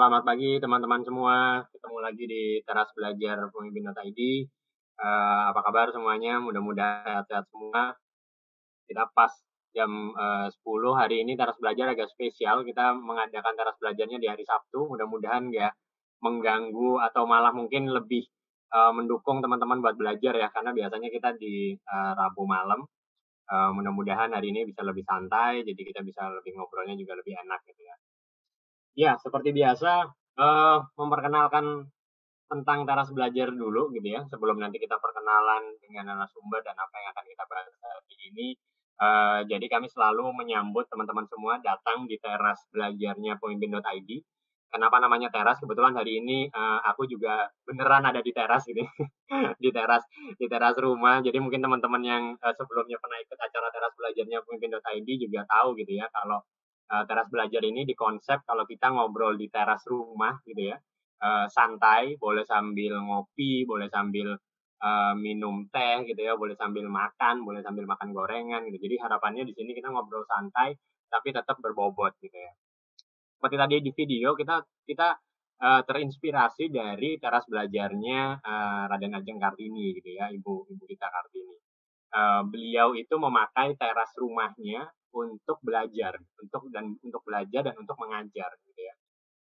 Selamat pagi teman-teman semua. Ketemu lagi di teras belajar pemimpin.id. Uh, eh, apa kabar semuanya? Mudah-mudahan sehat-sehat semua. Kita pas jam eh, uh, 10 hari ini teras belajar agak spesial. Kita mengadakan teras belajarnya di hari Sabtu. Mudah-mudahan ya mengganggu atau malah mungkin lebih uh, mendukung teman-teman buat belajar ya. Karena biasanya kita di uh, Rabu malam. Uh, mudah-mudahan hari ini bisa lebih santai, jadi kita bisa lebih ngobrolnya juga lebih enak gitu ya. Ya, seperti biasa, uh, memperkenalkan tentang Teras Belajar dulu gitu ya, sebelum nanti kita perkenalan dengan narasumber dan apa yang akan kita bahas hari ini. uh, jadi kami selalu menyambut teman-teman semua datang di teras belajarnya pemimpin.id. Kenapa namanya teras? Kebetulan hari ini uh, aku juga beneran ada di teras gitu. di teras di teras rumah. Jadi mungkin teman-teman yang uh, sebelumnya pernah ikut acara Teras Belajarnya pemimpin.id juga tahu gitu ya kalau Eh, teras belajar ini di konsep kalau kita ngobrol di teras rumah gitu ya uh, santai boleh sambil ngopi boleh sambil uh, minum teh gitu ya boleh sambil makan boleh sambil makan gorengan gitu jadi harapannya di sini kita ngobrol santai tapi tetap berbobot gitu ya seperti tadi di video kita kita uh, terinspirasi dari teras belajarnya uh, Raden Ajeng Kartini gitu ya ibu ibu kita Kartini uh, beliau itu memakai teras rumahnya untuk belajar, untuk dan untuk belajar dan untuk mengajar gitu ya.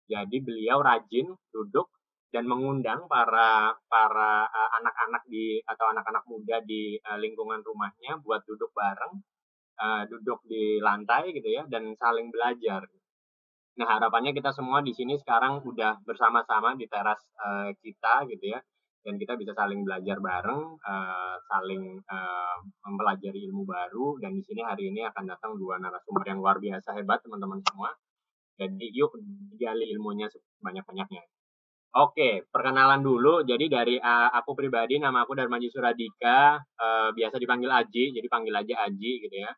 Jadi beliau rajin duduk dan mengundang para para anak e, anak-anak di atau anak-anak muda di uh, lingkungan rumahnya buat duduk bareng, uh, duduk di lantai gitu ya dan saling belajar. Nah, harapannya kita semua di sini sekarang udah bersama-sama di teras uh, kita gitu ya dan kita bisa saling belajar bareng, uh, saling uh, mempelajari ilmu baru dan di sini hari ini akan datang dua narasumber yang luar biasa hebat teman-teman semua. Jadi yuk gali ilmunya sebanyak-banyaknya. Oke, perkenalan dulu. Jadi dari uh, aku pribadi nama aku Darmaji Suradika, uh, biasa dipanggil Aji, jadi panggil aja Aji gitu ya.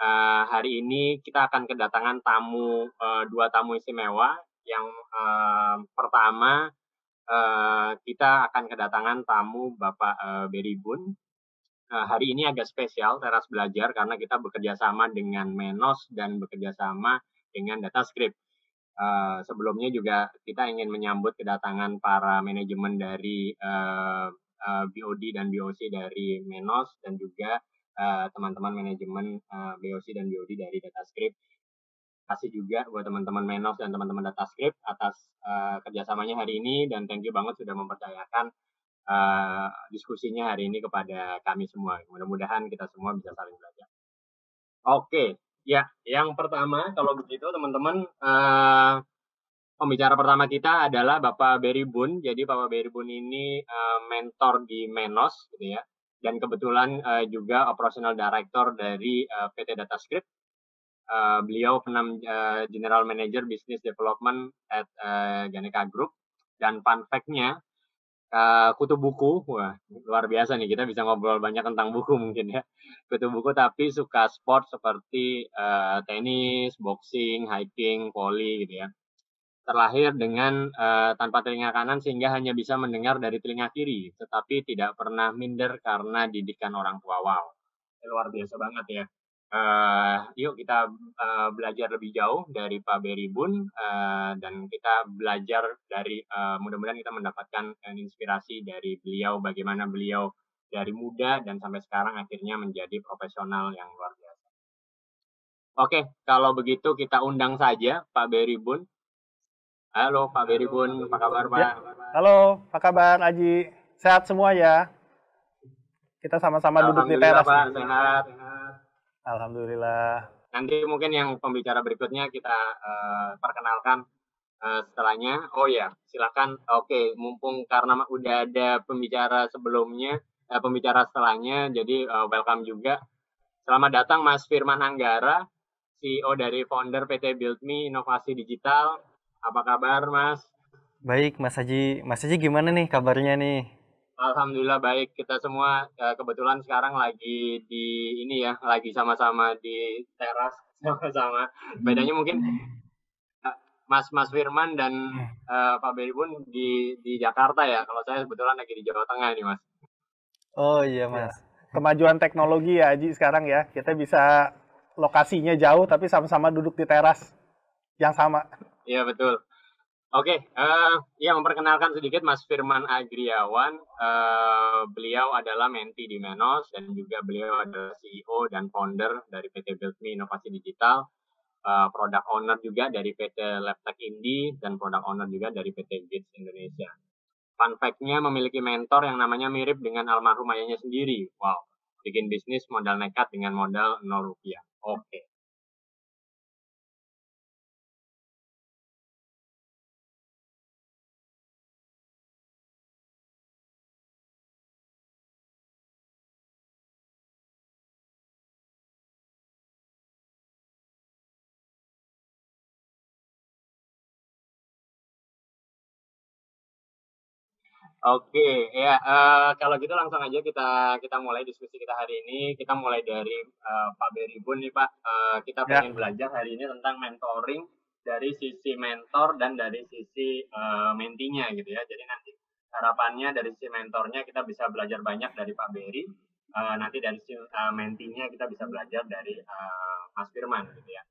Uh, hari ini kita akan kedatangan tamu uh, dua tamu istimewa. Yang uh, pertama Eh, kita akan kedatangan tamu Bapak uh, eh, Berry Bun. Uh, eh, hari ini agak spesial teras belajar karena kita bekerja sama dengan Menos dan bekerja sama dengan DataScript. Uh, sebelumnya juga kita ingin menyambut kedatangan para manajemen dari uh, uh, BOD dan BOC dari Menos dan juga teman-teman uh, manajemen uh, BOC dan BOD dari DataScript kasih juga buat teman-teman Menos dan teman-teman DataScript atas uh, kerjasamanya hari ini dan thank you banget sudah mempercayakan uh, diskusinya hari ini kepada kami semua. Mudah-mudahan kita semua bisa saling belajar. Oke, okay. ya yang pertama kalau begitu teman-teman uh, pembicara pertama kita adalah Bapak Berry Bun. Jadi Bapak Berry Bun ini uh, mentor di Menos gitu ya dan kebetulan uh, juga operational director dari uh, PT DataScript Eh, beliau pernah eh, uh, General Manager Business Development at uh, eh, Ganeka Group. Dan fun fact-nya, uh, kutu buku, wah luar biasa nih kita bisa ngobrol banyak tentang buku mungkin ya. Kutu buku tapi suka sport seperti uh, tenis, boxing, hiking, volley gitu ya. Terlahir dengan uh, tanpa telinga kanan sehingga hanya bisa mendengar dari telinga kiri, tetapi tidak pernah minder karena didikan orang tua. Wow, luar biasa banget ya uh, yuk kita uh, belajar lebih jauh dari Pak Beri Bun uh, dan kita belajar dari uh, mudah-mudahan kita mendapatkan uh, inspirasi dari beliau bagaimana beliau dari muda dan sampai sekarang akhirnya menjadi profesional yang luar biasa. Oke, kalau begitu kita undang saja Pak Beri Bun. Halo Pak Beri Bun, apa kabar Pak? Ya. Halo, apa kabar Aji? Sehat semua ya? Kita sama-sama duduk di teras. Pak, sehat. Alhamdulillah. Nanti mungkin yang pembicara berikutnya kita uh, perkenalkan uh, setelahnya. Oh ya, silakan. Oke, okay, mumpung karena udah ada pembicara sebelumnya, uh, pembicara setelahnya, jadi uh, welcome juga. Selamat datang Mas Firman Anggara, CEO dari founder PT Build Me Inovasi Digital. Apa kabar, Mas? Baik, Mas Haji. Mas Haji gimana nih kabarnya nih? Alhamdulillah baik kita semua eh, kebetulan sekarang lagi di ini ya lagi sama-sama di teras sama-sama hmm. bedanya mungkin eh, Mas Mas Firman dan uh, Pak Beri pun di di Jakarta ya kalau saya kebetulan lagi di Jawa Tengah nih Mas Oh iya ya. Mas kemajuan teknologi ya Aji sekarang ya kita bisa lokasinya jauh tapi sama-sama duduk di teras yang sama iya betul Oke, okay, uh, eh, ya memperkenalkan sedikit Mas Firman Agriawan. Uh, beliau adalah menti di Menos dan juga beliau adalah CEO dan founder dari PT Me Inovasi Digital, uh, product owner juga dari PT Laptech Indi dan produk owner juga dari PT Gates Indonesia. Fun fact-nya memiliki mentor yang namanya mirip dengan almarhum ayahnya sendiri. Wow, bikin bisnis modal nekat dengan modal 0 rupiah. Oke. Okay. Oke, okay, ya uh, kalau gitu langsung aja kita kita mulai diskusi kita hari ini. Kita mulai dari uh, Pak Beribun nih Pak. Uh, kita ya. pengen belajar hari ini tentang mentoring dari sisi mentor dan dari sisi uh, mentinya gitu ya. Jadi nanti harapannya dari sisi mentornya kita bisa belajar banyak dari Pak Beri. Uh, nanti dari sisi uh, mentinya kita bisa belajar dari uh, Mas Firman gitu ya.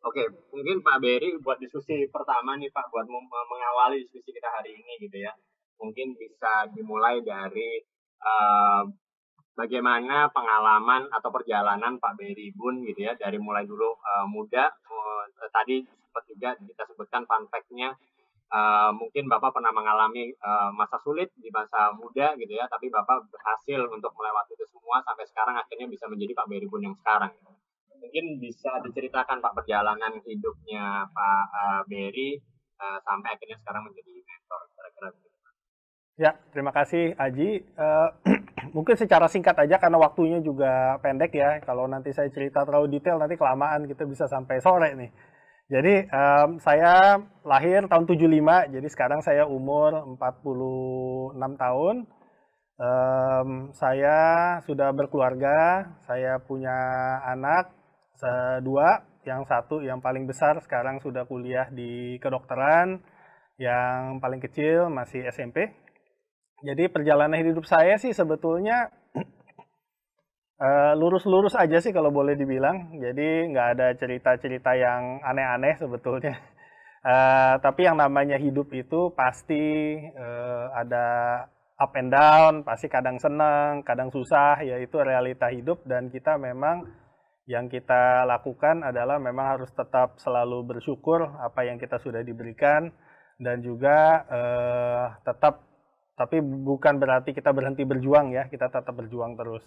Oke, okay, mungkin Pak Beri buat diskusi pertama nih Pak buat mengawali diskusi kita hari ini gitu ya mungkin bisa dimulai dari uh, bagaimana pengalaman atau perjalanan Pak Berry Bun gitu ya dari mulai dulu uh, muda uh, tadi sempat juga kita sebutkan fun fact-nya Uh, mungkin Bapak pernah mengalami uh, masa sulit di masa muda gitu ya, tapi Bapak berhasil untuk melewati itu semua sampai sekarang akhirnya bisa menjadi Pak Berry Bun yang sekarang. Mungkin bisa diceritakan Pak perjalanan hidupnya Pak uh, Berry uh, sampai akhirnya sekarang menjadi mentor kira-kira gitu. Ya, terima kasih Aji. Uh, mungkin secara singkat aja karena waktunya juga pendek ya. Kalau nanti saya cerita terlalu detail nanti kelamaan kita bisa sampai sore nih. Jadi um, saya lahir tahun 75, jadi sekarang saya umur 46 tahun. Um, saya sudah berkeluarga, saya punya anak dua, yang satu yang paling besar sekarang sudah kuliah di kedokteran, yang paling kecil masih SMP, jadi perjalanan hidup saya sih sebetulnya eh, lurus-lurus uh, aja sih kalau boleh dibilang. Jadi nggak ada cerita-cerita yang aneh-aneh sebetulnya. Uh, tapi yang namanya hidup itu pasti uh, ada up and down, pasti kadang senang, kadang susah, yaitu realita hidup dan kita memang yang kita lakukan adalah memang harus tetap selalu bersyukur apa yang kita sudah diberikan dan juga uh, tetap tapi bukan berarti kita berhenti berjuang ya, kita tetap berjuang terus.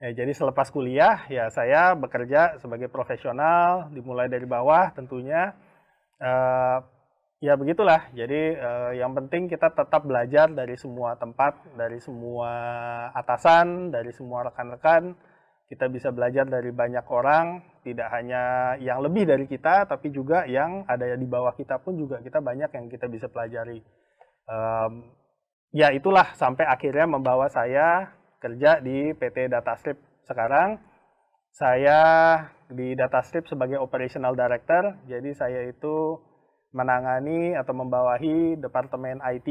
Ya, jadi selepas kuliah ya saya bekerja sebagai profesional, dimulai dari bawah tentunya. Uh, ya begitulah. Jadi uh, yang penting kita tetap belajar dari semua tempat, dari semua atasan, dari semua rekan-rekan. Kita bisa belajar dari banyak orang, tidak hanya yang lebih dari kita, tapi juga yang ada di bawah kita pun juga kita banyak yang kita bisa pelajari. Um, ya itulah sampai akhirnya membawa saya kerja di PT Datastrip sekarang. Saya di Datastrip sebagai Operational Director, jadi saya itu menangani atau membawahi Departemen IT,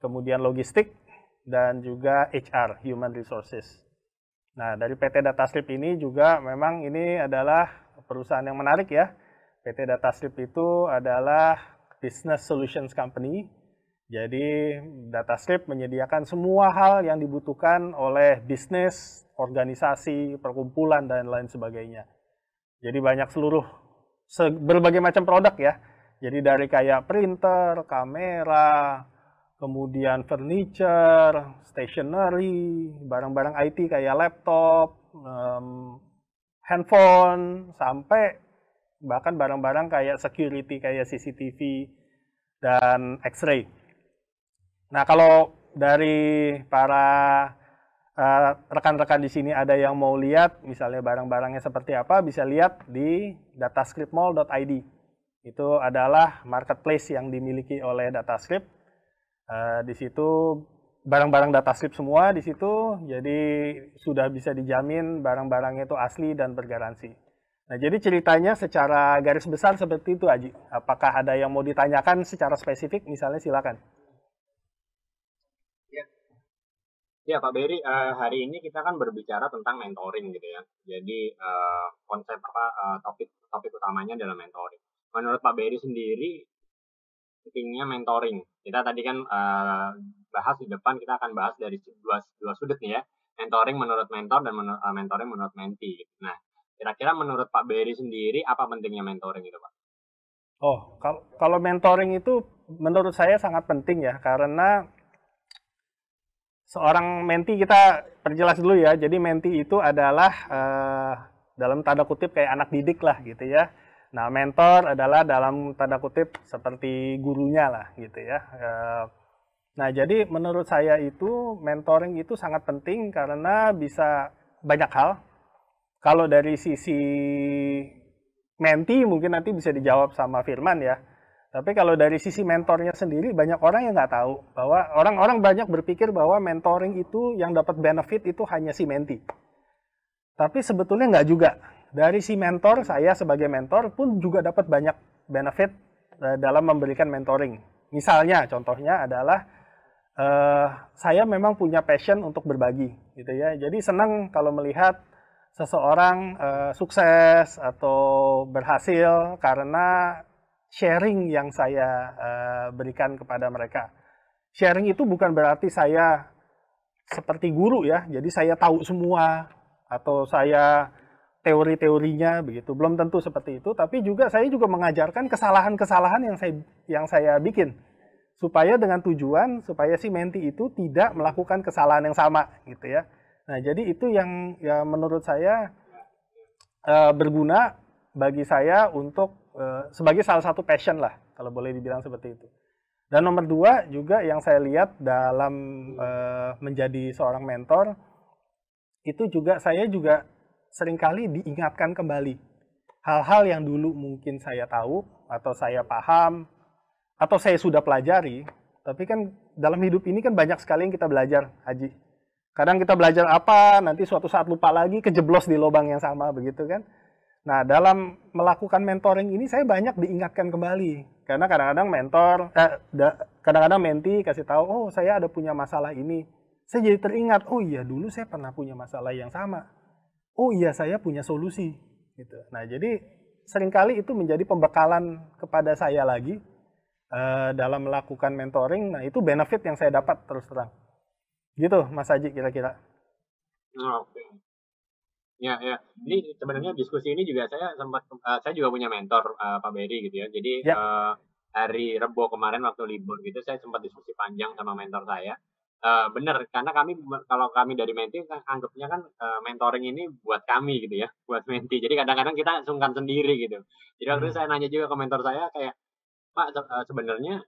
kemudian Logistik, dan juga HR, Human Resources. Nah, dari PT Datastrip ini juga memang ini adalah perusahaan yang menarik ya. PT Datastrip itu adalah Business Solutions Company, jadi data script menyediakan semua hal yang dibutuhkan oleh bisnis, organisasi, perkumpulan, dan lain sebagainya. Jadi banyak seluruh berbagai macam produk ya. Jadi dari kayak printer, kamera, kemudian furniture, stationery, barang-barang IT kayak laptop, um, handphone, sampai bahkan barang-barang kayak security kayak CCTV dan X-ray. Nah, kalau dari para eh, rekan-rekan uh, di sini ada yang mau lihat misalnya barang-barangnya seperti apa bisa lihat di datascriptmall.id. Itu adalah marketplace yang dimiliki oleh Datascript. Uh, di situ barang-barang Datascript semua di situ. Jadi sudah bisa dijamin barang-barangnya itu asli dan bergaransi. Nah, jadi ceritanya secara garis besar seperti itu Aji. Apakah ada yang mau ditanyakan secara spesifik misalnya silakan. Ya Pak Beri, eh, hari ini kita kan berbicara tentang mentoring gitu ya. Jadi eh, konsep apa eh, topik topik utamanya dalam mentoring. Menurut Pak Beri sendiri pentingnya mentoring. Kita tadi kan bahas di depan kita akan bahas dari dua dua sudut nih ya. Mentoring menurut mentor dan menur, mentoring menurut menti. Nah, kira-kira menurut Pak Beri sendiri apa pentingnya mentoring itu Pak? Oh, kalau mentoring itu menurut saya sangat penting ya karena seorang menti kita perjelas dulu ya. Jadi menti itu adalah uh, dalam tanda kutip kayak anak didik lah gitu ya. Nah, mentor adalah dalam tanda kutip seperti gurunya lah gitu ya. Eh, nah, jadi menurut saya itu mentoring itu sangat penting karena bisa banyak hal. Kalau dari sisi menti mungkin nanti bisa dijawab sama Firman ya. Tapi kalau dari sisi mentornya sendiri, banyak orang yang nggak tahu bahwa orang-orang banyak berpikir bahwa mentoring itu yang dapat benefit itu hanya si menti. Tapi sebetulnya nggak juga. Dari si mentor, saya sebagai mentor pun juga dapat banyak benefit eh, dalam memberikan mentoring. Misalnya, contohnya adalah uh, saya memang punya passion untuk berbagi, gitu ya. Jadi senang kalau melihat seseorang uh, sukses atau berhasil karena sharing yang saya uh, berikan kepada mereka. Sharing itu bukan berarti saya seperti guru ya, jadi saya tahu semua atau saya teori-teorinya begitu. Belum tentu seperti itu, tapi juga saya juga mengajarkan kesalahan-kesalahan yang saya yang saya bikin supaya dengan tujuan supaya si menti itu tidak melakukan kesalahan yang sama gitu ya. Nah, jadi itu yang ya menurut saya e, berguna bagi saya untuk Eh, sebagai salah satu passion lah kalau boleh dibilang seperti itu. Dan nomor dua juga yang saya lihat dalam uh, menjadi seorang mentor itu juga saya juga seringkali diingatkan kembali hal-hal yang dulu mungkin saya tahu atau saya paham atau saya sudah pelajari tapi kan dalam hidup ini kan banyak sekali yang kita belajar Haji kadang kita belajar apa nanti suatu saat lupa lagi kejeblos di lubang yang sama begitu kan Nah, dalam melakukan mentoring ini saya banyak diingatkan kembali karena kadang-kadang mentor kadang eh, kadang-kadang menti kasih tahu, "Oh, saya ada punya masalah ini." Saya jadi teringat, "Oh iya, dulu saya pernah punya masalah yang sama." "Oh iya, saya punya solusi." gitu. Nah, jadi seringkali itu menjadi pembekalan kepada saya lagi eh, dalam melakukan mentoring. Nah, itu benefit yang saya dapat terus terang. Gitu, Mas Haji kira-kira. Oke. -kira. Ya, ya. Ini hmm. sebenarnya diskusi ini juga saya sempat uh, saya juga punya mentor uh, Pak Beri gitu ya. Jadi ya. Uh, hari Rebo kemarin waktu libur gitu saya sempat diskusi panjang sama mentor saya. Uh, bener karena kami kalau kami dari menti kan anggapnya kan uh, mentoring ini buat kami gitu ya, buat menti. Jadi kadang-kadang kita sungkan sendiri gitu. Jadi waktu hmm. saya nanya juga ke mentor saya kayak Pak sebenarnya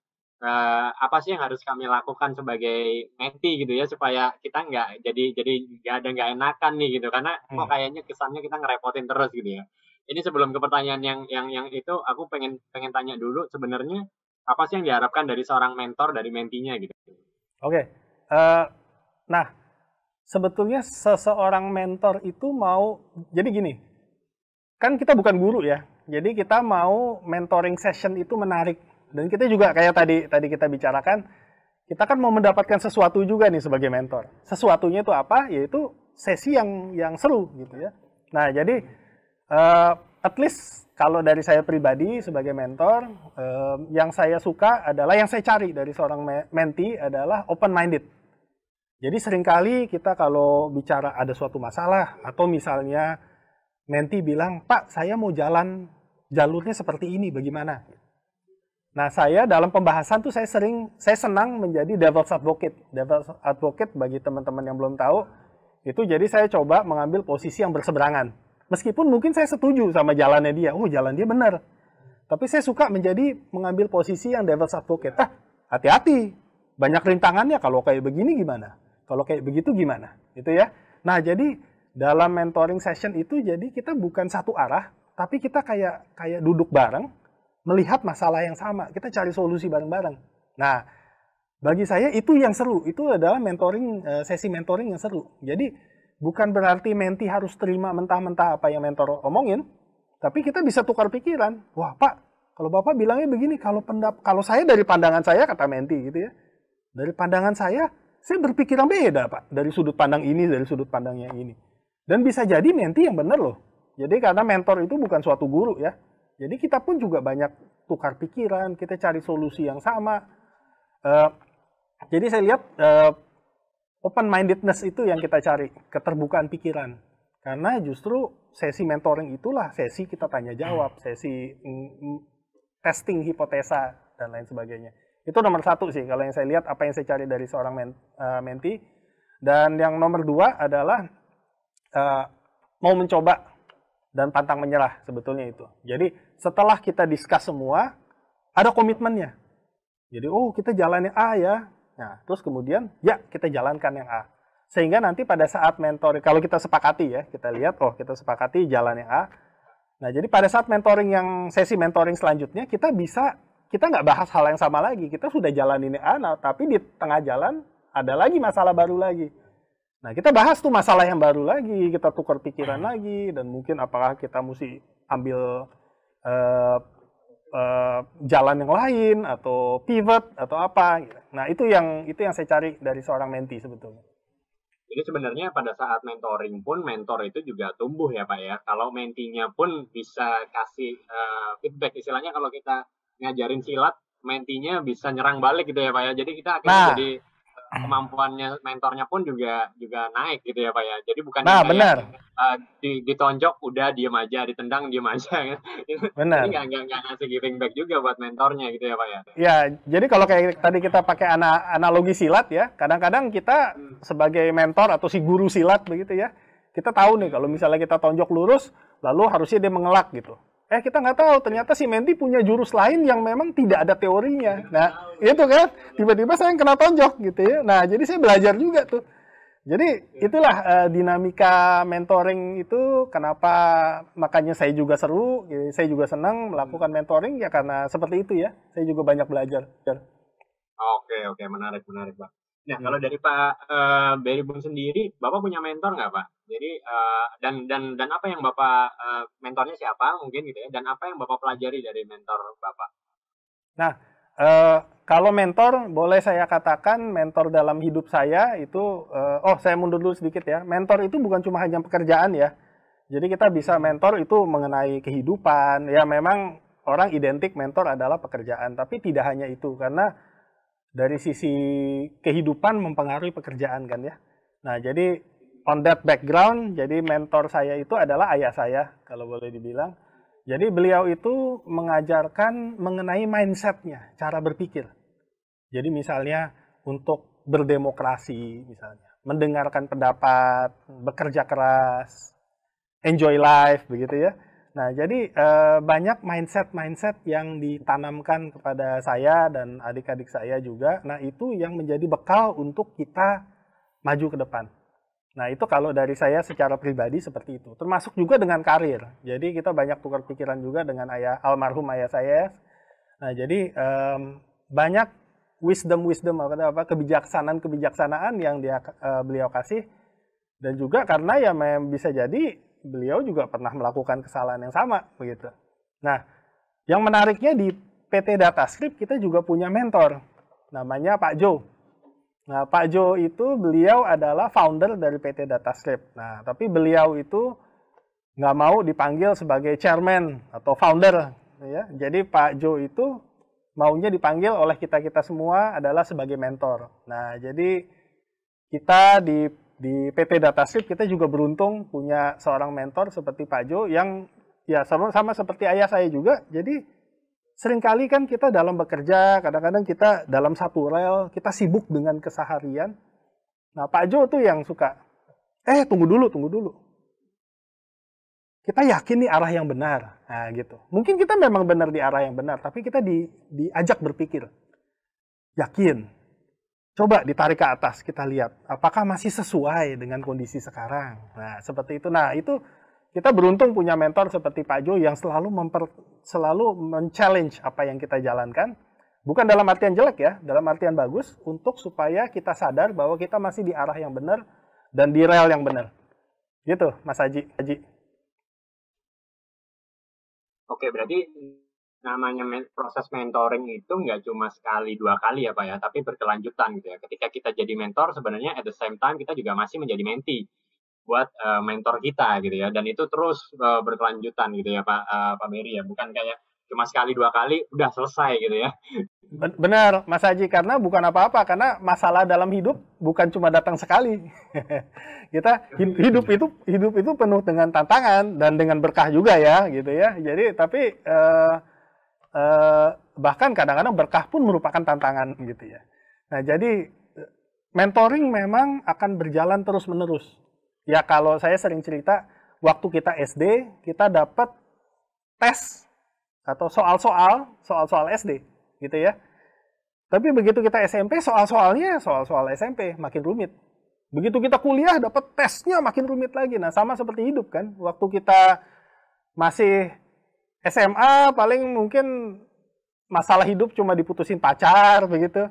uh, apa sih yang harus kami lakukan sebagai menti gitu ya supaya kita nggak jadi jadi nggak ada nggak enakan nih gitu karena hmm. kok kayaknya kesannya kita ngerepotin terus gitu ya ini sebelum ke pertanyaan yang yang yang itu aku pengen pengen tanya dulu sebenarnya apa sih yang diharapkan dari seorang mentor dari mentinya gitu oke okay. uh, eh, nah sebetulnya seseorang mentor itu mau jadi gini kan kita bukan guru ya jadi kita mau mentoring session itu menarik dan kita juga kayak tadi tadi kita bicarakan, kita kan mau mendapatkan sesuatu juga nih sebagai mentor. Sesuatunya itu apa? Yaitu sesi yang yang seru gitu ya. Nah, jadi uh, at least kalau dari saya pribadi sebagai mentor, um, yang saya suka adalah yang saya cari dari seorang menti adalah open minded. Jadi seringkali kita kalau bicara ada suatu masalah atau misalnya menti bilang, "Pak, saya mau jalan jalurnya seperti ini, bagaimana?" Nah, saya dalam pembahasan tuh saya sering saya senang menjadi devil's advocate. Devil's advocate bagi teman-teman yang belum tahu, itu jadi saya coba mengambil posisi yang berseberangan. Meskipun mungkin saya setuju sama jalannya dia, oh jalan dia benar. Tapi saya suka menjadi mengambil posisi yang devil's advocate. Ah, hati-hati. Banyak rintangannya kalau kayak begini gimana? Kalau kayak begitu gimana? itu ya. Nah, jadi dalam mentoring session itu jadi kita bukan satu arah, tapi kita kayak kayak duduk bareng melihat masalah yang sama, kita cari solusi bareng-bareng. Nah, bagi saya itu yang seru, itu adalah mentoring eh, sesi mentoring yang seru. Jadi bukan berarti menti harus terima mentah-mentah apa yang mentor omongin, tapi kita bisa tukar pikiran. Wah, Pak, kalau Bapak bilangnya begini, kalau pendap kalau saya dari pandangan saya kata menti gitu ya. Dari pandangan saya, saya berpikiran beda, Pak. Dari sudut pandang ini, dari sudut pandang yang ini. Dan bisa jadi menti yang benar loh. Jadi karena mentor itu bukan suatu guru ya, jadi kita pun juga banyak tukar pikiran, kita cari solusi yang sama. Uh, jadi saya lihat uh, eh, open mindedness itu yang kita cari, keterbukaan pikiran. Karena justru sesi mentoring itulah sesi kita tanya jawab, sesi mm, mm, testing hipotesa dan lain sebagainya. Itu nomor satu sih kalau yang saya lihat apa yang saya cari dari seorang men, uh, eh, menti. Dan yang nomor dua adalah uh, mau mencoba dan pantang menyerah sebetulnya itu. Jadi setelah kita diskus semua, ada komitmennya. Jadi oh kita jalani A ya. Nah, terus kemudian ya kita jalankan yang A. Sehingga nanti pada saat mentoring, kalau kita sepakati ya, kita lihat oh kita sepakati jalan yang A. Nah, jadi pada saat mentoring yang sesi mentoring selanjutnya kita bisa kita nggak bahas hal yang sama lagi. Kita sudah jalan ini A, nah, tapi di tengah jalan ada lagi masalah baru lagi. Nah, kita bahas tuh masalah yang baru lagi, kita tukar pikiran hmm. lagi, dan mungkin apakah kita mesti ambil uh, uh, jalan yang lain atau pivot atau apa. Nah, itu yang itu yang saya cari dari seorang menti sebetulnya. Jadi sebenarnya pada saat mentoring pun mentor itu juga tumbuh ya Pak ya. Kalau mentinya pun bisa kasih uh, feedback istilahnya kalau kita ngajarin silat mentinya bisa nyerang balik gitu ya Pak ya. Jadi kita akan nah, jadi Hmm. kemampuannya mentornya pun juga juga naik gitu ya pak ya jadi bukan nah benar uh, di, ditonjok udah diem aja ditendang diem aja ini benar nggak nggak ngasih giving back juga buat mentornya gitu ya pak ya ya jadi kalau kayak tadi kita pakai ana, analogi silat ya kadang-kadang kita hmm. sebagai mentor atau si guru silat begitu ya kita tahu nih hmm. kalau misalnya kita tonjok lurus lalu harusnya dia mengelak gitu eh kita nggak tahu ternyata si Mendy punya jurus lain yang memang tidak ada teorinya nah itu kan tiba-tiba saya kena tonjok gitu ya nah jadi saya belajar juga tuh jadi itulah uh, dinamika mentoring itu kenapa makanya saya juga seru, gitu. saya juga senang melakukan mentoring ya karena seperti itu ya. Saya juga banyak belajar. Oke oke menarik menarik pak. Ya, hmm. kalau dari Pak uh, Barry Bung sendiri, Bapak punya mentor nggak, Pak? Jadi uh, dan dan dan apa yang Bapak uh, mentornya siapa mungkin gitu ya? Dan apa yang Bapak pelajari dari mentor Bapak? Nah, uh, kalau mentor boleh saya katakan mentor dalam hidup saya itu uh, oh, saya mundur dulu sedikit ya. Mentor itu bukan cuma hanya pekerjaan ya. Jadi kita bisa mentor itu mengenai kehidupan. Ya memang orang identik mentor adalah pekerjaan, tapi tidak hanya itu karena dari sisi kehidupan mempengaruhi pekerjaan kan ya. Nah, jadi on that background, jadi mentor saya itu adalah ayah saya kalau boleh dibilang. Jadi beliau itu mengajarkan mengenai mindsetnya, cara berpikir. Jadi misalnya untuk berdemokrasi misalnya, mendengarkan pendapat, bekerja keras, enjoy life begitu ya. Nah, jadi uh, banyak mindset-mindset yang ditanamkan kepada saya dan adik-adik saya juga. Nah, itu yang menjadi bekal untuk kita maju ke depan. Nah, itu kalau dari saya secara pribadi seperti itu. Termasuk juga dengan karir. Jadi kita banyak tukar pikiran juga dengan ayah almarhum ayah saya. Nah, jadi um, banyak wisdom-wisdom apa kebijaksanaan-kebijaksanaan yang dia uh, beliau kasih dan juga karena ya bisa jadi beliau juga pernah melakukan kesalahan yang sama begitu. Nah, yang menariknya di PT DataScript kita juga punya mentor namanya Pak Jo. Nah, Pak Jo itu beliau adalah founder dari PT DataScript. Nah, tapi beliau itu nggak mau dipanggil sebagai chairman atau founder ya. Jadi Pak Jo itu maunya dipanggil oleh kita-kita semua adalah sebagai mentor. Nah, jadi kita di di PT Datascript kita juga beruntung punya seorang mentor seperti Pak Jo yang ya sama, sama seperti ayah saya juga. Jadi seringkali kan kita dalam bekerja, kadang-kadang kita dalam satu rel, kita sibuk dengan keseharian. Nah Pak Jo tuh yang suka, eh tunggu dulu, tunggu dulu. Kita yakin nih arah yang benar, nah gitu. Mungkin kita memang benar di arah yang benar, tapi kita di, diajak berpikir. Yakin, coba ditarik ke atas kita lihat apakah masih sesuai dengan kondisi sekarang. Nah, seperti itu. Nah, itu kita beruntung punya mentor seperti Pak Jo yang selalu memper, selalu men-challenge apa yang kita jalankan. Bukan dalam artian jelek ya, dalam artian bagus untuk supaya kita sadar bahwa kita masih di arah yang benar dan di rel yang benar. Gitu, Mas Haji. Haji. Oke, berarti namanya proses mentoring itu nggak cuma sekali dua kali ya pak ya tapi berkelanjutan gitu ya ketika kita jadi mentor sebenarnya at the same time kita juga masih menjadi menti buat uh, mentor kita gitu ya dan itu terus uh, berkelanjutan gitu ya pak uh, pak Mary ya bukan kayak cuma sekali dua kali udah selesai gitu ya benar Mas Haji karena bukan apa-apa karena masalah dalam hidup bukan cuma datang sekali kita iya, hidup iya. itu hidup itu penuh dengan tantangan dan dengan berkah juga ya gitu ya jadi tapi uh, Eh, bahkan kadang-kadang berkah pun merupakan tantangan gitu ya. Nah jadi eh, mentoring memang akan berjalan terus-menerus. Ya kalau saya sering cerita, waktu kita SD, kita dapat tes atau soal-soal, soal-soal SD gitu ya. Tapi begitu kita SMP, soal-soalnya soal-soal SMP, makin rumit. Begitu kita kuliah, dapat tesnya makin rumit lagi. Nah, sama seperti hidup kan. Waktu kita masih SMA paling mungkin masalah hidup cuma diputusin pacar begitu.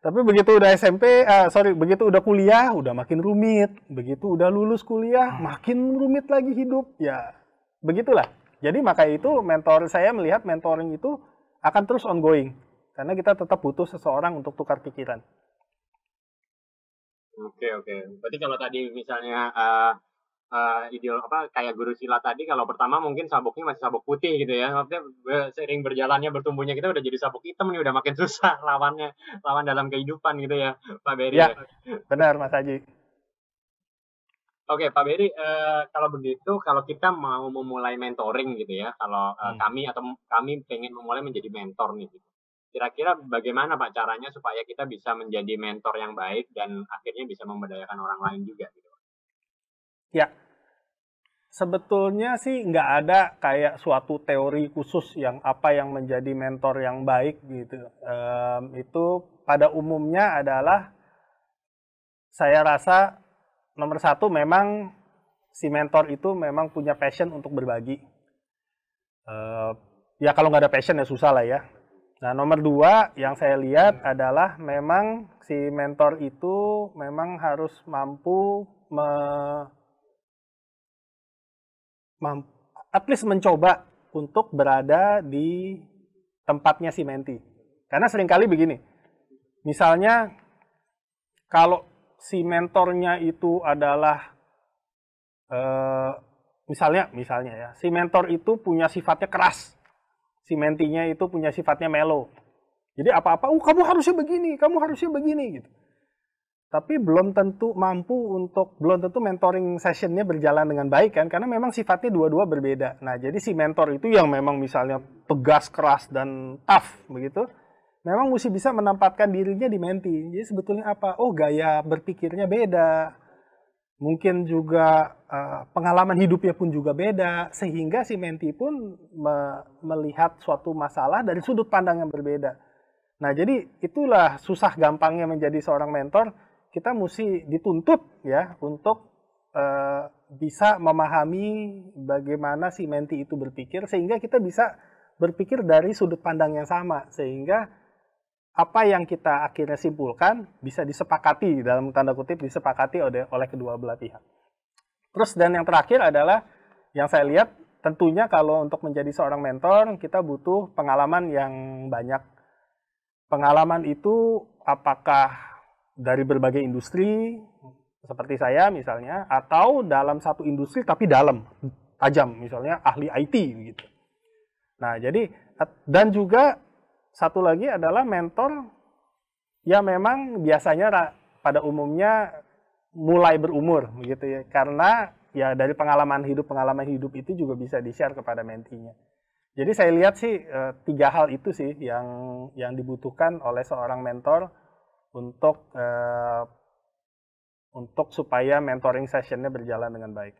Tapi begitu udah SMP, uh, eh, sorry, begitu udah kuliah, udah makin rumit. Begitu udah lulus kuliah, hmm. makin rumit lagi hidup. Ya, begitulah. Jadi maka itu mentor saya melihat mentoring itu akan terus ongoing. Karena kita tetap butuh seseorang untuk tukar pikiran. Oke, oke. Berarti kalau tadi misalnya uh, uh, eh, ideal apa kayak guru silat tadi kalau pertama mungkin sabuknya masih sabuk putih gitu ya maksudnya sering berjalannya bertumbuhnya kita udah jadi sabuk hitam nih udah makin susah lawannya lawan dalam kehidupan gitu ya Pak Beri ya, ya. benar Mas Haji Oke okay, Pak Beri, uh, kalau begitu kalau kita mau memulai mentoring gitu ya, kalau uh, hmm. kami atau kami pengen memulai menjadi mentor nih, gitu. kira-kira bagaimana Pak caranya supaya kita bisa menjadi mentor yang baik dan akhirnya bisa memberdayakan orang lain juga gitu? Ya, sebetulnya sih nggak ada kayak suatu teori khusus yang apa yang menjadi mentor yang baik gitu. Um, itu pada umumnya adalah saya rasa nomor satu memang si mentor itu memang punya passion untuk berbagi. Uh, ya kalau nggak ada passion ya susah lah ya. Nah nomor dua yang saya lihat adalah memang si mentor itu memang harus mampu at least mencoba untuk berada di tempatnya si menti. Karena seringkali begini, misalnya kalau si mentornya itu adalah eh, misalnya misalnya ya si mentor itu punya sifatnya keras si mentinya itu punya sifatnya mellow jadi apa-apa oh kamu harusnya begini kamu harusnya begini gitu tapi belum tentu mampu untuk belum tentu mentoring sessionnya berjalan dengan baik kan karena memang sifatnya dua-dua berbeda nah jadi si mentor itu yang memang misalnya tegas keras dan tough begitu memang mesti bisa menempatkan dirinya di menti jadi sebetulnya apa oh gaya berpikirnya beda mungkin juga uh, pengalaman hidupnya pun juga beda sehingga si menti pun me melihat suatu masalah dari sudut pandang yang berbeda nah jadi itulah susah gampangnya menjadi seorang mentor kita mesti dituntut ya untuk e, bisa memahami bagaimana si menti itu berpikir sehingga kita bisa berpikir dari sudut pandang yang sama sehingga apa yang kita akhirnya simpulkan bisa disepakati dalam tanda kutip disepakati oleh oleh kedua belah pihak. Terus dan yang terakhir adalah yang saya lihat tentunya kalau untuk menjadi seorang mentor kita butuh pengalaman yang banyak. Pengalaman itu apakah dari berbagai industri seperti saya misalnya atau dalam satu industri tapi dalam tajam misalnya ahli IT gitu. Nah, jadi dan juga satu lagi adalah mentor ya memang biasanya pada umumnya mulai berumur begitu ya karena ya dari pengalaman hidup pengalaman hidup itu juga bisa di share kepada mentinya. Jadi saya lihat sih eh, tiga hal itu sih yang yang dibutuhkan oleh seorang mentor untuk uh, untuk supaya mentoring sessionnya berjalan dengan baik.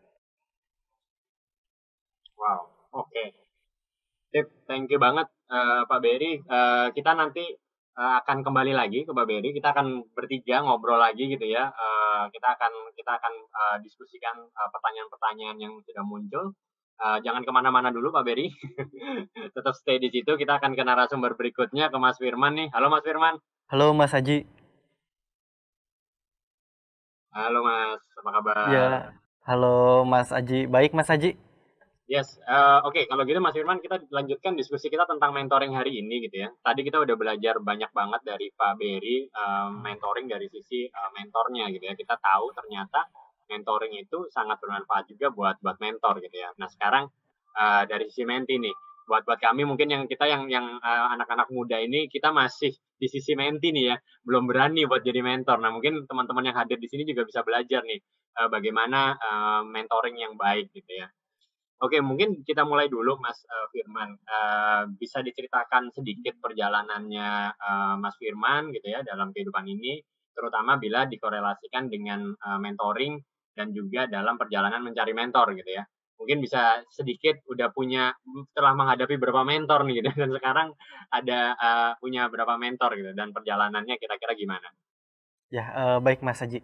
Wow, oke. Okay. thank you banget uh, Pak Beri. Uh, kita nanti uh, akan kembali lagi ke Pak Beri. Kita akan bertiga ngobrol lagi gitu ya. Uh, kita akan kita akan uh, diskusikan pertanyaan-pertanyaan uh, yang sudah muncul. Uh, jangan kemana-mana dulu Pak Beri. Tetap stay di situ. Kita akan ke narasumber berikutnya ke Mas Firman nih. Halo Mas Firman. Halo Mas Haji. Halo Mas, apa kabar? Ya, halo Mas Aji. Baik Mas Aji? Yes, uh, oke. Okay. Kalau gitu Mas Firman, kita lanjutkan diskusi kita tentang mentoring hari ini gitu ya. Tadi kita udah belajar banyak banget dari Pak Beri uh, eh, mentoring dari sisi uh, mentornya gitu ya. Kita tahu ternyata mentoring itu sangat bermanfaat juga buat buat mentor gitu ya. Nah sekarang uh, dari sisi menti nih buat buat kami mungkin yang kita yang yang anak eh, anak-anak muda ini kita masih di sisi menti nih ya belum berani buat jadi mentor nah mungkin teman-teman yang hadir di sini juga bisa belajar nih uh, bagaimana uh, mentoring yang baik gitu ya oke mungkin kita mulai dulu mas uh, Firman uh, bisa diceritakan sedikit perjalanannya uh, mas Firman gitu ya dalam kehidupan ini terutama bila dikorelasikan dengan uh, mentoring dan juga dalam perjalanan mencari mentor gitu ya mungkin bisa sedikit udah punya telah menghadapi berapa mentor nih gitu dan sekarang ada uh, punya berapa mentor gitu dan perjalanannya kira-kira gimana? Ya uh, baik Mas Haji.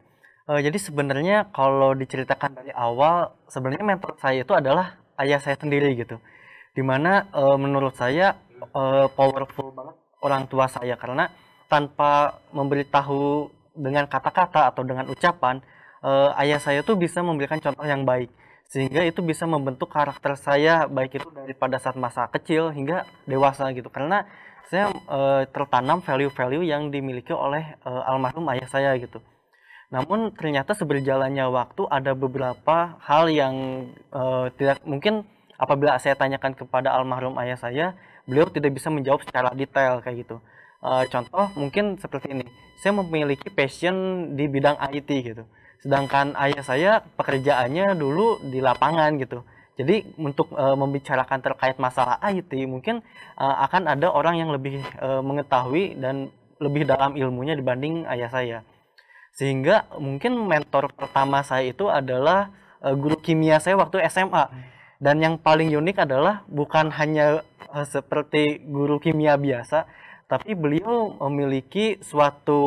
Uh, jadi sebenarnya kalau diceritakan dari awal sebenarnya mentor saya itu adalah ayah saya sendiri gitu. Dimana uh, menurut saya uh, powerful banget orang tua saya karena tanpa memberitahu dengan kata-kata atau dengan ucapan uh, ayah saya tuh bisa memberikan contoh yang baik sehingga itu bisa membentuk karakter saya baik itu daripada saat masa kecil hingga dewasa gitu karena saya e, tertanam value-value yang dimiliki oleh e, almarhum ayah saya gitu. Namun ternyata seberjalannya waktu ada beberapa hal yang e, tidak mungkin apabila saya tanyakan kepada almarhum ayah saya, beliau tidak bisa menjawab secara detail kayak gitu. E, contoh mungkin seperti ini, saya memiliki passion di bidang IT gitu sedangkan ayah saya pekerjaannya dulu di lapangan gitu jadi untuk e, membicarakan terkait masalah IT mungkin e, akan ada orang yang lebih e, mengetahui dan lebih dalam ilmunya dibanding ayah saya sehingga mungkin mentor pertama saya itu adalah e, guru kimia saya waktu SMA dan yang paling unik adalah bukan hanya e, seperti guru kimia biasa tapi beliau memiliki suatu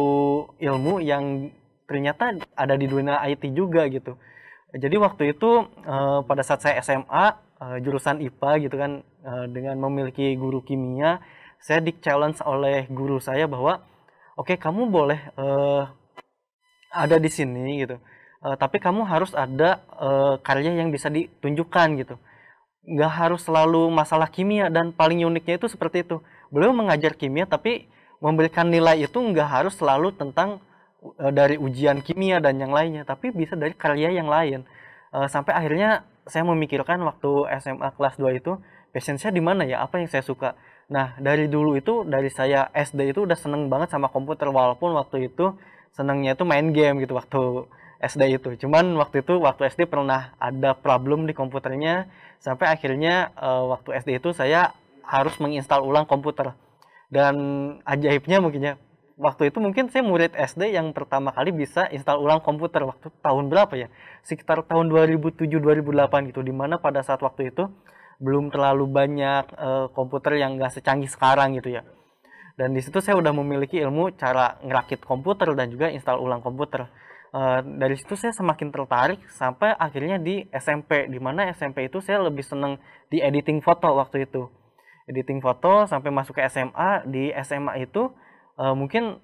ilmu yang ternyata ada di dunia IT juga gitu jadi waktu itu uh, pada saat saya SMA uh, eh, jurusan IPA gitu kan uh, dengan memiliki guru kimia saya di challenge oleh guru saya bahwa oke okay, kamu boleh uh, ada di sini gitu uh, tapi kamu harus ada uh, karya yang bisa ditunjukkan gitu nggak harus selalu masalah kimia dan paling uniknya itu seperti itu beliau mengajar kimia tapi memberikan nilai itu nggak harus selalu tentang Eh, dari ujian kimia dan yang lainnya, tapi bisa dari karya yang lain. Eh, sampai akhirnya saya memikirkan waktu SMA kelas 2 itu passion saya di mana ya, apa yang saya suka. Nah, dari dulu itu dari saya SD itu udah seneng banget sama komputer walaupun waktu itu senengnya itu main game gitu waktu SD itu. Cuman waktu itu waktu SD pernah ada problem di komputernya sampai akhirnya eh, waktu SD itu saya harus menginstal ulang komputer. Dan ajaibnya mungkin ya waktu itu mungkin saya murid SD yang pertama kali bisa install ulang komputer waktu tahun berapa ya sekitar tahun 2007-2008 gitu dimana pada saat waktu itu belum terlalu banyak e, komputer yang nggak secanggih sekarang gitu ya dan di situ saya udah memiliki ilmu cara ngerakit komputer dan juga install ulang komputer uh, dari situ saya semakin tertarik sampai akhirnya di SMP dimana SMP itu saya lebih seneng di editing foto waktu itu editing foto sampai masuk ke SMA di SMA itu uh, mungkin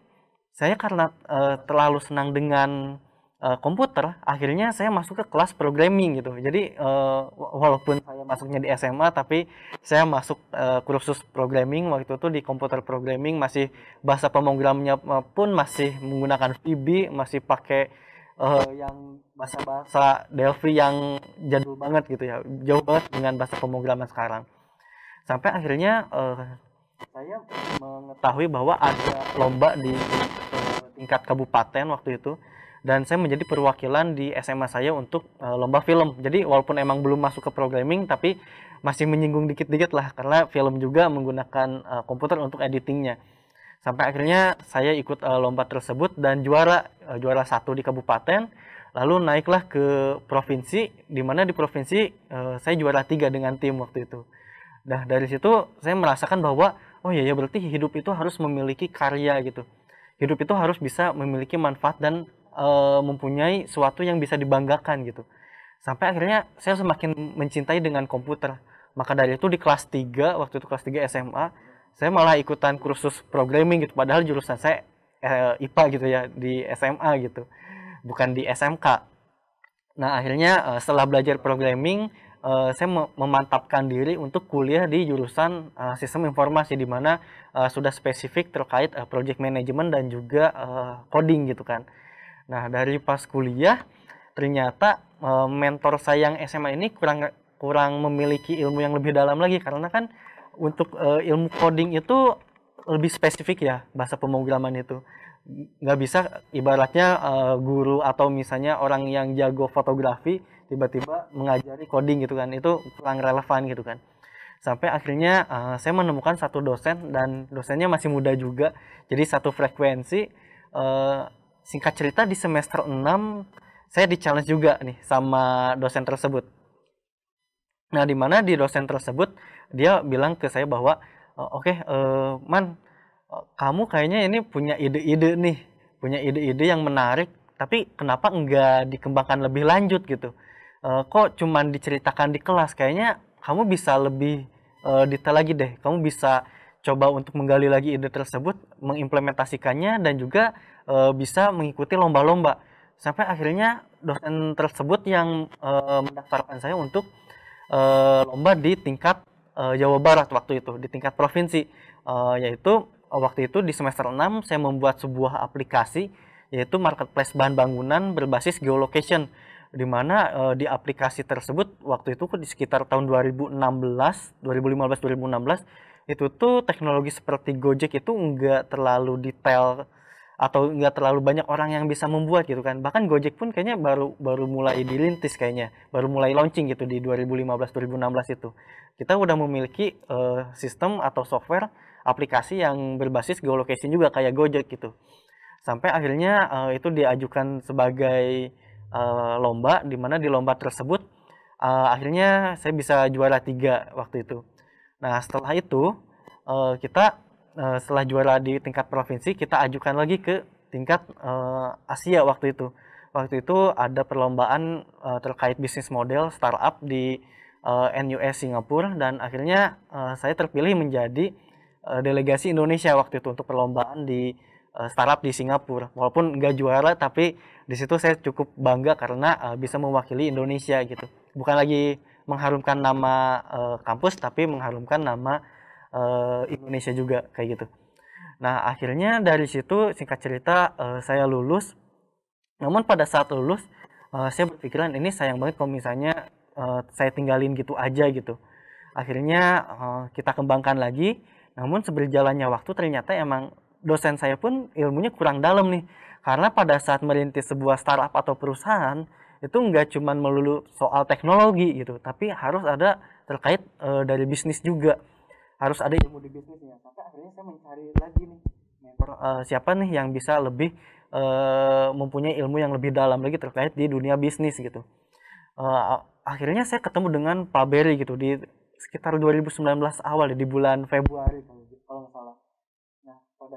saya karena uh, terlalu senang dengan uh, komputer, akhirnya saya masuk ke kelas programming gitu. Jadi uh, walaupun saya masuknya di SMA, tapi saya masuk uh, kursus programming waktu itu di komputer programming masih bahasa pemrogramnya pun masih menggunakan VB, masih pakai uh, yang bahasa-bahasa Delphi yang jadul banget gitu ya, jauh banget dengan bahasa pemrograman sekarang. Sampai akhirnya uh, saya mengetahui bahwa ada lomba di eh, tingkat kabupaten waktu itu dan saya menjadi perwakilan di SMA saya untuk uh, lomba film. Jadi walaupun emang belum masuk ke programming tapi masih menyinggung dikit-dikit lah karena film juga menggunakan uh, komputer untuk editingnya. Sampai akhirnya saya ikut uh, lomba tersebut dan juara uh, juara satu di kabupaten. Lalu naiklah ke provinsi, di mana di provinsi uh, saya juara tiga dengan tim waktu itu. Nah dari situ saya merasakan bahwa oh ya ya berarti hidup itu harus memiliki karya gitu. Hidup itu harus bisa memiliki manfaat dan e, mempunyai sesuatu yang bisa dibanggakan gitu. Sampai akhirnya saya semakin mencintai dengan komputer. Maka dari itu di kelas 3, waktu itu kelas 3 SMA, saya malah ikutan kursus programming gitu. Padahal jurusan saya e, eh, IPA gitu ya di SMA gitu. Bukan di SMK. Nah akhirnya eh, setelah belajar programming, uh, saya memantapkan diri untuk kuliah di jurusan uh, sistem informasi di mana uh, sudah spesifik terkait uh, project management dan juga uh, coding gitu kan. Nah, dari pas kuliah ternyata uh, mentor saya yang SMA ini kurang kurang memiliki ilmu yang lebih dalam lagi karena kan untuk uh, ilmu coding itu lebih spesifik ya bahasa pemrograman itu nggak bisa ibaratnya uh, guru atau misalnya orang yang jago fotografi tiba-tiba mengajari coding gitu kan itu kurang relevan gitu kan sampai akhirnya uh, saya menemukan satu dosen dan dosennya masih muda juga jadi satu frekuensi uh, singkat cerita di semester 6 saya di challenge juga nih sama dosen tersebut nah dimana di dosen tersebut dia bilang ke saya bahwa oh, oke okay, uh, eh, man kamu kayaknya ini punya ide-ide nih punya ide-ide yang menarik tapi kenapa enggak dikembangkan lebih lanjut gitu uh, kok cuman diceritakan di kelas kayaknya kamu bisa lebih uh, detail lagi deh kamu bisa coba untuk menggali lagi ide tersebut mengimplementasikannya dan juga uh, bisa mengikuti lomba-lomba sampai akhirnya dosen tersebut yang uh, mendaftarkan saya untuk uh, lomba di tingkat uh, Jawa Barat waktu itu di tingkat provinsi uh, yaitu waktu itu di semester 6 saya membuat sebuah aplikasi yaitu marketplace bahan bangunan berbasis geolocation mana uh, di aplikasi tersebut waktu itu di sekitar tahun 2016, 2015, 2016 itu tuh teknologi seperti Gojek itu enggak terlalu detail atau enggak terlalu banyak orang yang bisa membuat gitu kan bahkan Gojek pun kayaknya baru baru mulai dilintis kayaknya baru mulai launching gitu di 2015-2016 itu kita udah memiliki uh, sistem atau software aplikasi yang berbasis geolocation juga kayak Gojek gitu sampai akhirnya uh, itu diajukan sebagai uh, lomba di mana di lomba tersebut uh, akhirnya saya bisa juara tiga waktu itu. Nah setelah itu uh, kita uh, setelah juara di tingkat provinsi kita ajukan lagi ke tingkat uh, Asia waktu itu. Waktu itu ada perlombaan uh, terkait bisnis model startup di uh, NUS Singapura dan akhirnya uh, saya terpilih menjadi uh, delegasi Indonesia waktu itu untuk perlombaan di Eh, startup di Singapura. Walaupun nggak juara, tapi di situ saya cukup bangga karena uh, bisa mewakili Indonesia gitu. Bukan lagi mengharumkan nama uh, kampus, tapi mengharumkan nama uh, Indonesia juga kayak gitu. Nah akhirnya dari situ singkat cerita uh, saya lulus. Namun pada saat lulus uh, saya berpikiran ini sayang banget kalau misalnya uh, saya tinggalin gitu aja gitu. Akhirnya uh, kita kembangkan lagi. Namun seberjalannya waktu ternyata emang dosen saya pun ilmunya kurang dalam nih. Karena pada saat merintis sebuah startup atau perusahaan, itu nggak cuma melulu soal teknologi gitu, tapi harus ada terkait e, dari bisnis juga. Harus ada ilmu di bisnisnya. maka akhirnya saya mencari lagi nih mentor e, siapa nih yang bisa lebih e, mempunyai ilmu yang lebih dalam lagi terkait di dunia bisnis gitu. E, akhirnya saya ketemu dengan Pak Berry gitu di sekitar 2019 awal ya, di bulan Februari kalau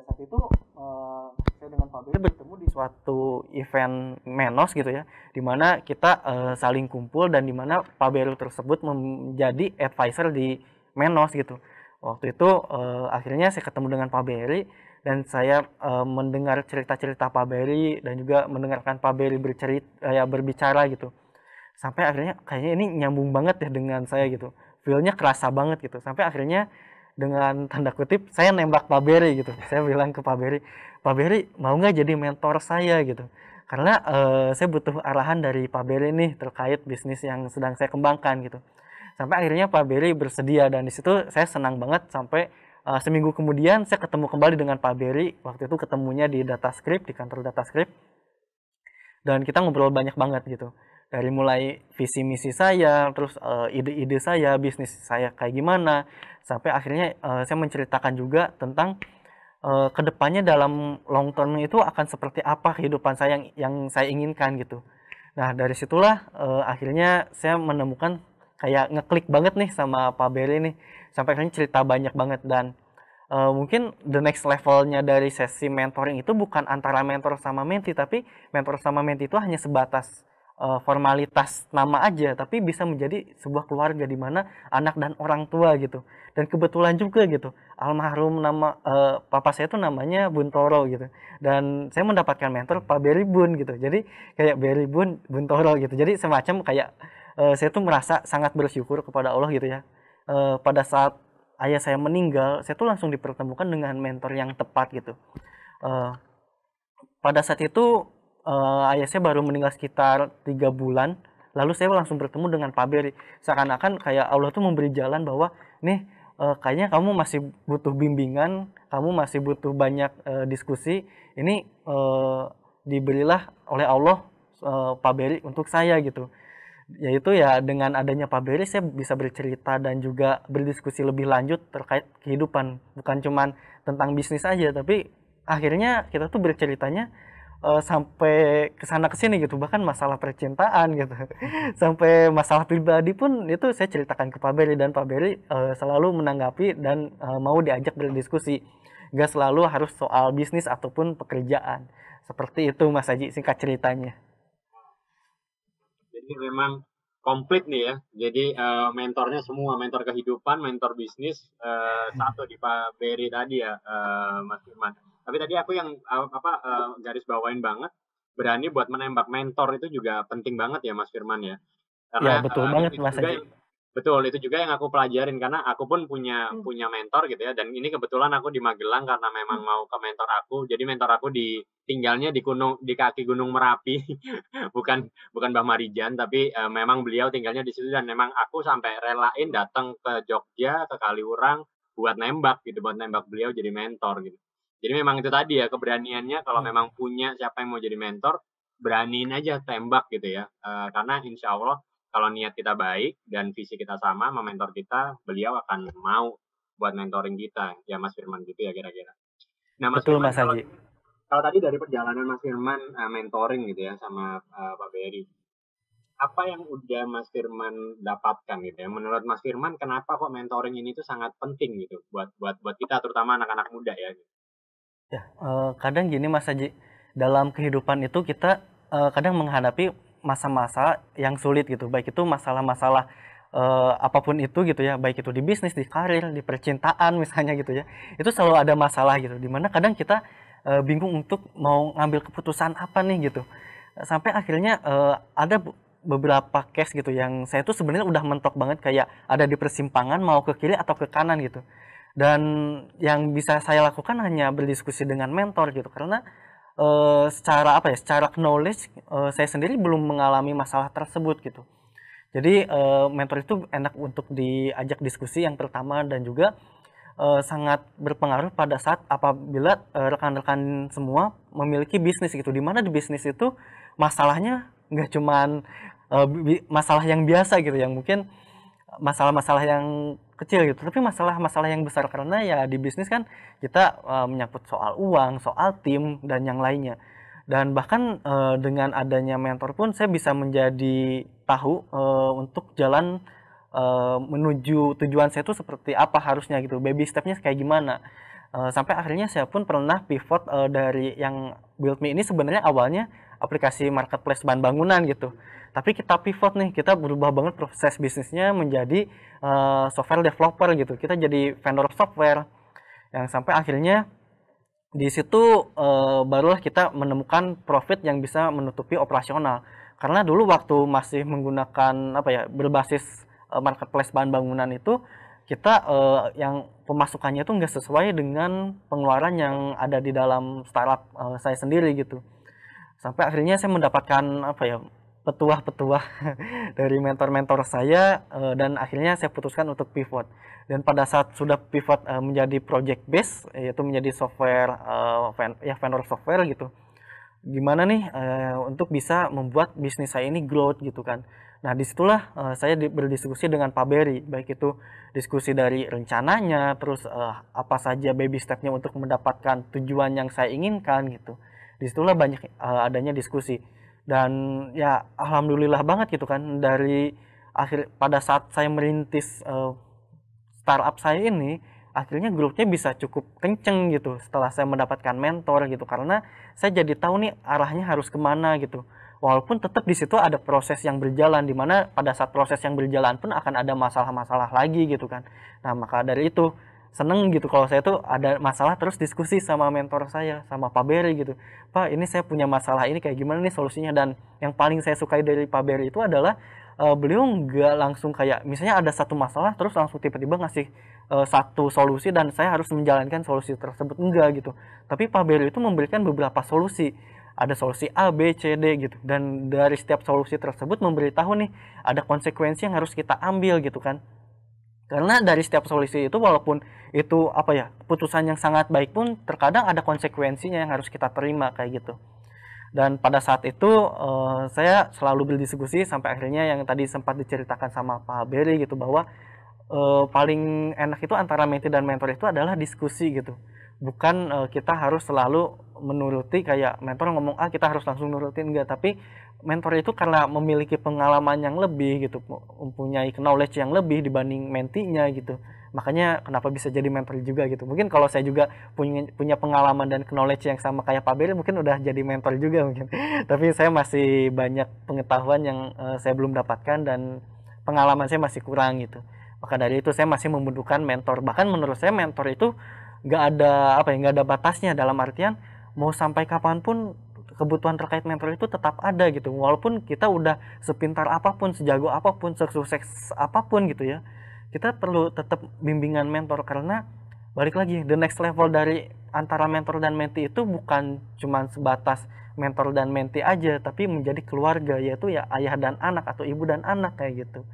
pada saat itu uh, saya dengan Pak bertemu di suatu event Menos gitu ya, di mana kita uh, saling kumpul dan di mana Pak tersebut menjadi advisor di Menos gitu. Waktu itu uh, akhirnya saya ketemu dengan Pak Beri dan saya uh, mendengar cerita-cerita Pak Beri dan juga mendengarkan Pak Beri bercerita ya berbicara gitu. Sampai akhirnya kayaknya ini nyambung banget ya dengan saya gitu. Feelnya kerasa banget gitu. Sampai akhirnya dengan tanda kutip saya nembak Pak Beri gitu. Saya bilang ke Pak Beri, Pak Beri mau nggak jadi mentor saya gitu. Karena uh, saya butuh arahan dari Pak Beri nih terkait bisnis yang sedang saya kembangkan gitu. Sampai akhirnya Pak Beri bersedia dan di situ saya senang banget sampai uh, seminggu kemudian saya ketemu kembali dengan Pak Beri. Waktu itu ketemunya di DataScript di kantor DataScript. Dan kita ngobrol banyak banget gitu dari mulai visi misi saya, terus eh, ide-ide uh, saya, bisnis saya kayak gimana, sampai akhirnya uh, saya menceritakan juga tentang uh, kedepannya dalam long term itu akan seperti apa kehidupan saya yang, yang saya inginkan gitu. Nah dari situlah uh, akhirnya saya menemukan kayak ngeklik banget nih sama Pak Beri nih, sampai akhirnya cerita banyak banget dan uh, mungkin the next levelnya dari sesi mentoring itu bukan antara mentor sama menti tapi mentor sama menti itu hanya sebatas Eh, formalitas nama aja tapi bisa menjadi sebuah keluarga di mana anak dan orang tua gitu dan kebetulan juga gitu almarhum nama uh, papa saya itu namanya Buntoro gitu dan saya mendapatkan mentor Pak Berry Bun gitu jadi kayak Berry Bun Buntoro gitu jadi semacam kayak uh, saya tuh merasa sangat bersyukur kepada Allah gitu ya uh, pada saat ayah saya meninggal saya tuh langsung dipertemukan dengan mentor yang tepat gitu uh, pada saat itu uh, ayah saya baru meninggal sekitar tiga bulan lalu saya langsung bertemu dengan Pak Beri seakan-akan kayak Allah tuh memberi jalan bahwa nih uh, kayaknya kamu masih butuh bimbingan kamu masih butuh banyak uh, diskusi ini uh, diberilah oleh Allah uh, Pak Beri untuk saya gitu yaitu ya dengan adanya Pak Beri saya bisa bercerita dan juga berdiskusi lebih lanjut terkait kehidupan bukan cuman tentang bisnis aja tapi akhirnya kita tuh berceritanya uh, sampai kesana kesini gitu bahkan masalah percintaan gitu sampai masalah pribadi pun itu saya ceritakan ke Pak Beri dan Pak Beri uh, selalu menanggapi dan uh, mau diajak berdiskusi gak selalu harus soal bisnis ataupun pekerjaan seperti itu Mas Haji singkat ceritanya jadi memang komplit nih ya jadi uh, mentornya semua mentor kehidupan mentor bisnis uh, satu di Pak Beri tadi ya uh, Mas Firman tapi tadi aku yang uh, apa uh, garis bawain banget berani buat menembak mentor itu juga penting banget ya Mas Firman ya. ya karena, ya betul uh, banget Mas juga, Betul, itu juga yang aku pelajarin karena aku pun punya hmm. punya mentor gitu ya dan ini kebetulan aku di Magelang karena memang hmm. mau ke mentor aku. Jadi mentor aku di tinggalnya di gunung di kaki Gunung Merapi. bukan bukan Mbah Marijan tapi uh, memang beliau tinggalnya di situ dan memang aku sampai relain datang ke Jogja ke Kaliurang buat nembak gitu buat nembak beliau jadi mentor gitu. Jadi memang itu tadi ya keberaniannya kalau hmm. memang punya siapa yang mau jadi mentor, beraniin aja tembak gitu ya. E, karena insya Allah kalau niat kita baik dan visi kita sama, mentor kita, beliau akan mau buat mentoring kita. Ya Mas Firman gitu ya kira-kira. Nah, Mas Betul Firman, Mas Haji. Kalau, tadi dari perjalanan Mas Firman uh, mentoring gitu ya sama uh, Pak Beri, apa yang udah Mas Firman dapatkan gitu ya. Menurut Mas Firman, kenapa kok mentoring ini tuh sangat penting gitu buat buat buat kita terutama anak-anak muda ya? Gitu. Ya, uh, kadang gini Mas Haji, dalam kehidupan itu kita uh, kadang menghadapi masa-masa yang sulit gitu, baik itu masalah-masalah uh, apapun itu gitu ya, baik itu di bisnis, di karir, di percintaan misalnya gitu ya, itu selalu ada masalah gitu, dimana kadang kita uh, bingung untuk mau ngambil keputusan apa nih gitu, sampai akhirnya uh, ada beberapa case gitu yang saya tuh sebenarnya udah mentok banget kayak ada di persimpangan mau ke kiri atau ke kanan gitu, dan yang bisa saya lakukan hanya berdiskusi dengan mentor gitu karena e, secara apa ya secara knowledge e, saya sendiri belum mengalami masalah tersebut gitu jadi e, mentor itu enak untuk diajak diskusi yang pertama dan juga e, sangat berpengaruh pada saat apabila rekan-rekan semua memiliki bisnis gitu di mana di bisnis itu masalahnya nggak cuman masalah yang biasa gitu yang mungkin masalah-masalah yang kecil gitu tapi masalah-masalah yang besar karena ya di bisnis kan kita uh, menyangkut soal uang soal tim dan yang lainnya dan bahkan uh, dengan adanya mentor pun saya bisa menjadi tahu uh, untuk jalan uh, menuju tujuan saya itu seperti apa harusnya gitu baby stepnya kayak gimana uh, sampai akhirnya saya pun pernah pivot uh, dari yang build me ini sebenarnya awalnya aplikasi marketplace bahan bangunan gitu tapi kita pivot nih kita berubah banget proses bisnisnya menjadi uh, software developer gitu kita jadi vendor software yang sampai akhirnya di situ uh, barulah kita menemukan profit yang bisa menutupi operasional karena dulu waktu masih menggunakan apa ya berbasis uh, marketplace bahan bangunan itu kita uh, yang pemasukannya itu nggak sesuai dengan pengeluaran yang ada di dalam startup uh, saya sendiri gitu sampai akhirnya saya mendapatkan apa ya petuah-petuah dari mentor-mentor saya eh, dan akhirnya saya putuskan untuk pivot. Dan pada saat sudah pivot eh, menjadi project base yaitu menjadi software eh, ya vendor software gitu. Gimana nih untuk bisa membuat bisnis saya ini growth gitu kan. Nah, disitulah saya berdiskusi dengan Pak Berry, baik itu diskusi dari rencananya, terus apa saja baby stepnya untuk mendapatkan tujuan yang saya inginkan gitu. Disitulah banyak adanya diskusi dan ya alhamdulillah banget gitu kan dari akhir pada saat saya merintis uh, startup saya ini akhirnya grupnya bisa cukup kenceng gitu setelah saya mendapatkan mentor gitu karena saya jadi tahu nih arahnya harus kemana gitu walaupun tetap di situ ada proses yang berjalan dimana pada saat proses yang berjalan pun akan ada masalah-masalah lagi gitu kan nah maka dari itu seneng gitu kalau saya tuh ada masalah terus diskusi sama mentor saya sama Pak Berry gitu Pak ini saya punya masalah ini kayak gimana nih solusinya dan yang paling saya sukai dari Pak Berry itu adalah uh, beliau nggak langsung kayak misalnya ada satu masalah terus langsung tiba-tiba ngasih uh, satu solusi dan saya harus menjalankan solusi tersebut enggak gitu tapi Pak Berry itu memberikan beberapa solusi ada solusi A, B, C, D gitu. Dan dari setiap solusi tersebut memberitahu nih ada konsekuensi yang harus kita ambil gitu kan karena dari setiap solusi itu walaupun itu apa ya putusan yang sangat baik pun terkadang ada konsekuensinya yang harus kita terima kayak gitu dan pada saat itu uh, saya selalu berdiskusi sampai akhirnya yang tadi sempat diceritakan sama Pak Beri gitu bahwa uh, paling enak itu antara mentor dan mentor itu adalah diskusi gitu bukan uh, kita harus selalu menuruti kayak mentor ngomong ah kita harus langsung nurutin enggak tapi mentor itu karena memiliki pengalaman yang lebih gitu mempunyai knowledge yang lebih dibanding mentinya gitu makanya kenapa bisa jadi mentor juga gitu mungkin kalau saya juga punya punya pengalaman dan knowledge yang sama kayak Pak Beri mungkin udah jadi mentor juga mungkin tapi saya masih banyak pengetahuan yang uh, saya belum dapatkan dan pengalaman saya masih kurang gitu maka dari itu saya masih membutuhkan mentor bahkan menurut saya mentor itu nggak ada apa ya nggak ada batasnya dalam artian mau sampai kapanpun kebutuhan terkait mentor itu tetap ada gitu walaupun kita udah sepintar apapun sejago apapun sukses apapun gitu ya kita perlu tetap bimbingan mentor karena balik lagi the next level dari antara mentor dan menti itu bukan cuma sebatas mentor dan menti aja tapi menjadi keluarga yaitu ya ayah dan anak atau ibu dan anak kayak gitu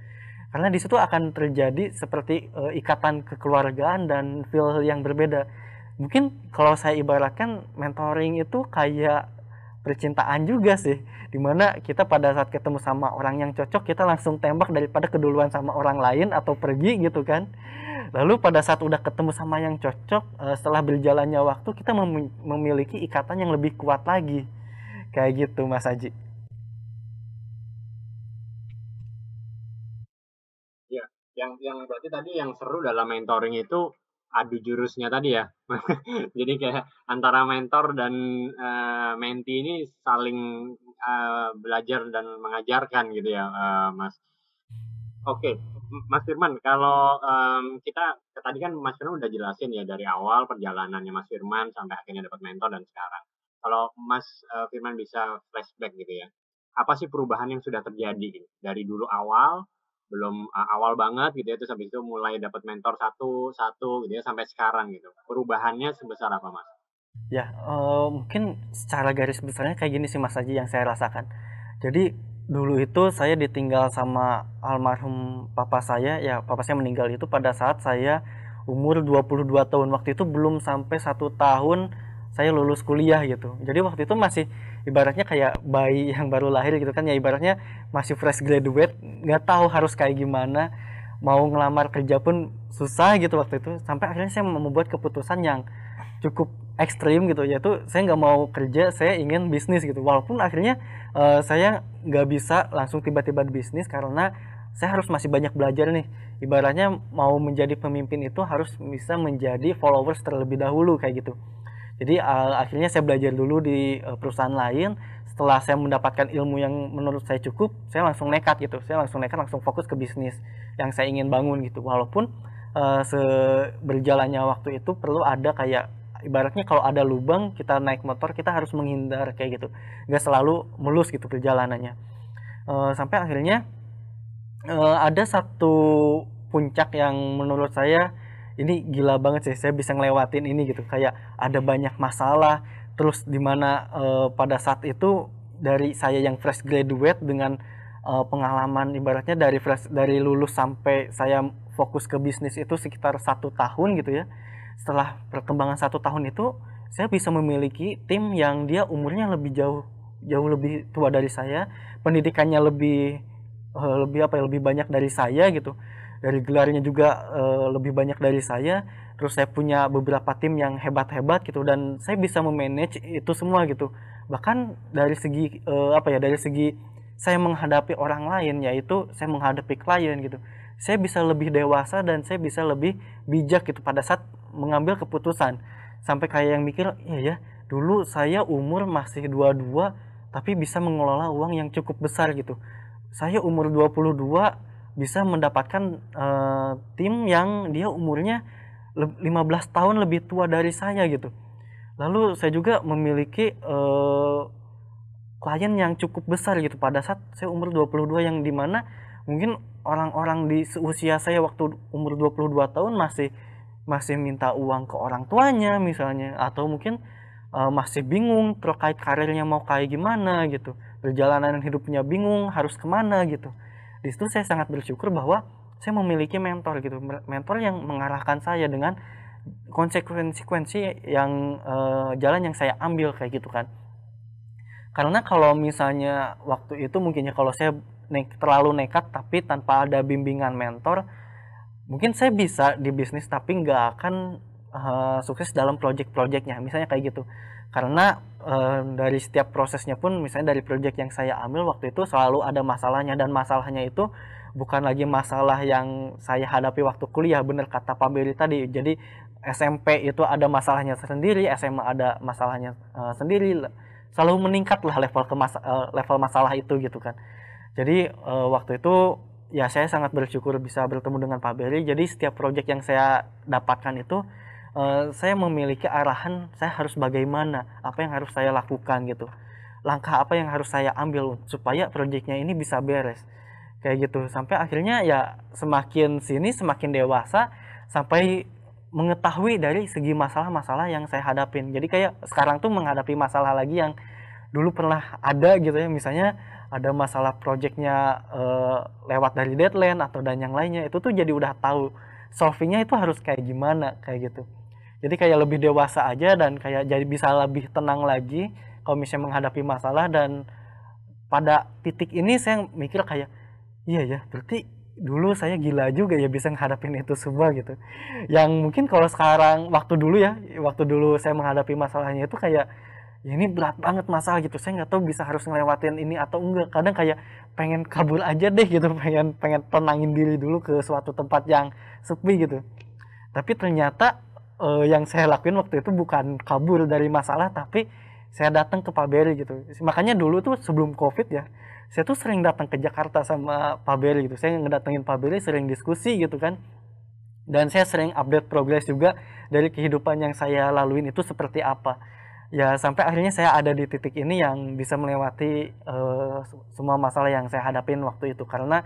karena di situ akan terjadi seperti uh, ikatan kekeluargaan dan feel yang berbeda. Mungkin kalau saya ibaratkan mentoring itu kayak percintaan juga sih, dimana kita pada saat ketemu sama orang yang cocok kita langsung tembak daripada keduluan sama orang lain atau pergi gitu kan. Lalu pada saat udah ketemu sama yang cocok, uh, setelah berjalannya waktu kita mem memiliki ikatan yang lebih kuat lagi, kayak gitu Mas Aji. yang berarti tadi yang seru dalam mentoring itu adu jurusnya tadi ya. Jadi kayak antara mentor dan uh, eh, menti ini saling uh, belajar dan mengajarkan gitu ya, uh, Mas. Oke, okay. Mas Firman, kalau um, kita tadi kan Mas Firman udah jelasin ya dari awal perjalanannya Mas Firman sampai akhirnya dapat mentor dan sekarang. Kalau Mas Firman bisa flashback gitu ya, apa sih perubahan yang sudah terjadi dari dulu awal belum uh, awal banget gitu ya terus habis itu mulai dapat mentor satu satu gitu ya sampai sekarang gitu perubahannya sebesar apa mas? Ya uh, mungkin secara garis besarnya kayak gini sih mas Haji yang saya rasakan. Jadi dulu itu saya ditinggal sama almarhum papa saya ya papa saya meninggal itu pada saat saya umur 22 tahun waktu itu belum sampai satu tahun saya lulus kuliah gitu jadi waktu itu masih ibaratnya kayak bayi yang baru lahir gitu kan ya ibaratnya masih fresh graduate nggak tahu harus kayak gimana mau ngelamar kerja pun susah gitu waktu itu sampai akhirnya saya membuat keputusan yang cukup ekstrim gitu yaitu saya nggak mau kerja saya ingin bisnis gitu walaupun akhirnya uh, saya nggak bisa langsung tiba-tiba bisnis karena saya harus masih banyak belajar nih ibaratnya mau menjadi pemimpin itu harus bisa menjadi followers terlebih dahulu kayak gitu jadi uh, akhirnya saya belajar dulu di uh, perusahaan lain. Setelah saya mendapatkan ilmu yang menurut saya cukup, saya langsung nekat gitu. Saya langsung nekat langsung fokus ke bisnis yang saya ingin bangun gitu. Walaupun uh, eh, seberjalannya waktu itu perlu ada kayak ibaratnya kalau ada lubang kita naik motor kita harus menghindar kayak gitu. Gak selalu mulus gitu perjalanannya. Uh, sampai akhirnya uh, ada satu puncak yang menurut saya ini gila banget sih saya bisa ngelewatin ini gitu kayak ada banyak masalah terus dimana uh, eh, pada saat itu dari saya yang fresh graduate dengan uh, pengalaman ibaratnya dari fresh dari lulus sampai saya fokus ke bisnis itu sekitar satu tahun gitu ya setelah perkembangan satu tahun itu saya bisa memiliki tim yang dia umurnya lebih jauh jauh lebih tua dari saya pendidikannya lebih eh, lebih apa ya lebih banyak dari saya gitu dari gelarnya juga e, lebih banyak dari saya terus saya punya beberapa tim yang hebat-hebat gitu dan saya bisa memanage itu semua gitu bahkan dari segi e, apa ya dari segi saya menghadapi orang lain yaitu saya menghadapi klien gitu saya bisa lebih dewasa dan saya bisa lebih bijak gitu pada saat mengambil keputusan sampai kayak yang mikir ya ya dulu saya umur masih 22 tapi bisa mengelola uang yang cukup besar gitu saya umur 22 bisa mendapatkan uh, tim yang dia umurnya 15 tahun lebih tua dari saya gitu. Lalu saya juga memiliki uh, klien yang cukup besar gitu pada saat saya umur 22 yang dimana mungkin orang-orang di seusia saya waktu umur 22 tahun masih masih minta uang ke orang tuanya misalnya atau mungkin uh, masih bingung terkait karirnya mau kayak gimana gitu perjalanan hidupnya bingung harus kemana gitu di situ saya sangat bersyukur bahwa saya memiliki mentor gitu mentor yang mengarahkan saya dengan konsekuensi konsekuensi yang uh, jalan yang saya ambil kayak gitu kan karena kalau misalnya waktu itu mungkinnya kalau saya ne terlalu nekat tapi tanpa ada bimbingan mentor mungkin saya bisa di bisnis tapi nggak akan uh, sukses dalam project-projectnya misalnya kayak gitu karena um, dari setiap prosesnya pun misalnya dari proyek yang saya ambil waktu itu selalu ada masalahnya dan masalahnya itu bukan lagi masalah yang saya hadapi waktu kuliah bener kata Pak Beri tadi jadi SMP itu ada masalahnya sendiri SMA ada masalahnya uh, sendiri selalu meningkat lah level ke masa, uh, eh, level masalah itu gitu kan jadi uh, waktu itu ya saya sangat bersyukur bisa bertemu dengan Pak Beri jadi setiap proyek yang saya dapatkan itu Eh, saya memiliki arahan saya harus bagaimana apa yang harus saya lakukan gitu langkah apa yang harus saya ambil supaya proyeknya ini bisa beres kayak gitu sampai akhirnya ya semakin sini semakin dewasa sampai mengetahui dari segi masalah-masalah yang saya hadapin jadi kayak sekarang tuh menghadapi masalah lagi yang dulu pernah ada gitu ya misalnya ada masalah proyeknya e, eh, lewat dari deadline atau dan yang lainnya itu tuh jadi udah tahu solvingnya itu harus kayak gimana kayak gitu jadi kayak lebih dewasa aja dan kayak jadi bisa lebih tenang lagi kalau misalnya menghadapi masalah dan pada titik ini saya mikir kayak iya ya berarti dulu saya gila juga ya bisa menghadapin itu semua gitu yang mungkin kalau sekarang waktu dulu ya waktu dulu saya menghadapi masalahnya itu kayak ya ini berat banget masalah gitu saya nggak tahu bisa harus ngelewatin ini atau enggak kadang kayak pengen kabur aja deh gitu pengen pengen tenangin diri dulu ke suatu tempat yang sepi gitu tapi ternyata uh, yang saya lakuin waktu itu bukan kabur dari masalah tapi saya datang ke Pak Beri gitu. Makanya dulu tuh sebelum Covid ya, saya tuh sering datang ke Jakarta sama Pak Beri gitu. Saya ngedatengin Pak Beri sering diskusi gitu kan. Dan saya sering update progres juga dari kehidupan yang saya laluin itu seperti apa. Ya sampai akhirnya saya ada di titik ini yang bisa melewati uh, semua masalah yang saya hadapin waktu itu karena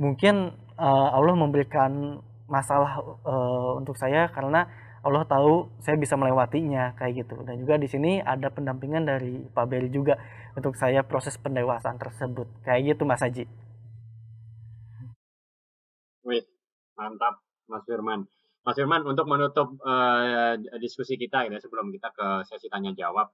mungkin uh, Allah memberikan masalah uh, untuk saya karena Allah tahu saya bisa melewatinya kayak gitu dan juga di sini ada pendampingan dari Pak Beri juga untuk saya proses pendewasaan tersebut kayak gitu Mas Haji. Wih, mantap Mas Firman. Mas Firman untuk menutup uh, diskusi kita gitu ya sebelum kita ke sesi tanya jawab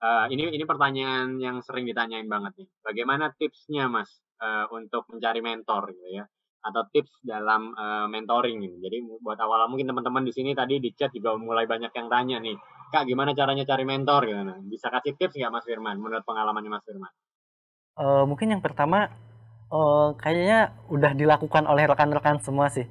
uh, ini ini pertanyaan yang sering ditanyain banget nih. Bagaimana tipsnya Mas uh, untuk mencari mentor gitu ya? atau tips dalam uh, mentoring gitu. Jadi buat awal mungkin teman-teman di sini tadi di chat juga mulai banyak yang tanya nih, Kak gimana caranya cari mentor gitu. Nah, bisa kasih tips nggak Mas Firman menurut pengalamannya Mas Firman? Uh, mungkin yang pertama uh, kayaknya udah dilakukan oleh rekan-rekan semua sih,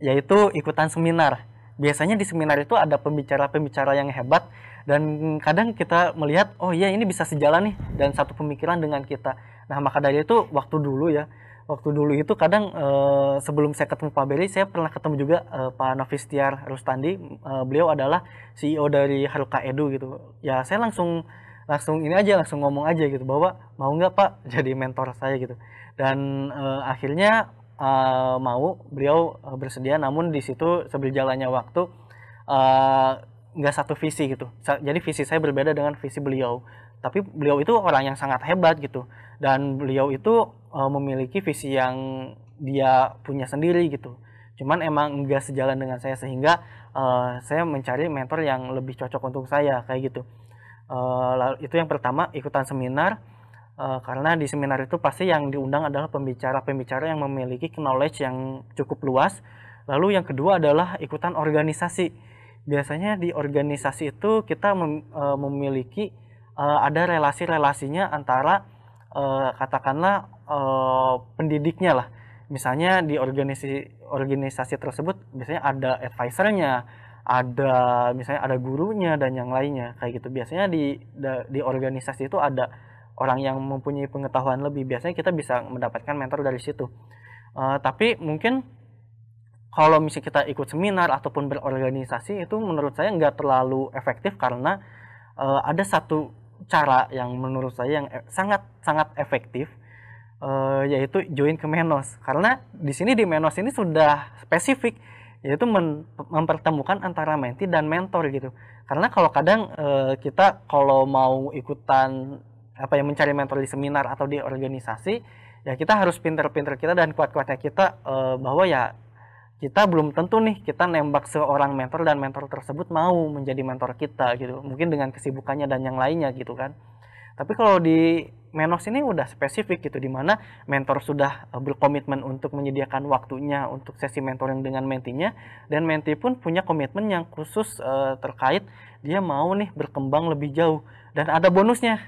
yaitu ikutan seminar. Biasanya di seminar itu ada pembicara-pembicara yang hebat dan kadang kita melihat oh iya ini bisa sejalan nih dan satu pemikiran dengan kita. Nah maka dari itu waktu dulu ya waktu dulu itu kadang uh, sebelum saya ketemu Pak Beri saya pernah ketemu juga uh, Pak Novistiar Rustandi uh, beliau adalah CEO dari Haruka Edu gitu ya saya langsung langsung ini aja langsung ngomong aja gitu bahwa mau nggak Pak jadi mentor saya gitu dan uh, akhirnya uh, mau beliau uh, bersedia namun di situ jalannya waktu nggak uh, satu visi gitu jadi visi saya berbeda dengan visi beliau tapi beliau itu orang yang sangat hebat gitu dan beliau itu uh, memiliki visi yang dia punya sendiri gitu cuman emang enggak sejalan dengan saya sehingga uh, saya mencari mentor yang lebih cocok untuk saya kayak gitu uh, itu yang pertama ikutan seminar uh, karena di seminar itu pasti yang diundang adalah pembicara-pembicara yang memiliki knowledge yang cukup luas lalu yang kedua adalah ikutan organisasi biasanya di organisasi itu kita mem, uh, memiliki uh, ada relasi-relasinya antara Eh, katakanlah eh, pendidiknya lah misalnya di organisasi organisasi tersebut biasanya ada advisernya ada misalnya ada gurunya dan yang lainnya kayak gitu biasanya di di organisasi itu ada orang yang mempunyai pengetahuan lebih biasanya kita bisa mendapatkan mentor dari situ eh, tapi mungkin kalau misalnya kita ikut seminar ataupun berorganisasi itu menurut saya nggak terlalu efektif karena uh, ada satu cara yang menurut saya yang eh, sangat sangat efektif uh, yaitu join ke Menos karena di sini di Menos ini sudah spesifik yaitu mempertemukan antara menti dan mentor gitu karena kalau kadang uh, kita kalau mau ikutan apa yang mencari mentor di seminar atau di organisasi ya kita harus pinter-pinter kita dan kuat-kuatnya kita uh, bahwa ya kita belum tentu nih kita nembak seorang mentor dan mentor tersebut mau menjadi mentor kita gitu mungkin dengan kesibukannya dan yang lainnya gitu kan tapi kalau di Menos ini udah spesifik gitu dimana mentor sudah e, berkomitmen untuk menyediakan waktunya untuk sesi mentoring dengan mentinya dan menti pun punya komitmen yang khusus e, terkait dia mau nih berkembang lebih jauh dan ada bonusnya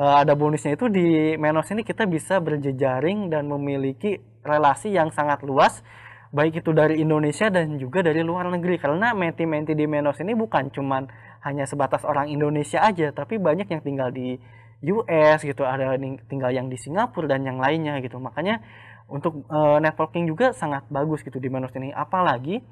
e, ada bonusnya itu di Menos ini kita bisa berjejaring dan memiliki relasi yang sangat luas baik itu dari Indonesia dan juga dari luar negeri karena menti-menti di Menos ini bukan cuman hanya sebatas orang Indonesia aja tapi banyak yang tinggal di US gitu ada tinggal yang di Singapura dan yang lainnya gitu makanya untuk e, networking juga sangat bagus gitu di Menos ini apalagi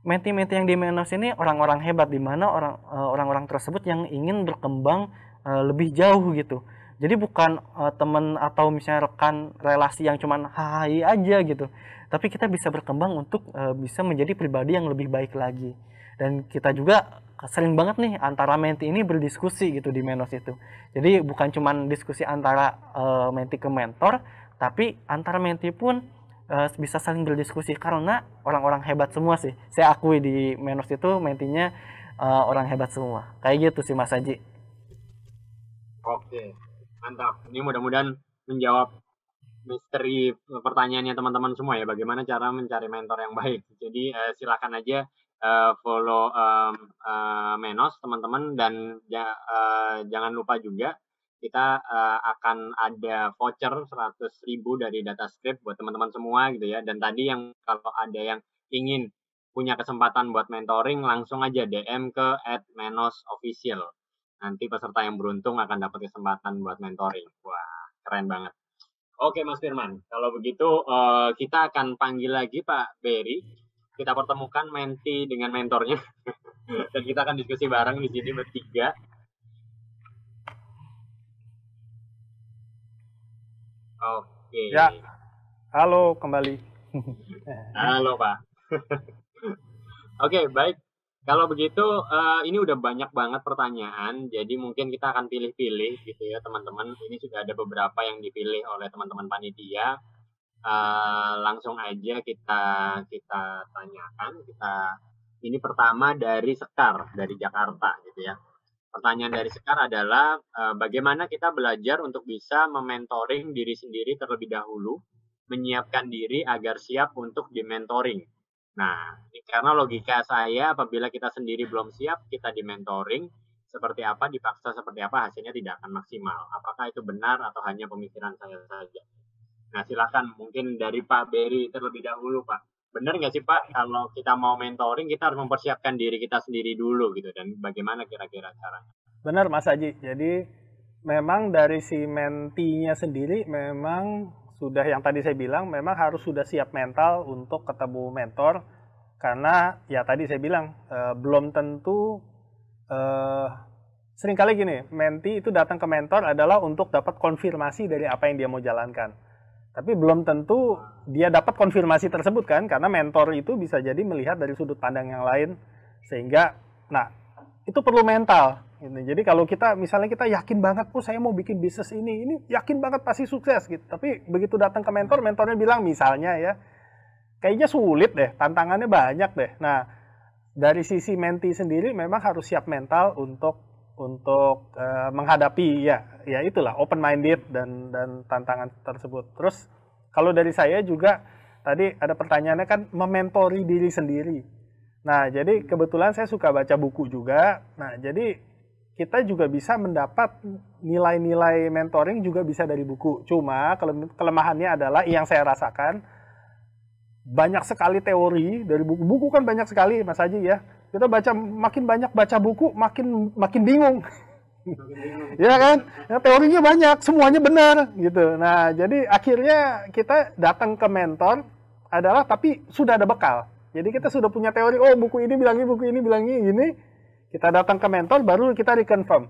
menti-menti yang di Menos ini orang-orang hebat di mana orang e, orang-orang tersebut yang ingin berkembang e, lebih jauh gitu jadi bukan e, temen atau misalnya rekan relasi yang cuman hai aja gitu tapi kita bisa berkembang untuk uh, bisa menjadi pribadi yang lebih baik lagi dan kita juga sering banget nih antara menti ini berdiskusi gitu di menos itu jadi bukan cuman diskusi antara uh, menti ke mentor tapi antara menti pun uh, bisa saling berdiskusi karena orang-orang hebat semua sih saya akui di menos itu mentinya uh, orang hebat semua kayak gitu sih mas Aji oke mantap ini mudah-mudahan menjawab misteri eh, pertanyaannya teman-teman semua ya bagaimana cara mencari mentor yang baik jadi uh, silakan aja uh, follow uh, uh, Menos teman-teman dan ja, uh, jangan lupa juga kita uh, akan ada voucher 100 ribu dari data script buat teman-teman semua gitu ya dan tadi yang kalau ada yang ingin punya kesempatan buat mentoring langsung aja DM ke @MenosOfficial nanti peserta yang beruntung akan dapat kesempatan buat mentoring wah keren banget Oke Mas Firman, kalau begitu uh, kita akan panggil lagi Pak Berry. Kita pertemukan menti dengan mentornya. Dan kita akan diskusi bareng di sini bertiga. Oke. Ya. Halo kembali. Halo Pak. Oke, baik kalau begitu, uh, ini udah banyak banget pertanyaan, jadi mungkin kita akan pilih-pilih gitu ya teman-teman. Ini sudah ada beberapa yang dipilih oleh teman-teman panitia. Uh, langsung aja kita kita tanyakan. Kita ini pertama dari Sekar dari Jakarta gitu ya. Pertanyaan dari Sekar adalah uh, bagaimana kita belajar untuk bisa mementoring diri sendiri terlebih dahulu, menyiapkan diri agar siap untuk dimentoring Nah, karena logika saya apabila kita sendiri belum siap, kita di mentoring, seperti apa, dipaksa seperti apa, hasilnya tidak akan maksimal. Apakah itu benar atau hanya pemikiran saya saja? Nah, silakan mungkin dari Pak Beri terlebih dahulu, Pak. Benar nggak sih, Pak, kalau kita mau mentoring, kita harus mempersiapkan diri kita sendiri dulu, gitu, dan bagaimana kira-kira caranya? Benar, Mas Haji. Jadi, memang dari si mentinya sendiri memang sudah yang tadi saya bilang memang harus sudah siap mental untuk ketemu mentor karena ya tadi saya bilang eh, belum tentu eh, seringkali gini menti itu datang ke mentor adalah untuk dapat konfirmasi dari apa yang dia mau jalankan tapi belum tentu dia dapat konfirmasi tersebut kan karena mentor itu bisa jadi melihat dari sudut pandang yang lain sehingga nah itu perlu mental Gitu. Jadi kalau kita misalnya kita yakin banget, oh saya mau bikin bisnis ini, ini yakin banget pasti sukses gitu. Tapi begitu datang ke mentor, mentornya bilang misalnya ya, kayaknya sulit deh, tantangannya banyak deh. Nah dari sisi menti sendiri memang harus siap mental untuk untuk uh, menghadapi ya ya itulah open minded dan dan tantangan tersebut. Terus kalau dari saya juga tadi ada pertanyaannya kan mementori diri sendiri. Nah, jadi kebetulan saya suka baca buku juga. Nah, jadi kita juga bisa mendapat nilai-nilai mentoring juga bisa dari buku. Cuma kelemahannya adalah yang saya rasakan banyak sekali teori dari buku. Buku kan banyak sekali Mas Haji ya. Kita baca makin banyak baca buku makin makin bingung. ya kan? Ya, teorinya banyak, semuanya benar gitu. Nah, jadi akhirnya kita datang ke mentor adalah tapi sudah ada bekal. Jadi kita sudah punya teori, oh buku ini bilangnya, buku ini bilangnya ini, gini kita datang ke mentor baru kita reconfirm.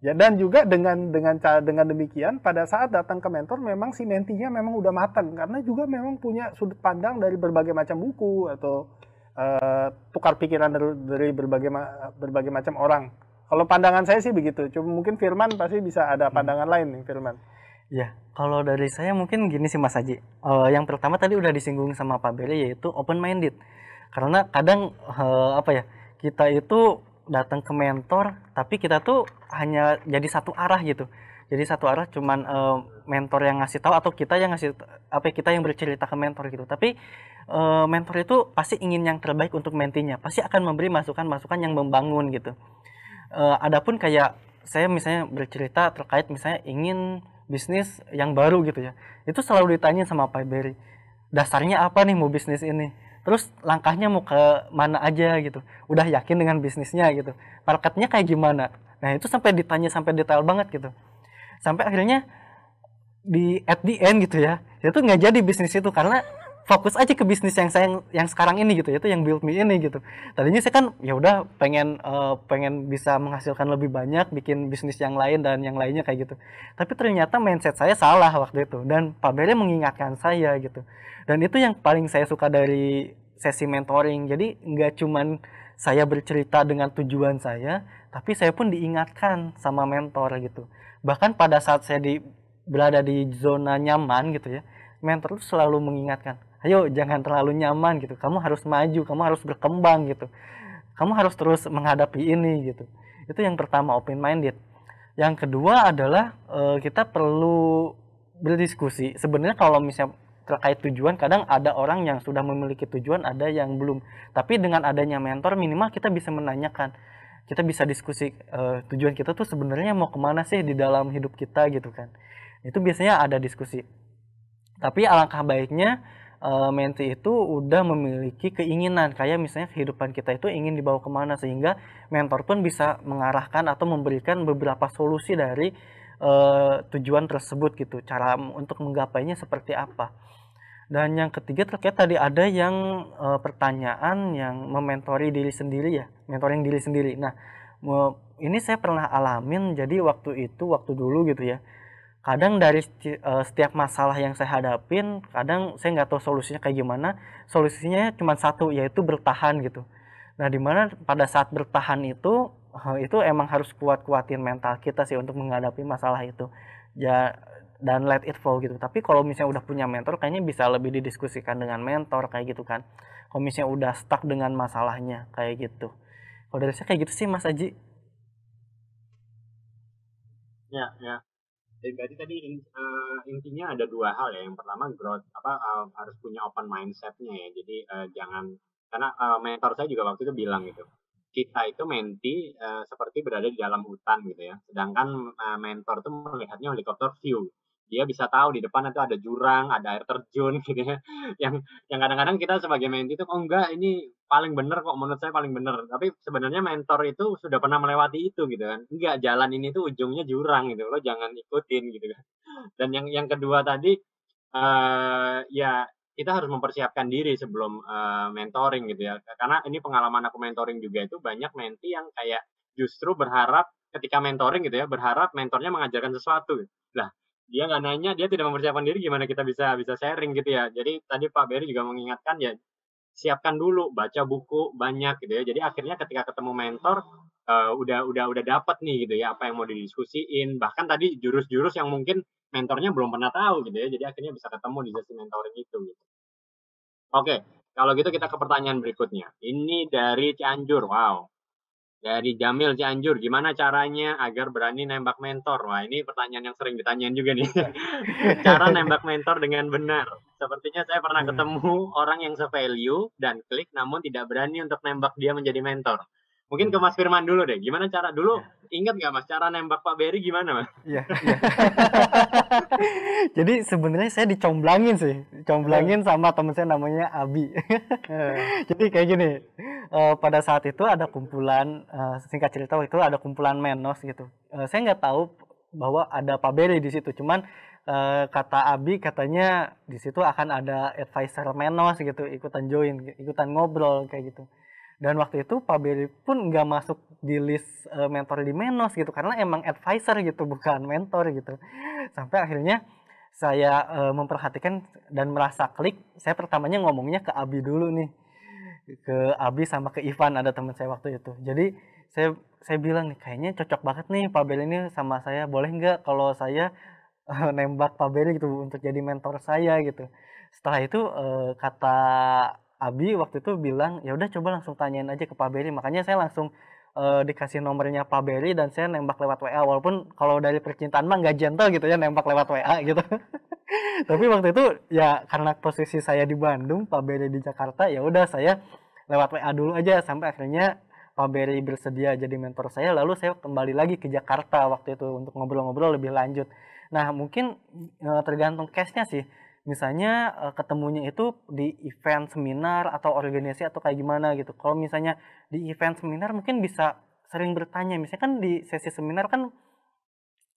Ya dan juga dengan dengan cara dengan demikian pada saat datang ke mentor memang si mentinya memang udah matang karena juga memang punya sudut pandang dari berbagai macam buku atau uh, tukar pikiran dari, dari berbagai berbagai macam orang. Kalau pandangan saya sih begitu. Cuma mungkin Firman pasti bisa ada hmm. pandangan hmm. lain nih Firman. Ya, kalau dari saya mungkin gini sih Mas Haji. Uh, yang pertama tadi udah disinggung sama Pak Beli yaitu open minded. Karena kadang uh, apa ya, kita itu datang ke mentor tapi kita tuh hanya jadi satu arah gitu jadi satu arah cuman e, mentor yang ngasih tahu atau kita yang ngasih apa kita yang bercerita ke mentor gitu tapi e, mentor itu pasti ingin yang terbaik untuk mentinya pasti akan memberi masukan-masukan yang membangun gitu e, adapun kayak saya misalnya bercerita terkait misalnya ingin bisnis yang baru gitu ya itu selalu ditanya sama Pak Berry dasarnya apa nih mau bisnis ini terus langkahnya mau ke mana aja gitu udah yakin dengan bisnisnya gitu marketnya kayak gimana nah itu sampai ditanya sampai detail banget gitu sampai akhirnya di at the end gitu ya itu nggak jadi bisnis itu karena fokus aja ke bisnis yang saya yang sekarang ini gitu yaitu yang build me ini gitu tadinya saya kan ya udah pengen uh, pengen bisa menghasilkan lebih banyak bikin bisnis yang lain dan yang lainnya kayak gitu tapi ternyata mindset saya salah waktu itu dan Pak Bele mengingatkan saya gitu dan itu yang paling saya suka dari sesi mentoring jadi nggak cuman saya bercerita dengan tujuan saya tapi saya pun diingatkan sama mentor gitu bahkan pada saat saya di berada di zona nyaman gitu ya mentor itu selalu mengingatkan ayo jangan terlalu nyaman gitu kamu harus maju kamu harus berkembang gitu kamu harus terus menghadapi ini gitu itu yang pertama open minded yang kedua adalah uh, kita perlu berdiskusi sebenarnya kalau misalnya terkait tujuan kadang ada orang yang sudah memiliki tujuan ada yang belum tapi dengan adanya mentor minimal kita bisa menanyakan kita bisa diskusi uh, tujuan kita tuh sebenarnya mau kemana sih di dalam hidup kita gitu kan itu biasanya ada diskusi tapi alangkah baiknya uh, eh, mentee itu udah memiliki keinginan kayak misalnya kehidupan kita itu ingin dibawa kemana sehingga mentor pun bisa mengarahkan atau memberikan beberapa solusi dari uh, tujuan tersebut gitu cara untuk menggapainya seperti apa dan yang ketiga terkait tadi ada yang uh, pertanyaan yang mementori diri sendiri ya mentoring diri sendiri nah ini saya pernah alamin jadi waktu itu waktu dulu gitu ya kadang dari eh, setiap masalah yang saya hadapin kadang saya nggak tahu solusinya kayak gimana solusinya cuma satu yaitu bertahan gitu nah dimana pada saat bertahan itu eh, itu emang harus kuat kuatin mental kita sih untuk menghadapi masalah itu ya dan let it flow gitu tapi kalau misalnya udah punya mentor kayaknya bisa lebih didiskusikan dengan mentor kayak gitu kan kalau misalnya udah stuck dengan masalahnya kayak gitu kalau dari saya kayak gitu sih mas Aji ya ya jadi eh, tadi in, uh, eh, intinya ada dua hal ya. Yang pertama growth apa uh, harus punya open mindsetnya ya. Jadi uh, jangan karena uh, mentor saya juga waktu itu bilang gitu. Kita itu menti uh, seperti berada di dalam hutan gitu ya. Sedangkan uh, mentor itu melihatnya helikopter view dia bisa tahu di depan itu ada jurang, ada air terjun gitu ya. Yang yang kadang-kadang kita sebagai mentor itu oh enggak ini paling bener kok menurut saya paling bener. Tapi sebenarnya mentor itu sudah pernah melewati itu gitu kan. Enggak, jalan ini tuh ujungnya jurang gitu. Lo jangan ikutin gitu kan. Dan yang yang kedua tadi uh, ya kita harus mempersiapkan diri sebelum uh, mentoring gitu ya. Karena ini pengalaman aku mentoring juga itu banyak menti yang kayak justru berharap ketika mentoring gitu ya, berharap mentornya mengajarkan sesuatu. Lah, dia nggak nanya dia tidak mempersiapkan diri gimana kita bisa bisa sharing gitu ya jadi tadi Pak Beri juga mengingatkan ya siapkan dulu baca buku banyak gitu ya jadi akhirnya ketika ketemu mentor uh, udah udah udah dapat nih gitu ya apa yang mau didiskusiin bahkan tadi jurus-jurus yang mungkin mentornya belum pernah tahu gitu ya jadi akhirnya bisa ketemu di sesi mentoring itu gitu oke kalau gitu kita ke pertanyaan berikutnya ini dari Cianjur wow dari Jamil Cianjur, gimana caranya agar berani nembak mentor? Wah, ini pertanyaan yang sering ditanyain juga nih. Cara nembak mentor dengan benar. Sepertinya saya pernah hmm. ketemu orang yang sevalue dan klik namun tidak berani untuk nembak dia menjadi mentor. Mungkin ke Mas Firman dulu deh. Gimana cara dulu? Ya. Ingat nggak Mas cara nembak Pak Beri gimana Mas? Iya. Ya. Jadi sebenarnya saya dicomblangin sih, comblangin ya. sama teman saya namanya Abi. ya. Jadi kayak gini, uh, pada saat itu ada kumpulan uh, singkat cerita itu ada kumpulan menos gitu. Uh, saya nggak tahu bahwa ada Pak Beri di situ, cuman Uh, kata Abi katanya di situ akan ada advisor menos gitu ikutan join ikutan ngobrol kayak gitu dan waktu itu Pak Beri pun nggak masuk di list uh, mentor di Menos gitu karena emang advisor gitu bukan mentor gitu sampai akhirnya saya uh, memperhatikan dan merasa klik saya pertamanya ngomongnya ke Abi dulu nih ke Abi sama ke Ivan ada teman saya waktu itu jadi saya saya bilang nih kayaknya cocok banget nih Pak Beri ini sama saya boleh nggak kalau saya uh, nembak Pak Beri gitu untuk jadi mentor saya gitu setelah itu uh, kata Abi waktu itu bilang ya udah coba langsung tanyain aja ke Pak Beri makanya saya langsung uh, dikasih nomornya Pak Beri dan saya nembak lewat WA walaupun kalau dari percintaan mah nggak gentle gitu ya nembak lewat WA gitu tapi waktu itu ya karena posisi saya di Bandung Pak Beri di Jakarta ya udah saya lewat WA dulu aja sampai akhirnya Pak Beri bersedia jadi mentor saya lalu saya kembali lagi ke Jakarta waktu itu untuk ngobrol-ngobrol lebih lanjut nah mungkin eh, tergantung case-nya sih misalnya uh, ketemunya itu di event seminar atau organisasi atau kayak gimana gitu kalau misalnya di event seminar mungkin bisa sering bertanya misalnya kan di sesi seminar kan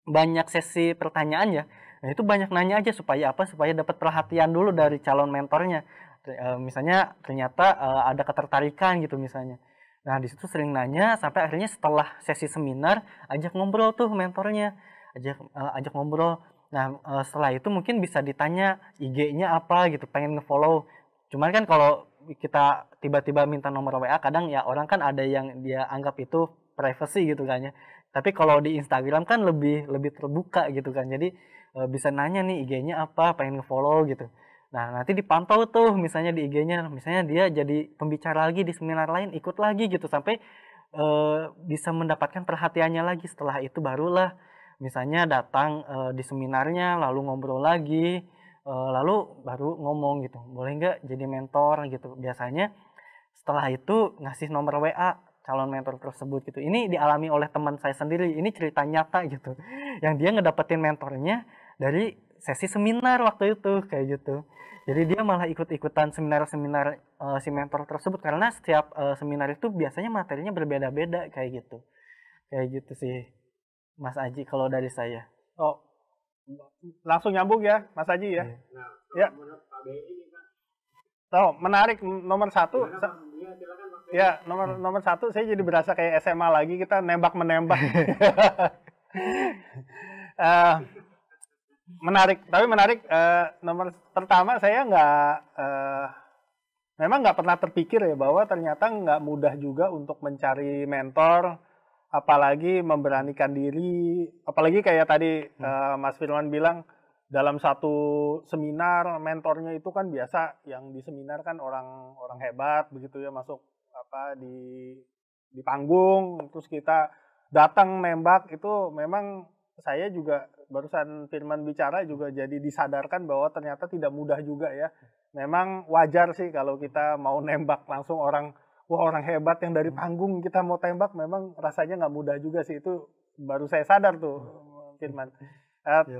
banyak sesi pertanyaan ya nah itu banyak nanya aja supaya apa supaya dapat perhatian dulu dari calon mentornya e, misalnya ternyata e, ada ketertarikan gitu misalnya nah disitu sering nanya sampai akhirnya setelah sesi seminar ajak ngobrol tuh mentornya ajak ajak ngobrol Nah, eh, setelah itu mungkin bisa ditanya IG-nya apa gitu, pengen ngefollow. Cuman kan kalau kita tiba-tiba minta nomor WA, kadang ya orang kan ada yang dia anggap itu privacy gitu kan ya. Tapi kalau di Instagram kan lebih lebih terbuka gitu kan. Jadi eh, bisa nanya nih IG-nya apa, pengen ngefollow gitu. Nah, nanti dipantau tuh misalnya di IG-nya, misalnya dia jadi pembicara lagi di seminar lain, ikut lagi gitu sampai eh, bisa mendapatkan perhatiannya lagi. Setelah itu barulah misalnya datang e, di seminarnya lalu ngobrol lagi e, lalu baru ngomong gitu boleh nggak jadi mentor gitu biasanya setelah itu ngasih nomor WA calon mentor tersebut gitu ini dialami oleh teman saya sendiri ini cerita nyata gitu yang dia ngedapetin mentornya dari sesi seminar waktu itu kayak gitu jadi dia malah ikut-ikutan seminar-seminar e, si mentor tersebut karena setiap e, seminar itu biasanya materinya berbeda-beda kayak gitu kayak gitu sih Mas Aji kalau dari saya. Oh, langsung nyambung ya, Mas Aji ya. Iya. Nah, ya. Tahu, oh, menarik nomor satu. ya, ya, nomor nomor satu saya jadi berasa kayak SMA lagi kita nembak menembak. uh, eh, menarik, tapi menarik uh, nomor pertama saya nggak uh, memang nggak pernah terpikir ya bahwa ternyata nggak mudah juga untuk mencari mentor apalagi memberanikan diri, apalagi kayak tadi hmm. uh, Mas Firman bilang dalam satu seminar mentornya itu kan biasa yang di seminar kan orang-orang hebat begitu ya masuk apa di di panggung terus kita datang nembak itu memang saya juga barusan Firman bicara juga jadi disadarkan bahwa ternyata tidak mudah juga ya. Memang wajar sih kalau kita mau nembak langsung orang wah orang hebat yang dari hmm. panggung kita mau tembak memang rasanya nggak mudah juga sih itu baru saya sadar tuh hmm. Firman. Uh, ya,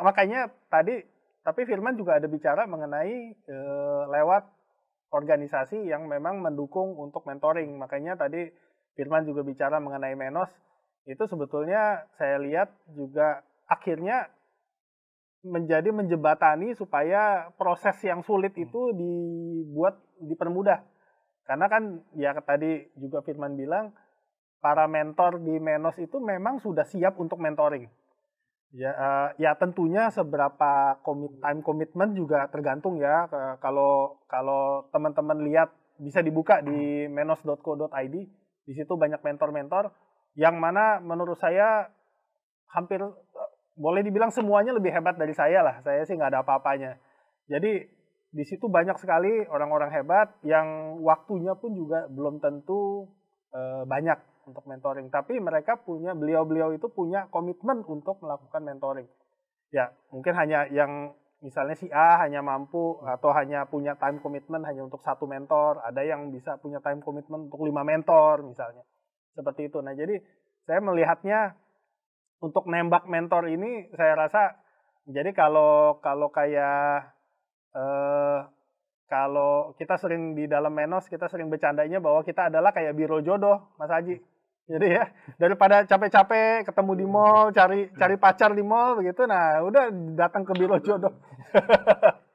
makanya tadi tapi Firman juga ada bicara mengenai uh, lewat organisasi yang memang mendukung untuk mentoring. Makanya tadi Firman juga bicara mengenai Menos itu sebetulnya saya lihat juga akhirnya menjadi menjebatani supaya proses yang sulit hmm. itu dibuat dipermudah karena kan ya tadi juga Firman bilang para mentor di Menos itu memang sudah siap untuk mentoring. Ya, uh, ya tentunya seberapa commit, time commitment juga tergantung ya. Uh, kalau kalau teman-teman lihat bisa dibuka di menos.co.id, di situ banyak mentor-mentor yang mana menurut saya hampir eh, boleh dibilang semuanya lebih hebat dari saya lah. Saya sih nggak ada apa-apanya. Jadi di situ banyak sekali orang-orang hebat yang waktunya pun juga belum tentu e, banyak untuk mentoring tapi mereka punya beliau-beliau itu punya komitmen untuk melakukan mentoring ya mungkin hanya yang misalnya si A hanya mampu atau hanya punya time commitment hanya untuk satu mentor ada yang bisa punya time commitment untuk lima mentor misalnya seperti itu nah jadi saya melihatnya untuk nembak mentor ini saya rasa jadi kalau kalau kayak eh, kalau kita sering di dalam menos kita sering bercandanya bahwa kita adalah kayak biro jodoh Mas Haji. Jadi ya daripada capek-capek ketemu di mall cari cari pacar di mall begitu, nah udah datang ke biro jodoh.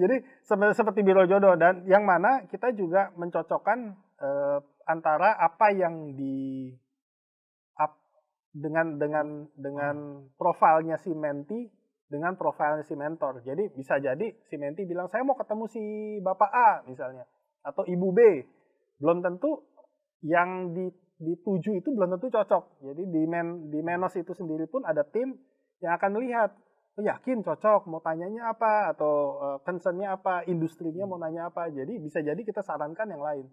Jadi seperti biro jodoh dan yang mana kita juga mencocokkan eh, antara apa yang di up, dengan dengan dengan profilnya si menti dengan profilnya si mentor. Jadi bisa jadi si menti bilang saya mau ketemu si bapak A misalnya atau ibu B. Belum tentu yang dituju itu belum tentu cocok. Jadi di men di menos itu sendiri pun ada tim yang akan melihat oh, yakin cocok mau tanyanya apa atau uh, concernnya apa industrinya mau nanya apa jadi bisa jadi kita sarankan yang lain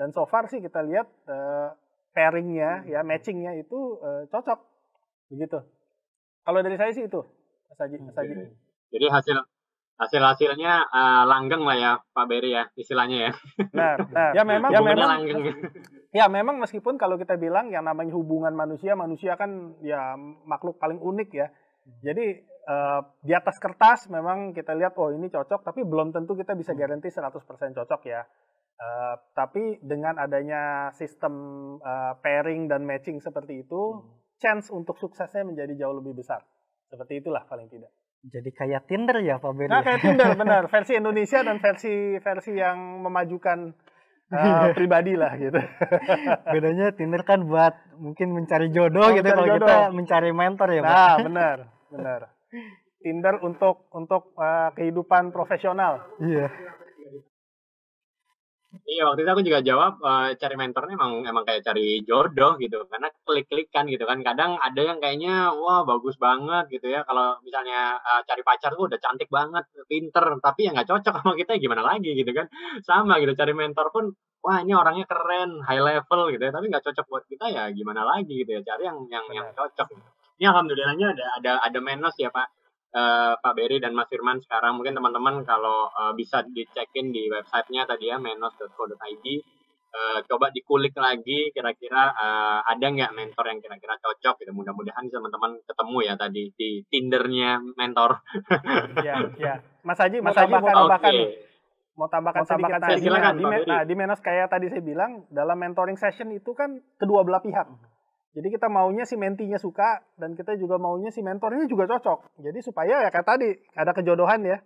dan so far sih kita lihat uh, pairingnya ya hmm. matchingnya itu uh, cocok begitu kalau dari saya sih itu Mas Haji, Mas Haji. Jadi hasil hasil hasilnya uh, langgeng lah ya Pak Beri ya istilahnya ya. Nah, nah ya memang ya memang langgeng. Ya memang meskipun kalau kita bilang yang namanya hubungan manusia manusia kan ya makhluk paling unik ya. Hmm. Jadi uh, di atas kertas memang kita lihat oh ini cocok tapi belum tentu kita bisa hmm. garanti 100% cocok ya. Uh, tapi dengan adanya sistem uh, pairing dan matching seperti itu, hmm. chance untuk suksesnya menjadi jauh lebih besar. Seperti itulah paling tidak. Jadi kayak Tinder ya Pak Ben? Nah kayak Tinder benar, versi Indonesia dan versi versi yang memajukan uh, pribadi lah gitu. Bedanya Tinder kan buat mungkin mencari jodoh oh, gitu kalau kita mencari mentor ya Pak. Nah benar, benar. Tinder untuk untuk uh, kehidupan profesional. Iya. Iya waktu itu aku juga jawab uh, cari mentornya emang emang kayak cari jodoh gitu karena klik klik kan gitu kan kadang ada yang kayaknya wah bagus banget gitu ya kalau misalnya uh, cari pacar tuh udah cantik banget pinter tapi ya nggak cocok sama kita ya gimana lagi gitu kan sama gitu cari mentor pun wah ini orangnya keren high level gitu ya tapi nggak cocok buat kita ya gimana lagi gitu ya cari yang yang yang cocok ini alhamdulillahnya ada ada ada menos ya pak Eh, Pak Beri dan Mas Firman sekarang mungkin teman-teman kalau uh, bisa dicekin di websitenya tadi ya menos.co.id uh, eh, coba dikulik lagi kira-kira uh, ada nggak mentor yang kira-kira cocok gitu mudah-mudahan teman-teman ketemu ya tadi di tindernya mentor ya ya Mas Haji Mas Haji mau tambahkan okay. mau tambahkan, tambahkan sedikit, di Menos kayak tadi saya bilang dalam mentoring session itu kan kedua belah pihak jadi kita maunya si mentinya suka dan kita juga maunya si mentornya juga cocok. Jadi supaya ya kayak tadi ada kejodohan ya.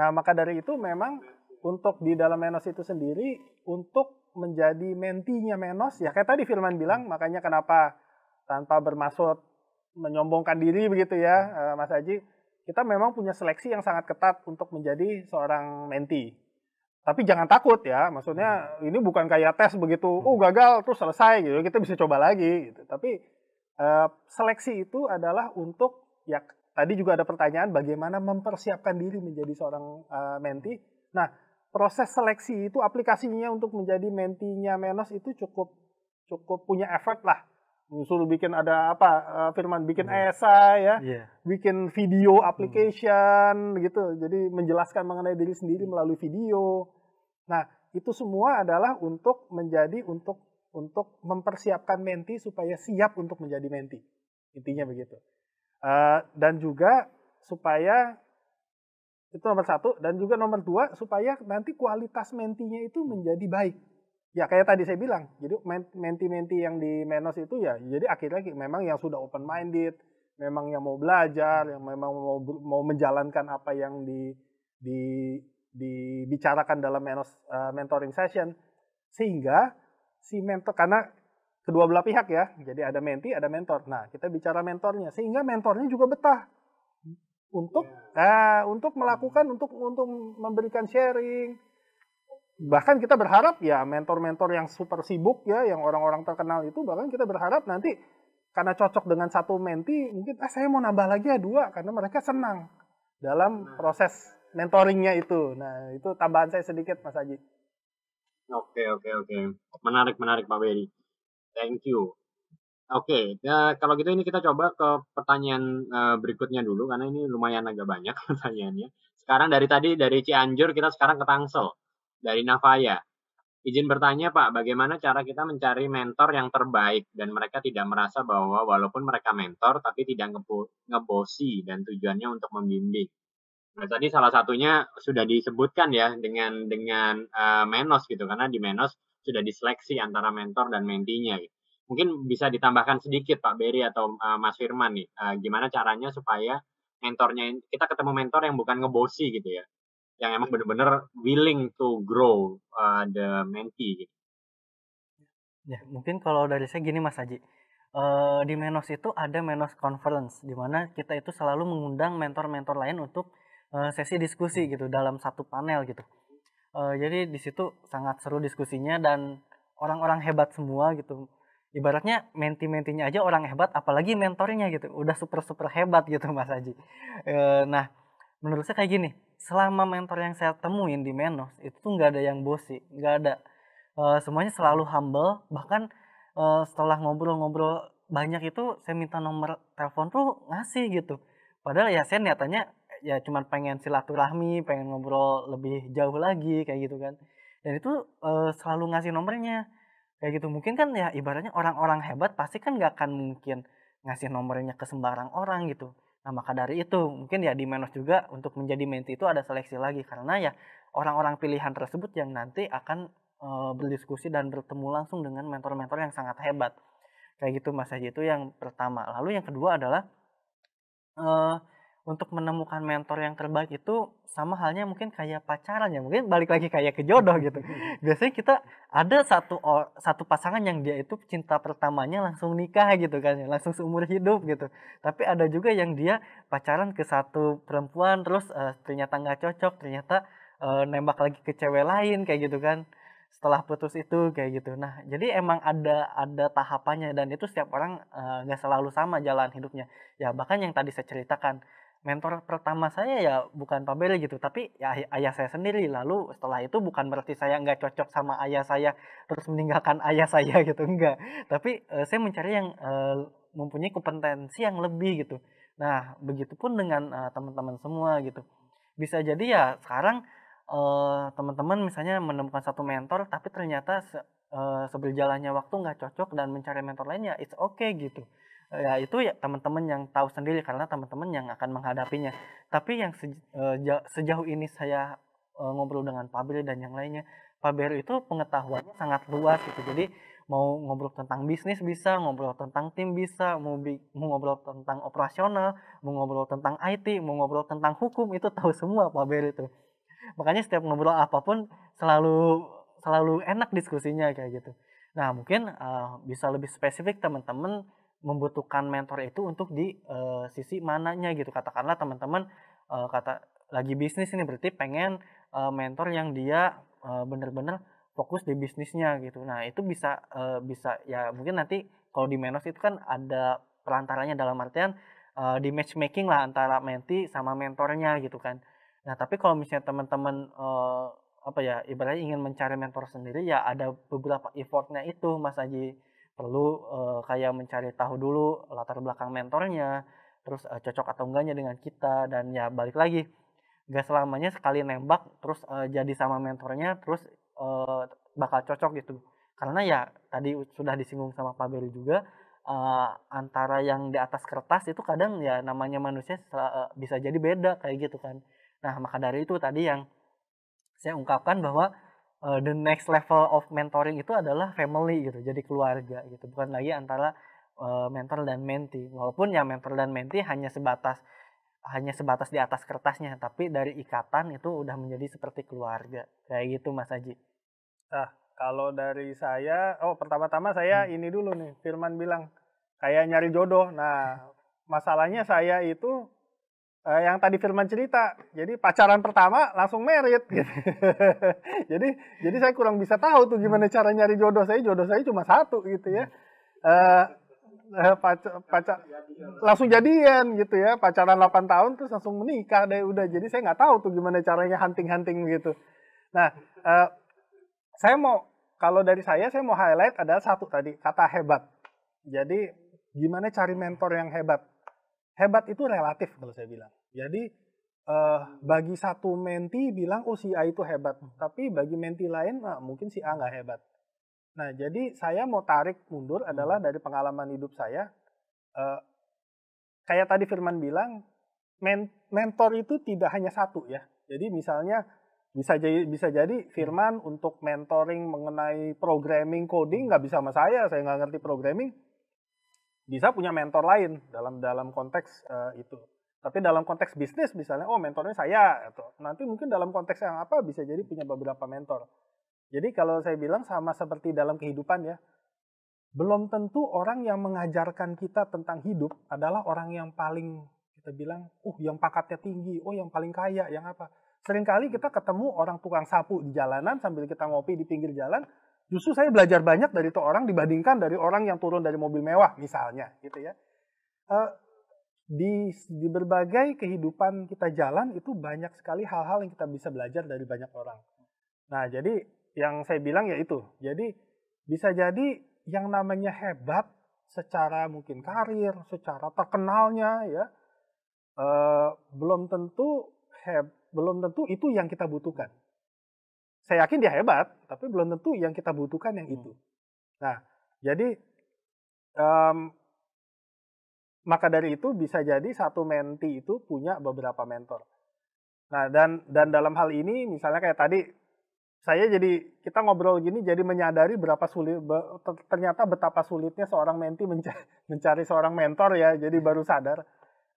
Nah maka dari itu memang untuk di dalam Menos itu sendiri untuk menjadi mentinya Menos ya kayak tadi Firman bilang hmm. makanya kenapa tanpa bermaksud menyombongkan diri begitu ya hmm. eh, Mas Aji kita memang punya seleksi yang sangat ketat untuk menjadi seorang menti tapi jangan takut ya maksudnya hmm. ini bukan kayak tes begitu oh gagal terus selesai gitu kita bisa coba lagi gitu tapi uh, seleksi itu adalah untuk ya tadi juga ada pertanyaan bagaimana mempersiapkan diri menjadi seorang uh, eh, menti nah proses seleksi itu aplikasinya untuk menjadi mentinya menos itu cukup cukup punya effort lah suruh bikin ada apa uh, Firman bikin hmm. esai ya yeah. bikin video hmm. application hmm. gitu jadi menjelaskan mengenai diri sendiri iya. melalui video Nah, itu semua adalah untuk menjadi untuk untuk mempersiapkan menti supaya siap untuk menjadi menti. Intinya begitu. Uh, dan juga supaya itu nomor satu dan juga nomor dua supaya nanti kualitas mentinya itu menjadi baik. Ya kayak tadi saya bilang, jadi menti-menti yang di Menos itu ya jadi akhirnya memang yang sudah open minded, memang yang mau belajar, yang memang mau mau menjalankan apa yang di di dibicarakan dalam menos, uh, mentoring session sehingga si mentor karena kedua belah pihak ya jadi ada menti ada mentor nah kita bicara mentornya sehingga mentornya juga betah untuk yeah. Iya. uh, untuk melakukan hmm. untuk untuk memberikan sharing bahkan kita berharap ya mentor-mentor yang super sibuk ya yang orang-orang terkenal itu bahkan kita berharap nanti karena cocok dengan satu menti mungkin ah saya mau nambah lagi ya dua karena mereka senang dalam nah. proses mentoringnya itu. Nah, itu tambahan saya sedikit Mas Haji. Oke, oke, oke. Menarik, menarik Pak Beri. Thank you. Oke, nah, kalau gitu ini kita coba ke pertanyaan uh, berikutnya dulu karena ini lumayan agak banyak pertanyaannya. Sekarang dari tadi dari Cianjur kita sekarang ke Tangsel dari Navaya. Izin bertanya Pak, bagaimana cara kita mencari mentor yang terbaik dan mereka tidak merasa bahwa walaupun mereka mentor tapi tidak ngebosi dan tujuannya untuk membimbing. Nah, tadi salah satunya sudah disebutkan ya dengan dengan uh, Menos gitu karena di Menos sudah diseleksi antara mentor dan mentinya gitu. Mungkin bisa ditambahkan sedikit Pak Beri atau uh, Mas Firman nih, uh, gimana caranya supaya mentornya kita ketemu mentor yang bukan ngebosi gitu ya. Yang emang benar-benar willing to grow uh, the mentee gitu. Ya, mungkin kalau dari saya gini Mas Haji. Uh, di Menos itu ada Menos Conference di mana kita itu selalu mengundang mentor-mentor lain untuk Eh, sesi diskusi hmm. gitu dalam satu panel gitu. Uh, jadi di situ sangat seru diskusinya dan orang-orang hebat semua gitu. Ibaratnya menti-mentinya aja orang hebat, apalagi mentornya gitu. Udah super-super hebat gitu Mas Aji. Uh, nah, menurut saya kayak gini. Selama mentor yang saya temuin di Menos itu tuh nggak ada yang bosi, nggak ada. Uh, semuanya selalu humble, bahkan uh, setelah ngobrol-ngobrol banyak itu saya minta nomor telepon tuh ngasih gitu padahal ya saya niatannya ya cuman pengen silaturahmi pengen ngobrol lebih jauh lagi kayak gitu kan dan itu uh, selalu ngasih nomornya kayak gitu mungkin kan ya ibaratnya orang-orang hebat pasti kan gak akan mungkin ngasih nomornya ke sembarang orang gitu nah maka dari itu mungkin ya di Menos juga untuk menjadi menti itu ada seleksi lagi karena ya orang-orang pilihan tersebut yang nanti akan e, berdiskusi dan bertemu langsung dengan mentor-mentor yang sangat hebat kayak gitu mas Haji itu yang pertama lalu yang kedua adalah eh untuk menemukan mentor yang terbaik itu sama halnya mungkin kayak pacaran ya mungkin balik lagi kayak ke jodoh gitu biasanya kita ada satu satu pasangan yang dia itu cinta pertamanya langsung nikah gitu kan ya, langsung seumur hidup gitu tapi ada juga yang dia pacaran ke satu perempuan terus uh, ternyata nggak cocok ternyata uh, nembak lagi ke cewek lain kayak gitu kan setelah putus itu kayak gitu nah jadi emang ada ada tahapannya dan itu setiap orang eh, nggak uh, selalu sama jalan hidupnya ya bahkan yang tadi saya ceritakan mentor pertama saya ya bukan Pak Beli gitu, tapi ya ayah saya sendiri. Lalu setelah itu bukan berarti saya nggak cocok sama ayah saya terus meninggalkan ayah saya gitu, enggak. Tapi uh, saya mencari yang uh, mempunyai kompetensi yang lebih gitu. Nah, begitupun dengan teman eh, teman-teman semua gitu. Bisa jadi ya sekarang teman teman-teman misalnya menemukan satu mentor, tapi ternyata se- uh, seberjalannya waktu nggak cocok dan mencari mentor lainnya, it's okay gitu Eh, ya itu ya teman-teman yang tahu sendiri karena teman-teman yang akan menghadapinya tapi yang eh, sejauh ini saya eh, ngobrol dengan Pabil dan yang lainnya Pabil itu pengetahuannya sangat luas gitu jadi mau ngobrol tentang bisnis bisa ngobrol tentang tim bisa mau, bi mau ngobrol tentang operasional mau ngobrol tentang IT mau ngobrol tentang hukum itu tahu semua Pabil itu makanya setiap ngobrol apapun selalu selalu enak diskusinya kayak gitu nah mungkin uh, bisa lebih spesifik teman-teman membutuhkan mentor itu untuk di uh, sisi mananya gitu katakanlah teman-teman uh, kata lagi bisnis ini berarti pengen uh, mentor yang dia uh, benar bener fokus di bisnisnya gitu nah itu bisa uh, bisa ya mungkin nanti kalau di menos itu kan ada perantaranya dalam artian uh, di matchmaking lah antara menti sama mentornya gitu kan nah tapi kalau misalnya teman-teman uh, apa ya ibaratnya ingin mencari mentor sendiri ya ada beberapa effortnya itu mas Aji perlu uh, kayak mencari tahu dulu latar belakang mentornya terus uh, cocok atau enggaknya dengan kita dan ya balik lagi gak selamanya sekali nembak terus uh, jadi sama mentornya terus uh, bakal cocok gitu karena ya tadi sudah disinggung sama Pak Beri juga uh, antara yang di atas kertas itu kadang ya namanya manusia bisa jadi beda kayak gitu kan nah maka dari itu tadi yang saya ungkapkan bahwa uh, the next level of mentoring itu adalah family gitu jadi keluarga gitu bukan lagi antara uh, mentor dan mentee walaupun ya mentor dan mentee hanya sebatas hanya sebatas di atas kertasnya tapi dari ikatan itu udah menjadi seperti keluarga kayak gitu Mas Aji nah kalau dari saya oh pertama-tama saya hmm. ini dulu nih Firman bilang kayak nyari jodoh nah masalahnya saya itu uh, yang tadi Firman cerita. Jadi pacaran pertama langsung merit. Gitu. jadi jadi saya kurang bisa tahu tuh gimana hmm. cara nyari jodoh saya. Jodoh saya cuma satu gitu ya. Uh, eh, eh, pacar, pacar langsung jadian gitu ya pacaran 8 tahun terus langsung menikah deh udah jadi saya nggak tahu tuh gimana caranya hunting-hunting gitu nah uh, saya mau kalau dari saya saya mau highlight ada satu tadi kata hebat jadi gimana cari mentor yang hebat hebat itu relatif kalau saya bilang. Jadi uh, bagi satu menti bilang oh si A itu hebat, hmm. tapi bagi menti lain nah, mungkin si A nggak hebat. Nah jadi saya mau tarik mundur hmm. adalah dari pengalaman hidup saya. Uh, kayak tadi Firman bilang men mentor itu tidak hanya satu ya. Jadi misalnya bisa jadi bisa jadi hmm. Firman untuk mentoring mengenai programming coding nggak bisa sama saya, saya nggak ngerti programming bisa punya mentor lain dalam dalam konteks uh, itu. Tapi dalam konteks bisnis misalnya, oh mentornya saya, atau gitu. nanti mungkin dalam konteks yang apa bisa jadi punya beberapa mentor. Jadi kalau saya bilang sama seperti dalam kehidupan ya, belum tentu orang yang mengajarkan kita tentang hidup adalah orang yang paling kita bilang, oh yang pakatnya tinggi, oh yang paling kaya, yang apa. Seringkali kita ketemu orang tukang sapu di jalanan sambil kita ngopi di pinggir jalan, Justru saya belajar banyak dari itu orang dibandingkan dari orang yang turun dari mobil mewah misalnya, gitu ya. Uh, di, di berbagai kehidupan kita jalan itu banyak sekali hal-hal yang kita bisa belajar dari banyak orang. Nah, jadi yang saya bilang yaitu, Jadi bisa jadi yang namanya hebat secara mungkin karir, secara terkenalnya ya, uh, belum tentu heb, belum tentu itu yang kita butuhkan saya yakin dia hebat, tapi belum tentu yang kita butuhkan yang itu. Hmm. Nah, jadi um, maka dari itu bisa jadi satu menti itu punya beberapa mentor. Nah, dan dan dalam hal ini misalnya kayak tadi saya jadi kita ngobrol gini jadi menyadari berapa sulit be, ternyata betapa sulitnya seorang menti mencari, mencari seorang mentor ya. Jadi baru sadar.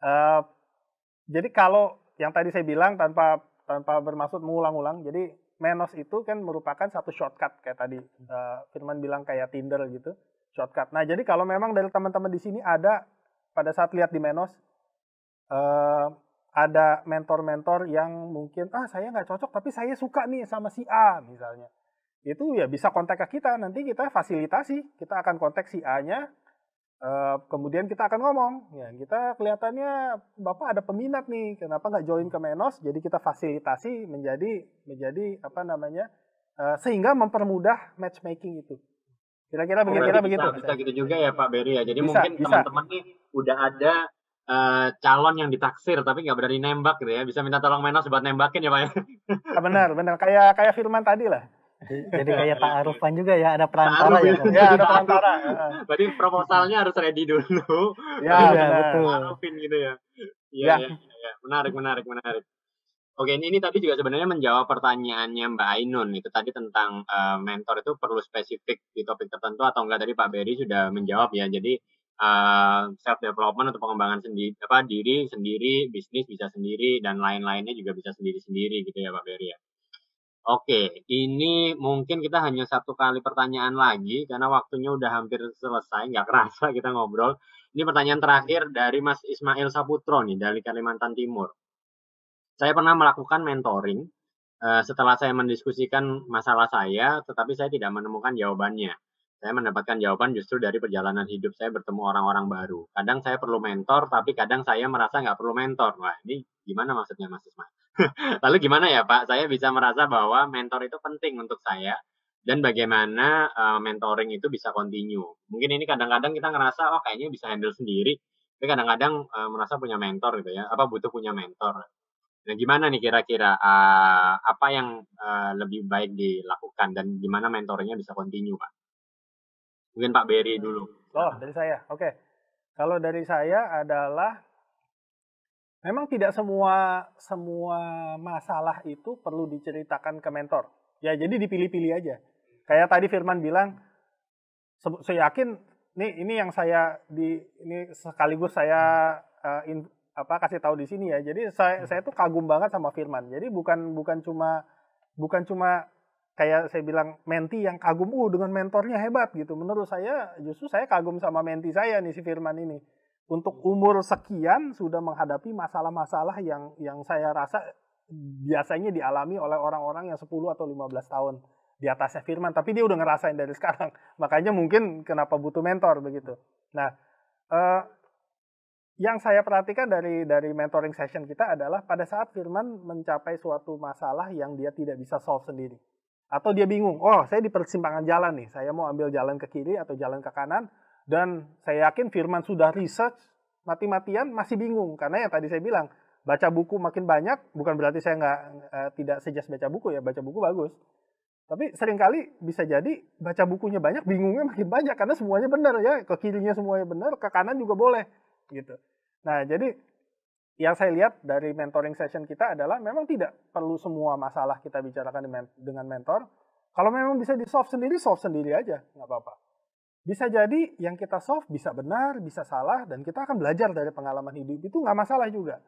Uh, jadi kalau yang tadi saya bilang tanpa tanpa bermaksud mengulang-ulang, jadi menos itu kan merupakan satu shortcut kayak tadi uh, Firman bilang kayak Tinder gitu shortcut. Nah jadi kalau memang dari teman-teman di sini ada pada saat lihat di menos uh, ada mentor-mentor yang mungkin ah saya nggak cocok tapi saya suka nih sama si A misalnya itu ya bisa kontak ke kita nanti kita fasilitasi kita akan kontak si A-nya Eh, kemudian kita akan ngomong, ya kita kelihatannya bapak ada peminat nih, kenapa nggak join ke Menos? Jadi kita fasilitasi menjadi menjadi apa namanya uh, sehingga mempermudah matchmaking itu. Kira-kira begitu, kira begitu. Bisa, bisa gitu juga ya Pak Beri ya. Jadi bisa, mungkin teman-teman nih udah ada uh, calon yang ditaksir tapi nggak berani nembak gitu ya. Bisa minta tolong Menos buat nembakin ya Pak ya. Ah, benar, benar. Kayak kayak Firman tadi lah. Jadi kayak Pak iya. Arufan juga ya, ada perantara ya. Kan? Ya, ada perantara. Berarti proposalnya harus ready dulu. Ya, ya betul. Arufin gitu ya. Iya, ya. Ya, Menarik, menarik, menarik. Oke, ini, ini tadi juga sebenarnya menjawab pertanyaannya Mbak Ainun itu tadi tentang uh, mentor itu perlu spesifik di topik tertentu atau enggak tadi Pak Beri sudah menjawab ya. Jadi uh, eh, self development atau pengembangan sendiri apa diri sendiri, bisnis bisa sendiri dan lain-lainnya juga bisa sendiri-sendiri gitu ya Pak Beri ya. Oke, ini mungkin kita hanya satu kali pertanyaan lagi karena waktunya udah hampir selesai, nggak kerasa kita ngobrol. Ini pertanyaan terakhir dari Mas Ismail Saputro nih dari Kalimantan Timur. Saya pernah melakukan mentoring eh, setelah saya mendiskusikan masalah saya, tetapi saya tidak menemukan jawabannya. Saya mendapatkan jawaban justru dari perjalanan hidup saya bertemu orang-orang baru. Kadang saya perlu mentor, tapi kadang saya merasa nggak perlu mentor. Wah, ini gimana maksudnya Mas Ismail? Lalu gimana ya Pak, saya bisa merasa bahwa mentor itu penting untuk saya dan bagaimana uh, mentoring itu bisa continue. Mungkin ini kadang-kadang kita ngerasa oh kayaknya bisa handle sendiri, tapi kadang-kadang uh, merasa punya mentor gitu ya, apa butuh punya mentor. Nah gimana nih kira-kira uh, apa yang uh, lebih baik dilakukan dan gimana mentoringnya bisa continue Pak? Mungkin Pak Berry dulu. Oh dari saya, oke. Okay. Kalau dari saya adalah Memang tidak semua semua masalah itu perlu diceritakan ke mentor. Ya, jadi dipilih-pilih aja. Kayak tadi Firman bilang, saya yakin ini ini yang saya di ini sekaligus saya uh, in, apa kasih tahu di sini ya. Jadi saya hmm. saya tuh kagum banget sama Firman. Jadi bukan bukan cuma bukan cuma kayak saya bilang menti yang kagum uh dengan mentornya hebat gitu. Menurut saya justru saya kagum sama menti saya nih si Firman ini untuk hmm. umur sekian sudah menghadapi masalah-masalah yang yang saya rasa biasanya dialami oleh orang-orang yang 10 atau 15 tahun di atasnya firman tapi dia udah ngerasain dari sekarang makanya mungkin kenapa butuh mentor begitu nah eh, yang saya perhatikan dari dari mentoring session kita adalah pada saat firman mencapai suatu masalah yang dia tidak bisa solve sendiri atau dia bingung oh saya di persimpangan jalan nih saya mau ambil jalan ke kiri atau jalan ke kanan dan saya yakin Firman sudah research mati-matian masih bingung karena yang tadi saya bilang baca buku makin banyak bukan berarti saya nggak e, tidak sejas baca buku ya baca buku bagus tapi seringkali bisa jadi baca bukunya banyak bingungnya makin banyak karena semuanya benar ya ke kirinya semuanya benar ke kanan juga boleh gitu nah jadi yang saya lihat dari mentoring session kita adalah memang tidak perlu semua masalah kita bicarakan dengan mentor kalau memang bisa di solve sendiri solve sendiri aja nggak apa-apa bisa jadi yang kita solve bisa benar, bisa salah, dan kita akan belajar dari pengalaman hidup itu nggak masalah juga.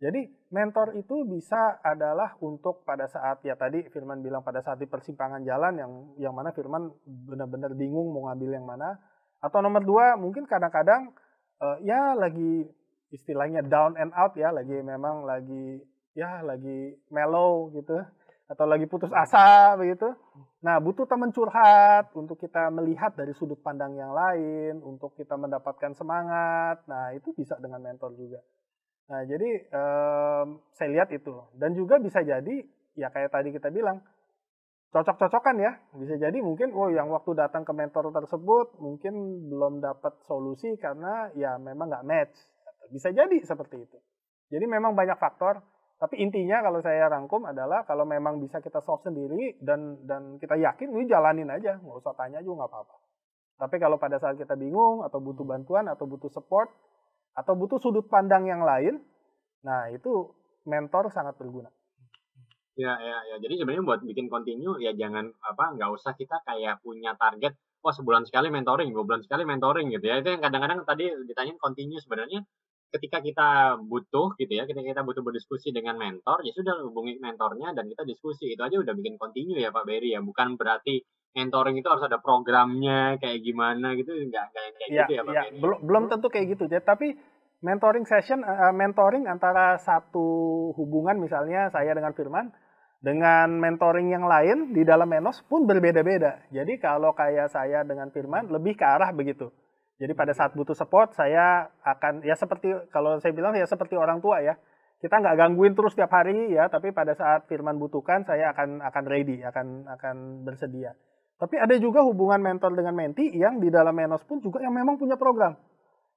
Jadi mentor itu bisa adalah untuk pada saat ya tadi Firman bilang pada saat di persimpangan jalan yang yang mana Firman benar-benar bingung mau ngambil yang mana. Atau nomor dua mungkin kadang-kadang uh, ya lagi istilahnya down and out ya lagi memang lagi ya lagi mellow gitu atau lagi putus asa begitu Nah, butuh teman curhat untuk kita melihat dari sudut pandang yang lain, untuk kita mendapatkan semangat. Nah, itu bisa dengan mentor juga. Nah, jadi um, saya lihat itu. Dan juga bisa jadi, ya kayak tadi kita bilang, cocok-cocokan ya. Bisa jadi mungkin, oh yang waktu datang ke mentor tersebut, mungkin belum dapat solusi karena ya memang nggak match. Bisa jadi seperti itu. Jadi memang banyak faktor tapi intinya kalau saya rangkum adalah kalau memang bisa kita solve sendiri dan dan kita yakin ini jalanin aja, nggak usah tanya juga nggak apa-apa. Tapi kalau pada saat kita bingung atau butuh bantuan atau butuh support atau butuh sudut pandang yang lain, nah itu mentor sangat berguna. Ya, ya, ya. Jadi sebenarnya buat bikin continue ya jangan apa nggak usah kita kayak punya target wah oh, sebulan sekali mentoring, dua bulan sekali mentoring gitu ya. Itu yang kadang-kadang tadi ditanyain continue sebenarnya ketika kita butuh gitu ya, ketika kita butuh berdiskusi dengan mentor, ya sudah hubungi mentornya dan kita diskusi. Itu aja udah bikin continue ya Pak Berry ya. Bukan berarti mentoring itu harus ada programnya kayak gimana gitu, enggak kayak kayak ya, gitu ya Pak ya. Berry. Belum belum tentu kayak gitu ya, tapi mentoring session uh, mentoring antara satu hubungan misalnya saya dengan Firman dengan mentoring yang lain di dalam Menos pun berbeda-beda. Jadi kalau kayak saya dengan Firman lebih ke arah begitu jadi pada saat butuh support saya akan ya seperti kalau saya bilang ya seperti orang tua ya. Kita nggak gangguin terus tiap hari ya, tapi pada saat Firman butuhkan saya akan akan ready, akan akan bersedia. Tapi ada juga hubungan mentor dengan menti yang di dalam Menos pun juga yang memang punya program.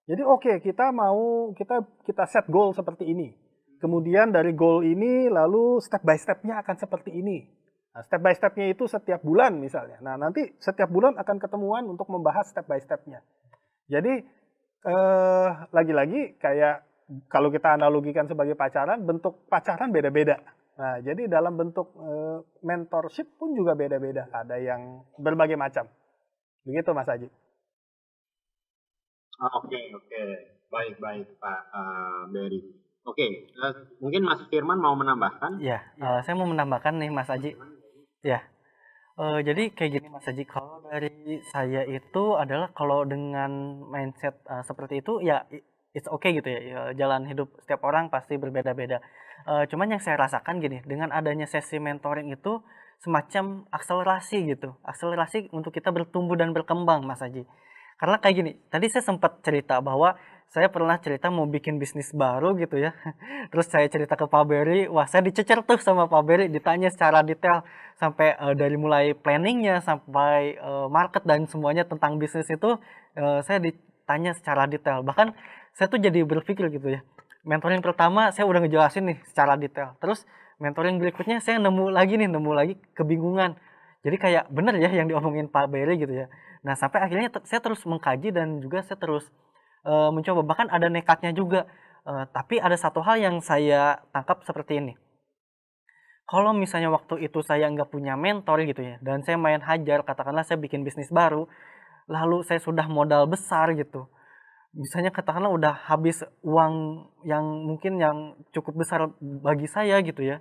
Jadi oke, okay, kita mau kita kita set goal seperti ini. Kemudian dari goal ini lalu step by stepnya akan seperti ini. Nah, step by stepnya itu setiap bulan misalnya. Nah nanti setiap bulan akan ketemuan untuk membahas step by stepnya. Jadi eh, lagi-lagi kayak kalau kita analogikan sebagai pacaran, bentuk pacaran beda-beda. Nah, jadi dalam bentuk eh, mentorship pun juga beda-beda. Ada yang berbagai macam. Begitu Mas Aji. Oke, ah, oke. Okay, Baik, baik Pak uh, eh, Berry. Oke, okay, uh, eh, mungkin Mas Firman mau menambahkan? Ya, uh, saya mau menambahkan nih Mas Aji. Ya, Uh, jadi kayak gini Mas Haji, kalau dari saya itu adalah kalau dengan mindset uh, seperti itu ya it's okay gitu ya. ya. Jalan hidup setiap orang pasti berbeda-beda. Uh, cuman yang saya rasakan gini, dengan adanya sesi mentoring itu semacam akselerasi gitu. Akselerasi untuk kita bertumbuh dan berkembang Mas Haji. Karena kayak gini, tadi saya sempat cerita bahwa saya pernah cerita mau bikin bisnis baru gitu ya. Terus saya cerita ke Pak Beri, wah saya dicecer tuh sama Pak Beri, ditanya secara detail sampai uh, dari mulai planningnya sampai uh, market dan semuanya tentang bisnis itu uh, saya ditanya secara detail. Bahkan saya tuh jadi berpikir gitu ya. Mentoring pertama saya udah ngejelasin nih secara detail. Terus mentoring berikutnya saya nemu lagi nih, nemu lagi kebingungan. Jadi kayak bener ya yang diomongin Pak Beri gitu ya. Nah sampai akhirnya saya terus mengkaji dan juga saya terus e, mencoba bahkan ada nekatnya juga e, tapi ada satu hal yang saya tangkap seperti ini kalau misalnya waktu itu saya nggak punya mentor gitu ya dan saya main hajar katakanlah saya bikin bisnis baru lalu saya sudah modal besar gitu misalnya katakanlah udah habis uang yang mungkin yang cukup besar bagi saya gitu ya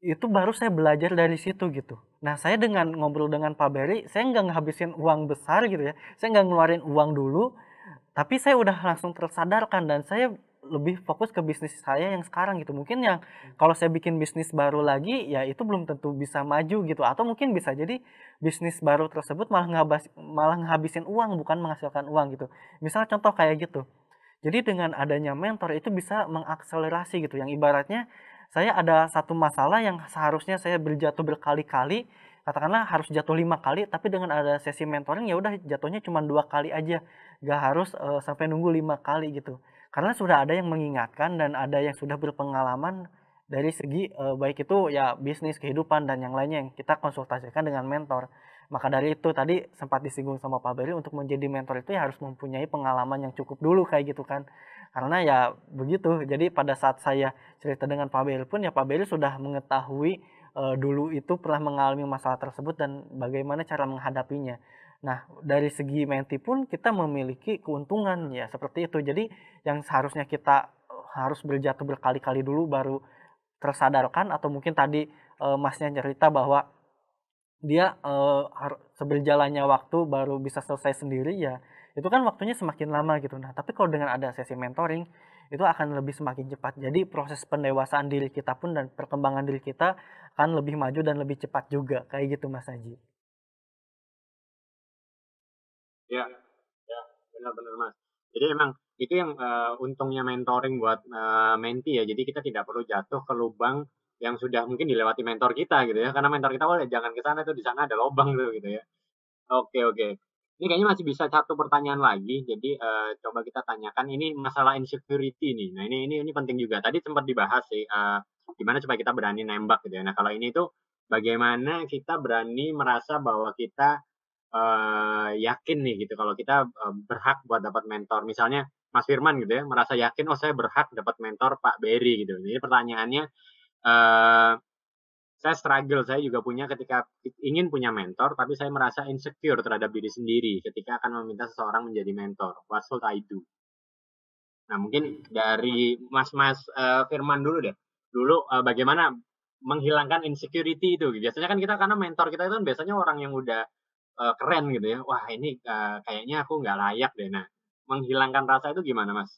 itu baru saya belajar dari situ gitu nah saya dengan ngobrol dengan Pak Beri saya nggak ngehabisin uang besar gitu ya saya nggak ngeluarin uang dulu tapi saya udah langsung tersadarkan dan saya lebih fokus ke bisnis saya yang sekarang gitu mungkin yang hmm. kalau saya bikin bisnis baru lagi ya itu belum tentu bisa maju gitu atau mungkin bisa jadi bisnis baru tersebut malah ngabas malah ngabisin uang bukan menghasilkan uang gitu misal contoh kayak gitu jadi dengan adanya mentor itu bisa mengakselerasi gitu yang ibaratnya saya ada satu masalah yang seharusnya saya berjatuh berkali-kali katakanlah harus jatuh lima kali tapi dengan ada sesi mentoring ya udah jatuhnya cuma dua kali aja gak harus uh, sampai nunggu lima kali gitu karena sudah ada yang mengingatkan dan ada yang sudah berpengalaman dari segi uh, baik itu ya bisnis kehidupan dan yang lainnya yang kita konsultasikan dengan mentor maka dari itu tadi sempat disinggung sama Pak Beri untuk menjadi mentor itu ya harus mempunyai pengalaman yang cukup dulu kayak gitu kan karena ya begitu jadi pada saat saya cerita dengan Pak Beri pun ya Pak Beri sudah mengetahui uh, dulu itu pernah mengalami masalah tersebut dan bagaimana cara menghadapinya. Nah, dari segi menti pun kita memiliki keuntungan ya seperti itu. Jadi yang seharusnya kita eh, harus berjatuh berkali-kali dulu baru tersadarkan atau mungkin tadi e, masnya cerita bahwa dia e, seberjalannya waktu baru bisa selesai sendiri ya itu kan waktunya semakin lama gitu nah tapi kalau dengan ada sesi mentoring itu akan lebih semakin cepat jadi proses pendewasaan diri kita pun dan perkembangan diri kita akan lebih maju dan lebih cepat juga kayak gitu Mas Haji. Ya, ya benar-benar Mas. Jadi emang itu yang uh, untungnya mentoring buat uh, menti ya. Jadi kita tidak perlu jatuh ke lubang yang sudah mungkin dilewati mentor kita gitu ya. Karena mentor kita wah oh, ya jangan ke sana itu di sana ada lubang tuh gitu, gitu ya. Oke oke. Ini kayaknya masih bisa satu pertanyaan lagi. Jadi uh, coba kita tanyakan ini masalah insecurity nih. Nah ini ini ini penting juga. Tadi sempat dibahas sih uh, gimana supaya kita berani nembak gitu ya. Nah kalau ini itu bagaimana kita berani merasa bahwa kita uh, yakin nih gitu kalau kita uh, berhak buat dapat mentor. Misalnya Mas Firman gitu ya merasa yakin oh saya berhak dapat mentor Pak Berry gitu. Jadi pertanyaannya uh, saya struggle saya juga punya ketika ingin punya mentor tapi saya merasa insecure terhadap diri sendiri ketika akan meminta seseorang menjadi mentor. What should I do? Nah mungkin dari Mas Mas uh, Firman dulu deh dulu uh, bagaimana menghilangkan insecurity itu. Gitu. Biasanya kan kita karena mentor kita itu kan biasanya orang yang udah uh, keren gitu ya. Wah ini uh, kayaknya aku nggak layak deh. Nah menghilangkan rasa itu gimana mas?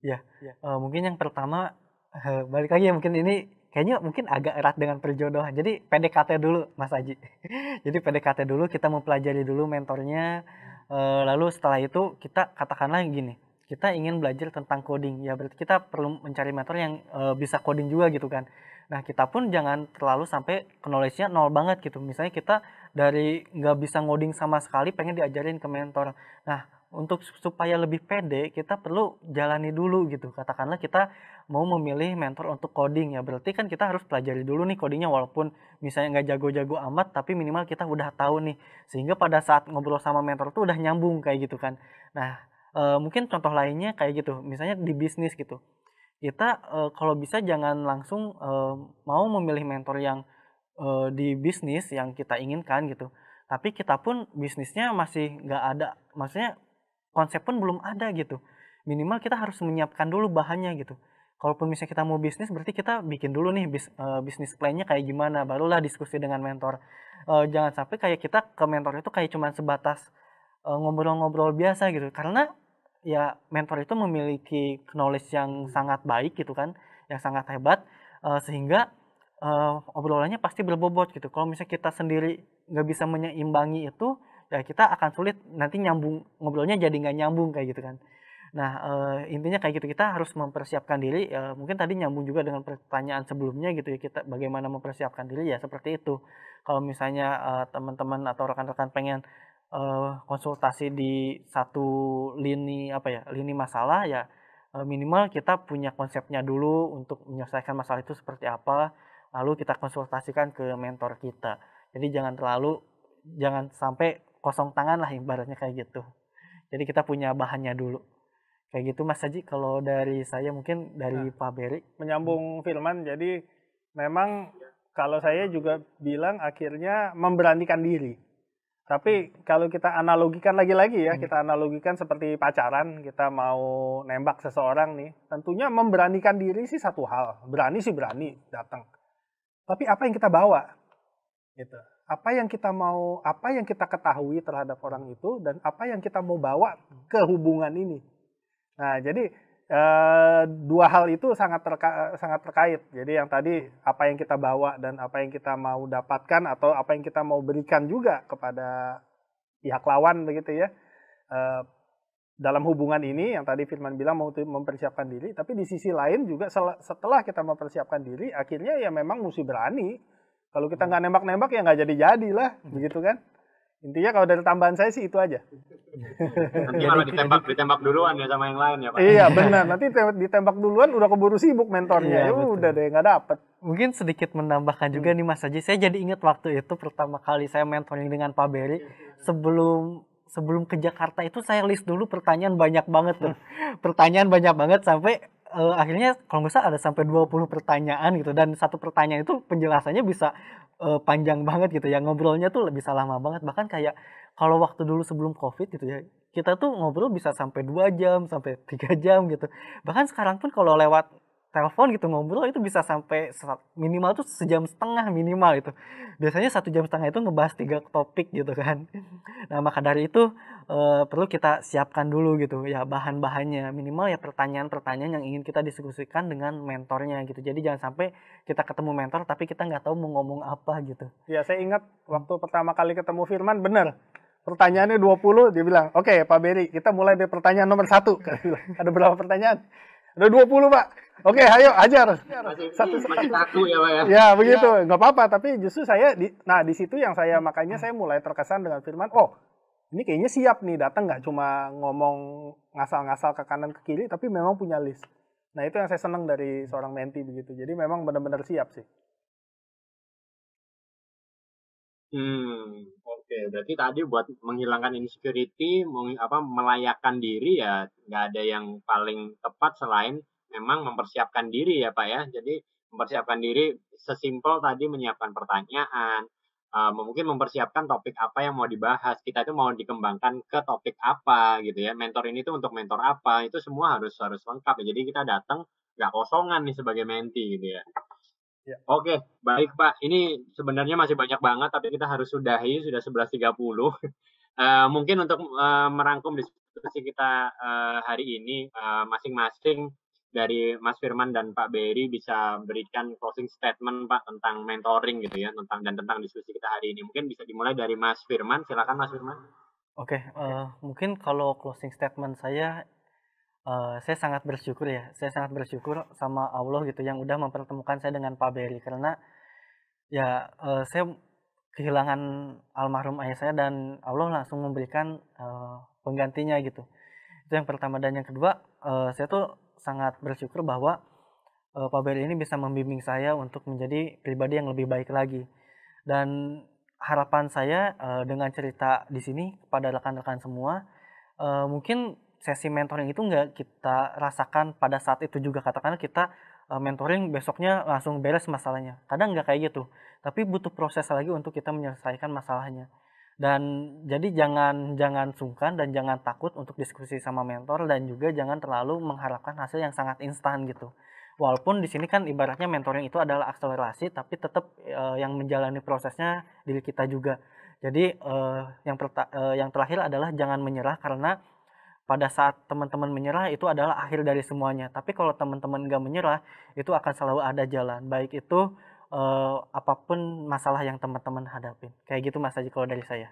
Ya, ya. Uh, mungkin yang pertama uh, balik lagi ya mungkin ini kayaknya mungkin agak erat dengan perjodohan. Jadi PDKT dulu, Mas Aji. Jadi PDKT dulu kita mempelajari dulu mentornya. Uh, lalu setelah itu kita katakanlah gini, kita ingin belajar tentang coding ya berarti kita perlu mencari mentor yang e, bisa coding juga gitu kan nah kita pun jangan terlalu sampai knowledge-nya nol banget gitu misalnya kita dari nggak bisa ngoding sama sekali pengen diajarin ke mentor nah untuk supaya lebih pede kita perlu jalani dulu gitu katakanlah kita mau memilih mentor untuk coding ya berarti kan kita harus pelajari dulu nih codingnya walaupun misalnya nggak jago-jago amat tapi minimal kita udah tahu nih sehingga pada saat ngobrol sama mentor tuh udah nyambung kayak gitu kan nah e, mungkin contoh lainnya kayak gitu misalnya di bisnis gitu kita e, kalau bisa jangan langsung e, mau memilih mentor yang e, di bisnis yang kita inginkan gitu tapi kita pun bisnisnya masih nggak ada maksudnya konsep pun belum ada gitu minimal kita harus menyiapkan dulu bahannya gitu kalaupun misalnya kita mau bisnis berarti kita bikin dulu nih bis, e, bisnis plannya kayak gimana barulah diskusi dengan mentor e, jangan sampai kayak kita ke mentor itu kayak cuma sebatas ngobrol-ngobrol ngobrol -ngobrol biasa gitu karena ya mentor itu memiliki knowledge yang sangat baik gitu kan, yang sangat hebat uh, sehingga uh, obrolannya pasti berbobot gitu. Kalau misalnya kita sendiri nggak bisa menyeimbangi itu, ya kita akan sulit nanti nyambung ngobrolnya jadi nggak nyambung kayak gitu kan. Nah uh, intinya kayak gitu kita harus mempersiapkan diri. Uh, mungkin tadi nyambung juga dengan pertanyaan sebelumnya gitu ya kita bagaimana mempersiapkan diri ya seperti itu. Kalau misalnya teman-teman atau rekan-rekan pengen Eh, konsultasi di satu lini apa ya lini masalah ya eh, minimal kita punya konsepnya dulu untuk menyelesaikan masalah itu seperti apa lalu kita konsultasikan ke mentor kita jadi jangan terlalu jangan sampai kosong tangan lah ibaratnya kayak gitu jadi kita punya bahannya dulu kayak gitu Mas Haji kalau dari saya mungkin dari nah, Pak Beri menyambung hmm. Firman jadi memang ya. kalau saya juga bilang akhirnya memberanikan diri tapi hmm. kalau kita analogikan lagi-lagi ya, hmm. kita analogikan seperti pacaran, kita mau nembak seseorang nih, tentunya memberanikan diri sih satu hal, berani sih berani datang. Tapi apa yang kita bawa? Gitu. Apa yang kita mau, apa yang kita ketahui terhadap orang itu dan apa yang kita mau bawa ke hubungan ini. Nah, jadi e, dua hal itu sangat terka sangat terkait. Jadi yang tadi apa yang kita bawa dan apa yang kita mau dapatkan atau apa yang kita mau berikan juga kepada pihak lawan begitu ya. E, dalam hubungan ini yang tadi Firman bilang mau mempersiapkan diri, tapi di sisi lain juga setelah kita mempersiapkan diri, akhirnya ya memang mesti berani. Kalau kita hmm. nggak nembak-nembak ya nggak jadi-jadilah, hmm. begitu kan? Intinya kalau dari tambahan saya sih itu aja. Nanti kalau ditembak, ditembak duluan ya sama yang lain ya Pak. Iya benar, nanti ditembak duluan udah keburu sibuk mentornya, iya, ya udah deh nggak dapet. Mungkin sedikit menambahkan juga hmm. nih Mas Haji, saya jadi ingat waktu itu pertama kali saya mentoring dengan Pak Beri, iya, iya. sebelum sebelum ke Jakarta itu saya list dulu pertanyaan banyak banget tuh. pertanyaan banyak banget sampai uh, akhirnya kalau nggak salah ada sampai 20 pertanyaan gitu dan satu pertanyaan itu penjelasannya bisa uh, panjang banget gitu ya ngobrolnya tuh bisa lama banget bahkan kayak kalau waktu dulu sebelum covid gitu ya kita tuh ngobrol bisa sampai dua jam sampai tiga jam gitu bahkan sekarang pun kalau lewat telepon gitu ngobrol itu bisa sampai minimal tuh sejam setengah minimal itu biasanya satu jam setengah itu ngebahas tiga topik gitu kan nah maka dari itu e, perlu kita siapkan dulu gitu ya bahan bahannya minimal ya pertanyaan pertanyaan yang ingin kita diskusikan dengan mentornya gitu jadi jangan sampai kita ketemu mentor tapi kita nggak tahu mau ngomong apa gitu ya saya ingat waktu pertama kali ketemu Firman bener pertanyaannya 20 dia bilang oke okay, Pak Beri kita mulai dari pertanyaan nomor satu ada berapa pertanyaan ada 20, Pak. Oke, ayo ajar. satu, satu ya, Pak ya. Ya, begitu. Ya. Nggak apa-apa, tapi justru saya di nah di situ yang saya makanya saya mulai terkesan dengan firman, "Oh, ini kayaknya siap nih datang nggak cuma ngomong ngasal-ngasal ke kanan ke kiri, tapi memang punya list." Nah, itu yang saya senang dari seorang menti begitu. Jadi memang benar-benar siap sih. Hmm. Oke, berarti tadi buat menghilangkan insecurity, apa melayakkan diri ya nggak ada yang paling tepat selain memang mempersiapkan diri ya Pak ya. Jadi mempersiapkan diri sesimpel tadi menyiapkan pertanyaan, uh, mungkin mempersiapkan topik apa yang mau dibahas. Kita itu mau dikembangkan ke topik apa gitu ya. Mentor ini tuh untuk mentor apa? Itu semua harus harus lengkap ya. Jadi kita datang nggak kosongan nih sebagai menti gitu ya. Ya. Oke, baik Pak. Ini sebenarnya masih banyak banget, tapi kita harus sudahi sudah 11.30. uh, eh, mungkin untuk uh, merangkum diskusi kita uh, hari ini, masing-masing uh, dari Mas Firman dan Pak Berry bisa berikan closing statement Pak tentang mentoring gitu ya, tentang dan tentang diskusi kita hari ini. Mungkin bisa dimulai dari Mas Firman. Silakan Mas Firman. Oke, okay, uh, mungkin kalau closing statement saya Eh, saya sangat bersyukur ya, saya sangat bersyukur sama Allah gitu yang udah mempertemukan saya dengan Pak Beri karena ya uh, saya kehilangan almarhum ayah saya dan Allah langsung memberikan uh, penggantinya gitu. Itu yang pertama dan yang kedua uh, saya tuh sangat bersyukur bahwa uh, Pak Beri ini bisa membimbing saya untuk menjadi pribadi yang lebih baik lagi. Dan harapan saya uh, dengan cerita di sini kepada rekan-rekan semua uh, mungkin sesi mentoring itu nggak kita rasakan pada saat itu juga katakanlah kita mentoring besoknya langsung beres masalahnya kadang nggak kayak gitu tapi butuh proses lagi untuk kita menyelesaikan masalahnya dan jadi jangan jangan sungkan dan jangan takut untuk diskusi sama mentor dan juga jangan terlalu mengharapkan hasil yang sangat instan gitu walaupun di sini kan ibaratnya mentoring itu adalah akselerasi tapi tetap uh, yang menjalani prosesnya diri kita juga jadi uh, yang uh, yang terakhir adalah jangan menyerah karena pada saat teman-teman menyerah itu adalah akhir dari semuanya. Tapi kalau teman-teman gak menyerah, itu akan selalu ada jalan. Baik itu eh, apapun masalah yang teman-teman hadapin. Kayak gitu Mas Haji kalau dari saya.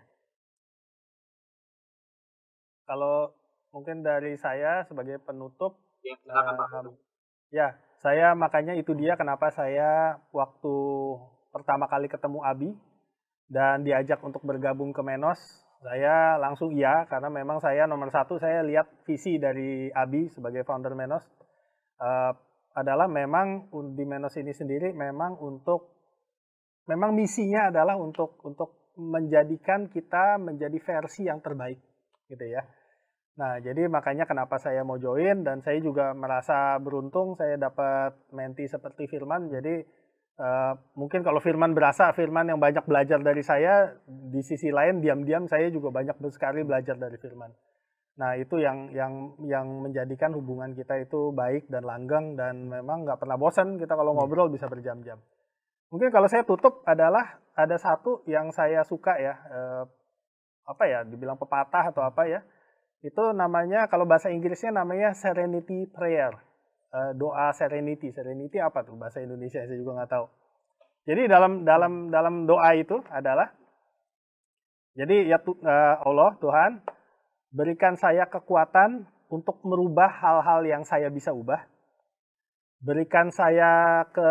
Kalau mungkin dari saya sebagai penutup. Ya, uh, ya saya makanya itu dia kenapa saya waktu pertama kali ketemu Abi dan diajak untuk bergabung ke Menos saya langsung iya, karena memang saya nomor satu, saya lihat visi dari Abi sebagai founder Menos, uh, adalah memang di Menos ini sendiri memang untuk, memang misinya adalah untuk untuk menjadikan kita menjadi versi yang terbaik, gitu ya. Nah, jadi makanya kenapa saya mau join dan saya juga merasa beruntung saya dapat menti seperti Firman. Jadi Uh, mungkin kalau Firman berasa Firman yang banyak belajar dari saya, di sisi lain diam-diam saya juga banyak sekali belajar dari Firman. Nah itu yang yang yang menjadikan hubungan kita itu baik dan langgeng dan memang nggak pernah bosan kita kalau iya. ngobrol bisa berjam-jam. Mungkin kalau saya tutup adalah ada satu yang saya suka ya uh, apa ya dibilang pepatah atau apa ya itu namanya kalau bahasa Inggrisnya namanya serenity prayer Eh, doa serenity. Serenity apa tuh bahasa Indonesia saya juga nggak tahu. Jadi dalam dalam dalam doa itu adalah jadi ya eh, Allah Tuhan berikan saya kekuatan untuk merubah hal-hal yang saya bisa ubah. Berikan saya ke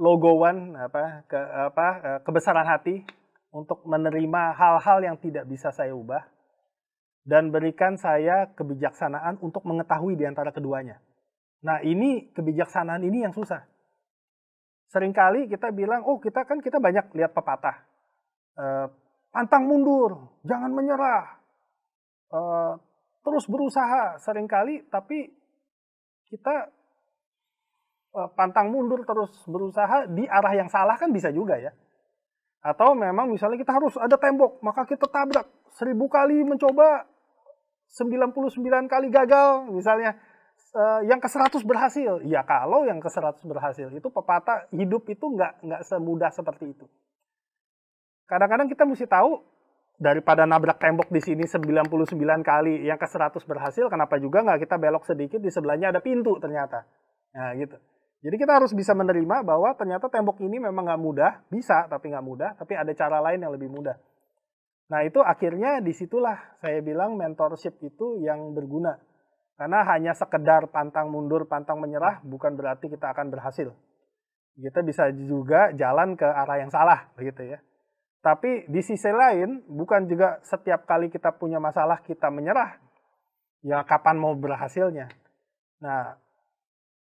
logowan apa ke apa eh, kebesaran hati untuk menerima hal-hal yang tidak bisa saya ubah dan berikan saya kebijaksanaan untuk mengetahui di antara keduanya. Nah ini kebijaksanaan ini yang susah. Seringkali kita bilang, oh kita kan kita banyak lihat pepatah. E, pantang mundur, jangan menyerah. E, terus berusaha seringkali, tapi kita e, pantang mundur terus berusaha di arah yang salah kan bisa juga ya. Atau memang misalnya kita harus ada tembok, maka kita tabrak. Seribu kali mencoba, 99 kali gagal misalnya Uh, yang ke-100 berhasil. Ya kalau yang ke-100 berhasil itu pepatah hidup itu nggak nggak semudah seperti itu. Kadang-kadang kita mesti tahu daripada nabrak tembok di sini 99 kali yang ke-100 berhasil kenapa juga nggak kita belok sedikit di sebelahnya ada pintu ternyata. Nah gitu. Jadi kita harus bisa menerima bahwa ternyata tembok ini memang nggak mudah, bisa tapi nggak mudah, tapi ada cara lain yang lebih mudah. Nah itu akhirnya disitulah saya bilang mentorship itu yang berguna karena hanya sekedar pantang mundur, pantang menyerah bukan berarti kita akan berhasil. Kita bisa juga jalan ke arah yang salah begitu ya. Tapi di sisi lain bukan juga setiap kali kita punya masalah kita menyerah. Ya kapan mau berhasilnya? Nah,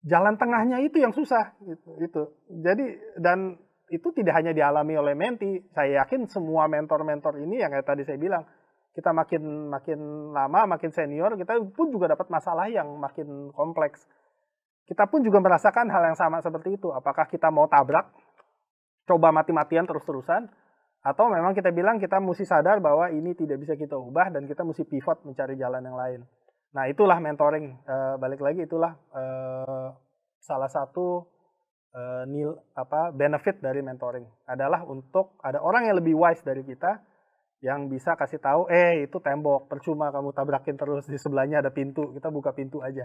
jalan tengahnya itu yang susah gitu. Itu. Jadi dan itu tidak hanya dialami oleh menti. Saya yakin semua mentor-mentor ini yang tadi saya bilang, kita makin makin lama, makin senior, kita pun juga dapat masalah yang makin kompleks. Kita pun juga merasakan hal yang sama seperti itu. Apakah kita mau tabrak, coba mati-matian terus-terusan, atau memang kita bilang kita mesti sadar bahwa ini tidak bisa kita ubah dan kita mesti pivot mencari jalan yang lain. Nah itulah mentoring. E, balik lagi itulah e, salah satu e, nil apa benefit dari mentoring adalah untuk ada orang yang lebih wise dari kita yang bisa kasih tahu eh itu tembok percuma kamu tabrakin terus di sebelahnya ada pintu kita buka pintu aja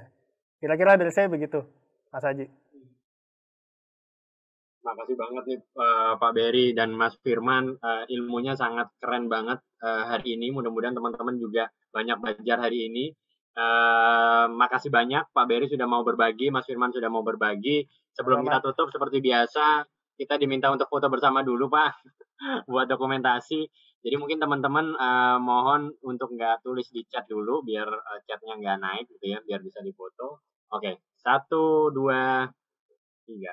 kira-kira dari saya begitu Mas Haji makasih banget nih eh, Pak Beri dan Mas Firman eh, ilmunya sangat keren banget eh, hari ini mudah-mudahan teman-teman juga banyak belajar hari ini uh, makasih banyak Pak Beri sudah mau berbagi Mas Firman sudah mau berbagi sebelum Selamat. kita tutup seperti biasa kita diminta untuk foto bersama dulu Pak buat dokumentasi jadi mungkin teman-teman uh, mohon untuk nggak tulis di chat dulu biar uh, chatnya nggak naik gitu ya, biar bisa difoto. Oke, okay. satu, dua, tiga.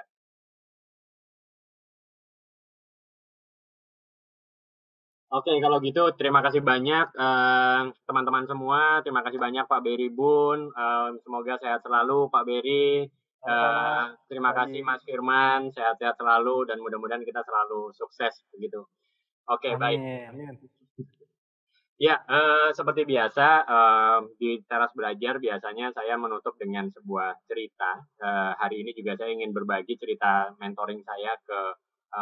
Oke, okay, kalau gitu terima kasih banyak eh, teman-teman uh, semua. Terima kasih banyak Pak Beri Bun. Uh, semoga sehat selalu Pak Beri. Uh, terima kasih Mas Firman, sehat-sehat selalu dan mudah-mudahan kita selalu sukses begitu. Oke, okay, baik. Amin. Ya, eh, seperti biasa eh, di teras belajar biasanya saya menutup dengan sebuah cerita. Eh, hari ini juga saya ingin berbagi cerita mentoring saya ke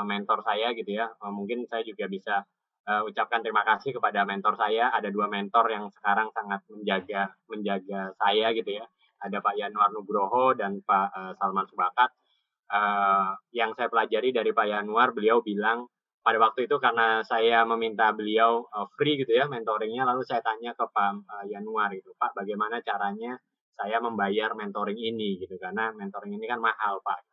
eh, mentor saya gitu ya. Eh, mungkin saya juga bisa eh, ucapkan terima kasih kepada mentor saya. Ada dua mentor yang sekarang sangat menjaga menjaga saya gitu ya. Ada Pak Yanuar Nugroho dan Pak eh, Salman Subakat. Eh, yang saya pelajari dari Pak Yanuar, beliau bilang pada waktu itu karena saya meminta beliau eh, free gitu ya mentoringnya lalu saya tanya ke Pak uh, gitu Pak bagaimana caranya saya membayar mentoring ini gitu karena mentoring ini kan mahal Pak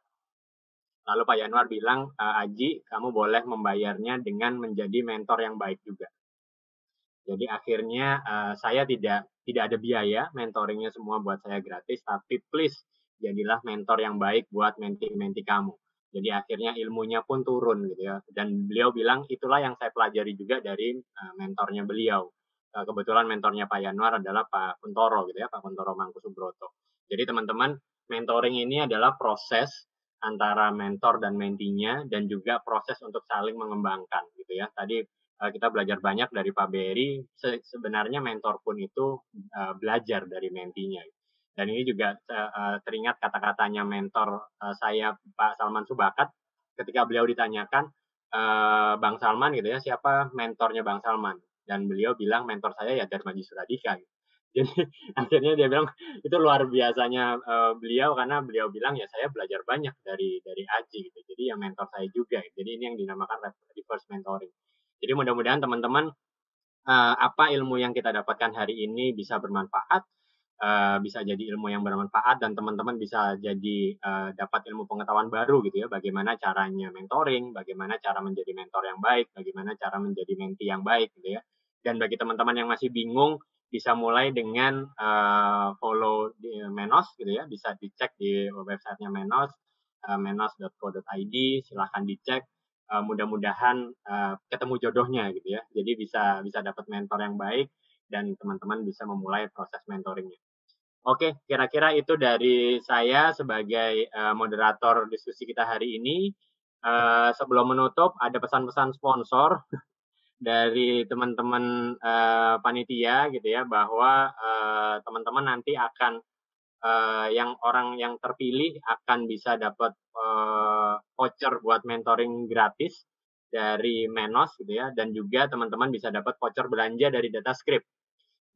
lalu Pak Januar bilang eh, Aji kamu boleh membayarnya dengan menjadi mentor yang baik juga jadi akhirnya saya tidak tidak ada biaya mentoringnya semua buat saya gratis tapi please jadilah mentor yang baik buat menti-menti kamu jadi akhirnya ilmunya pun turun gitu ya. Dan beliau bilang itulah yang saya pelajari juga dari eh, mentornya beliau. Eh, kebetulan mentornya Pak Yanuar adalah Pak Kuntoro gitu ya, Pak Kuntoro Mangkusubroto. Jadi teman-teman, mentoring ini adalah proses antara mentor dan mentinya dan juga proses untuk saling mengembangkan gitu ya. Tadi eh, kita belajar banyak dari Pak Beri, sebenarnya mentor pun itu belajar dari mentinya. Gitu. Dan ini juga eh, eh, teringat kata-katanya mentor eh, saya Pak Salman Subakat ketika beliau ditanyakan Bang Salman gitu ya siapa mentornya Bang Salman dan beliau bilang mentor saya ya Darmaji Suradika. Gitu. Jadi akhirnya dia bilang itu luar biasanya beliau karena beliau bilang ya saya belajar banyak dari dari Aji gitu. Jadi ya mentor saya juga. Jadi ini yang dinamakan reverse mentoring. Jadi mudah-mudahan teman-teman apa ilmu yang kita dapatkan hari ini bisa bermanfaat Eh, bisa jadi ilmu yang bermanfaat dan teman-teman bisa jadi uh, dapat ilmu pengetahuan baru gitu ya bagaimana caranya mentoring bagaimana cara menjadi mentor yang baik bagaimana cara menjadi menti yang baik gitu ya dan bagi teman-teman yang masih bingung bisa mulai dengan uh, follow di Menos gitu ya bisa dicek di websitenya Menos uh, menos.co.id silahkan dicek uh, mudah-mudahan uh, ketemu jodohnya gitu ya jadi bisa bisa dapat mentor yang baik dan teman-teman bisa memulai proses mentoringnya. Oke, kira-kira itu dari saya sebagai uh, moderator diskusi kita hari ini. Uh, sebelum menutup, ada pesan-pesan sponsor dari teman-teman uh, panitia gitu ya, bahwa teman-teman uh, nanti akan uh, yang orang yang terpilih akan bisa dapat uh, voucher buat mentoring gratis dari Menos gitu ya, dan juga teman-teman bisa dapat voucher belanja dari Data Script.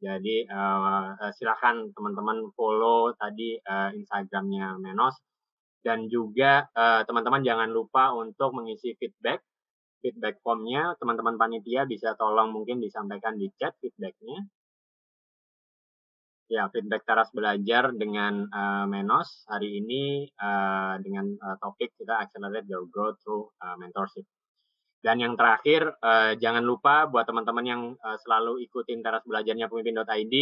Jadi uh, eh, eh, silahkan teman-teman follow tadi uh, Instagramnya Menos dan juga teman-teman uh, jangan lupa untuk mengisi feedback feedback formnya teman-teman panitia bisa tolong mungkin disampaikan di chat feedbacknya ya feedback teras belajar dengan uh, Menos hari ini uh, dengan uh, topik kita accelerate your growth through uh, mentorship dan yang terakhir, eh, jangan lupa buat teman-teman yang eh, selalu ikutin teras belajarnya pemimpin.id,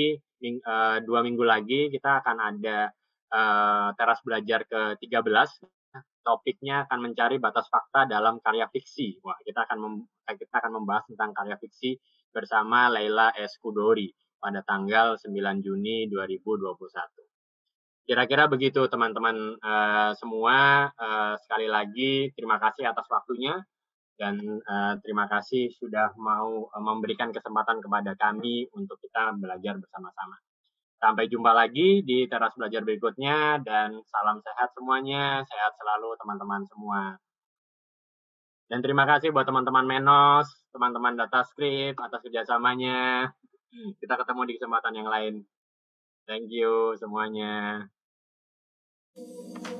ming, eh, dua minggu lagi kita akan ada eh, teras belajar ke-13. Topiknya akan mencari batas fakta dalam karya fiksi. Wah, kita akan eh, kita akan membahas tentang karya fiksi bersama Leila S. Kudori pada tanggal 9 Juni 2021. Kira-kira begitu teman-teman eh, semua. Eh, sekali lagi terima kasih atas waktunya dan uh, terima kasih sudah mau uh, memberikan kesempatan kepada kami untuk kita belajar bersama-sama. Sampai jumpa lagi di teras belajar berikutnya dan salam sehat semuanya, sehat selalu teman-teman semua. Dan terima kasih buat teman-teman Menos, teman-teman Data Datascript atas kerjasamanya. Kita ketemu di kesempatan yang lain. Thank you semuanya. Thank you.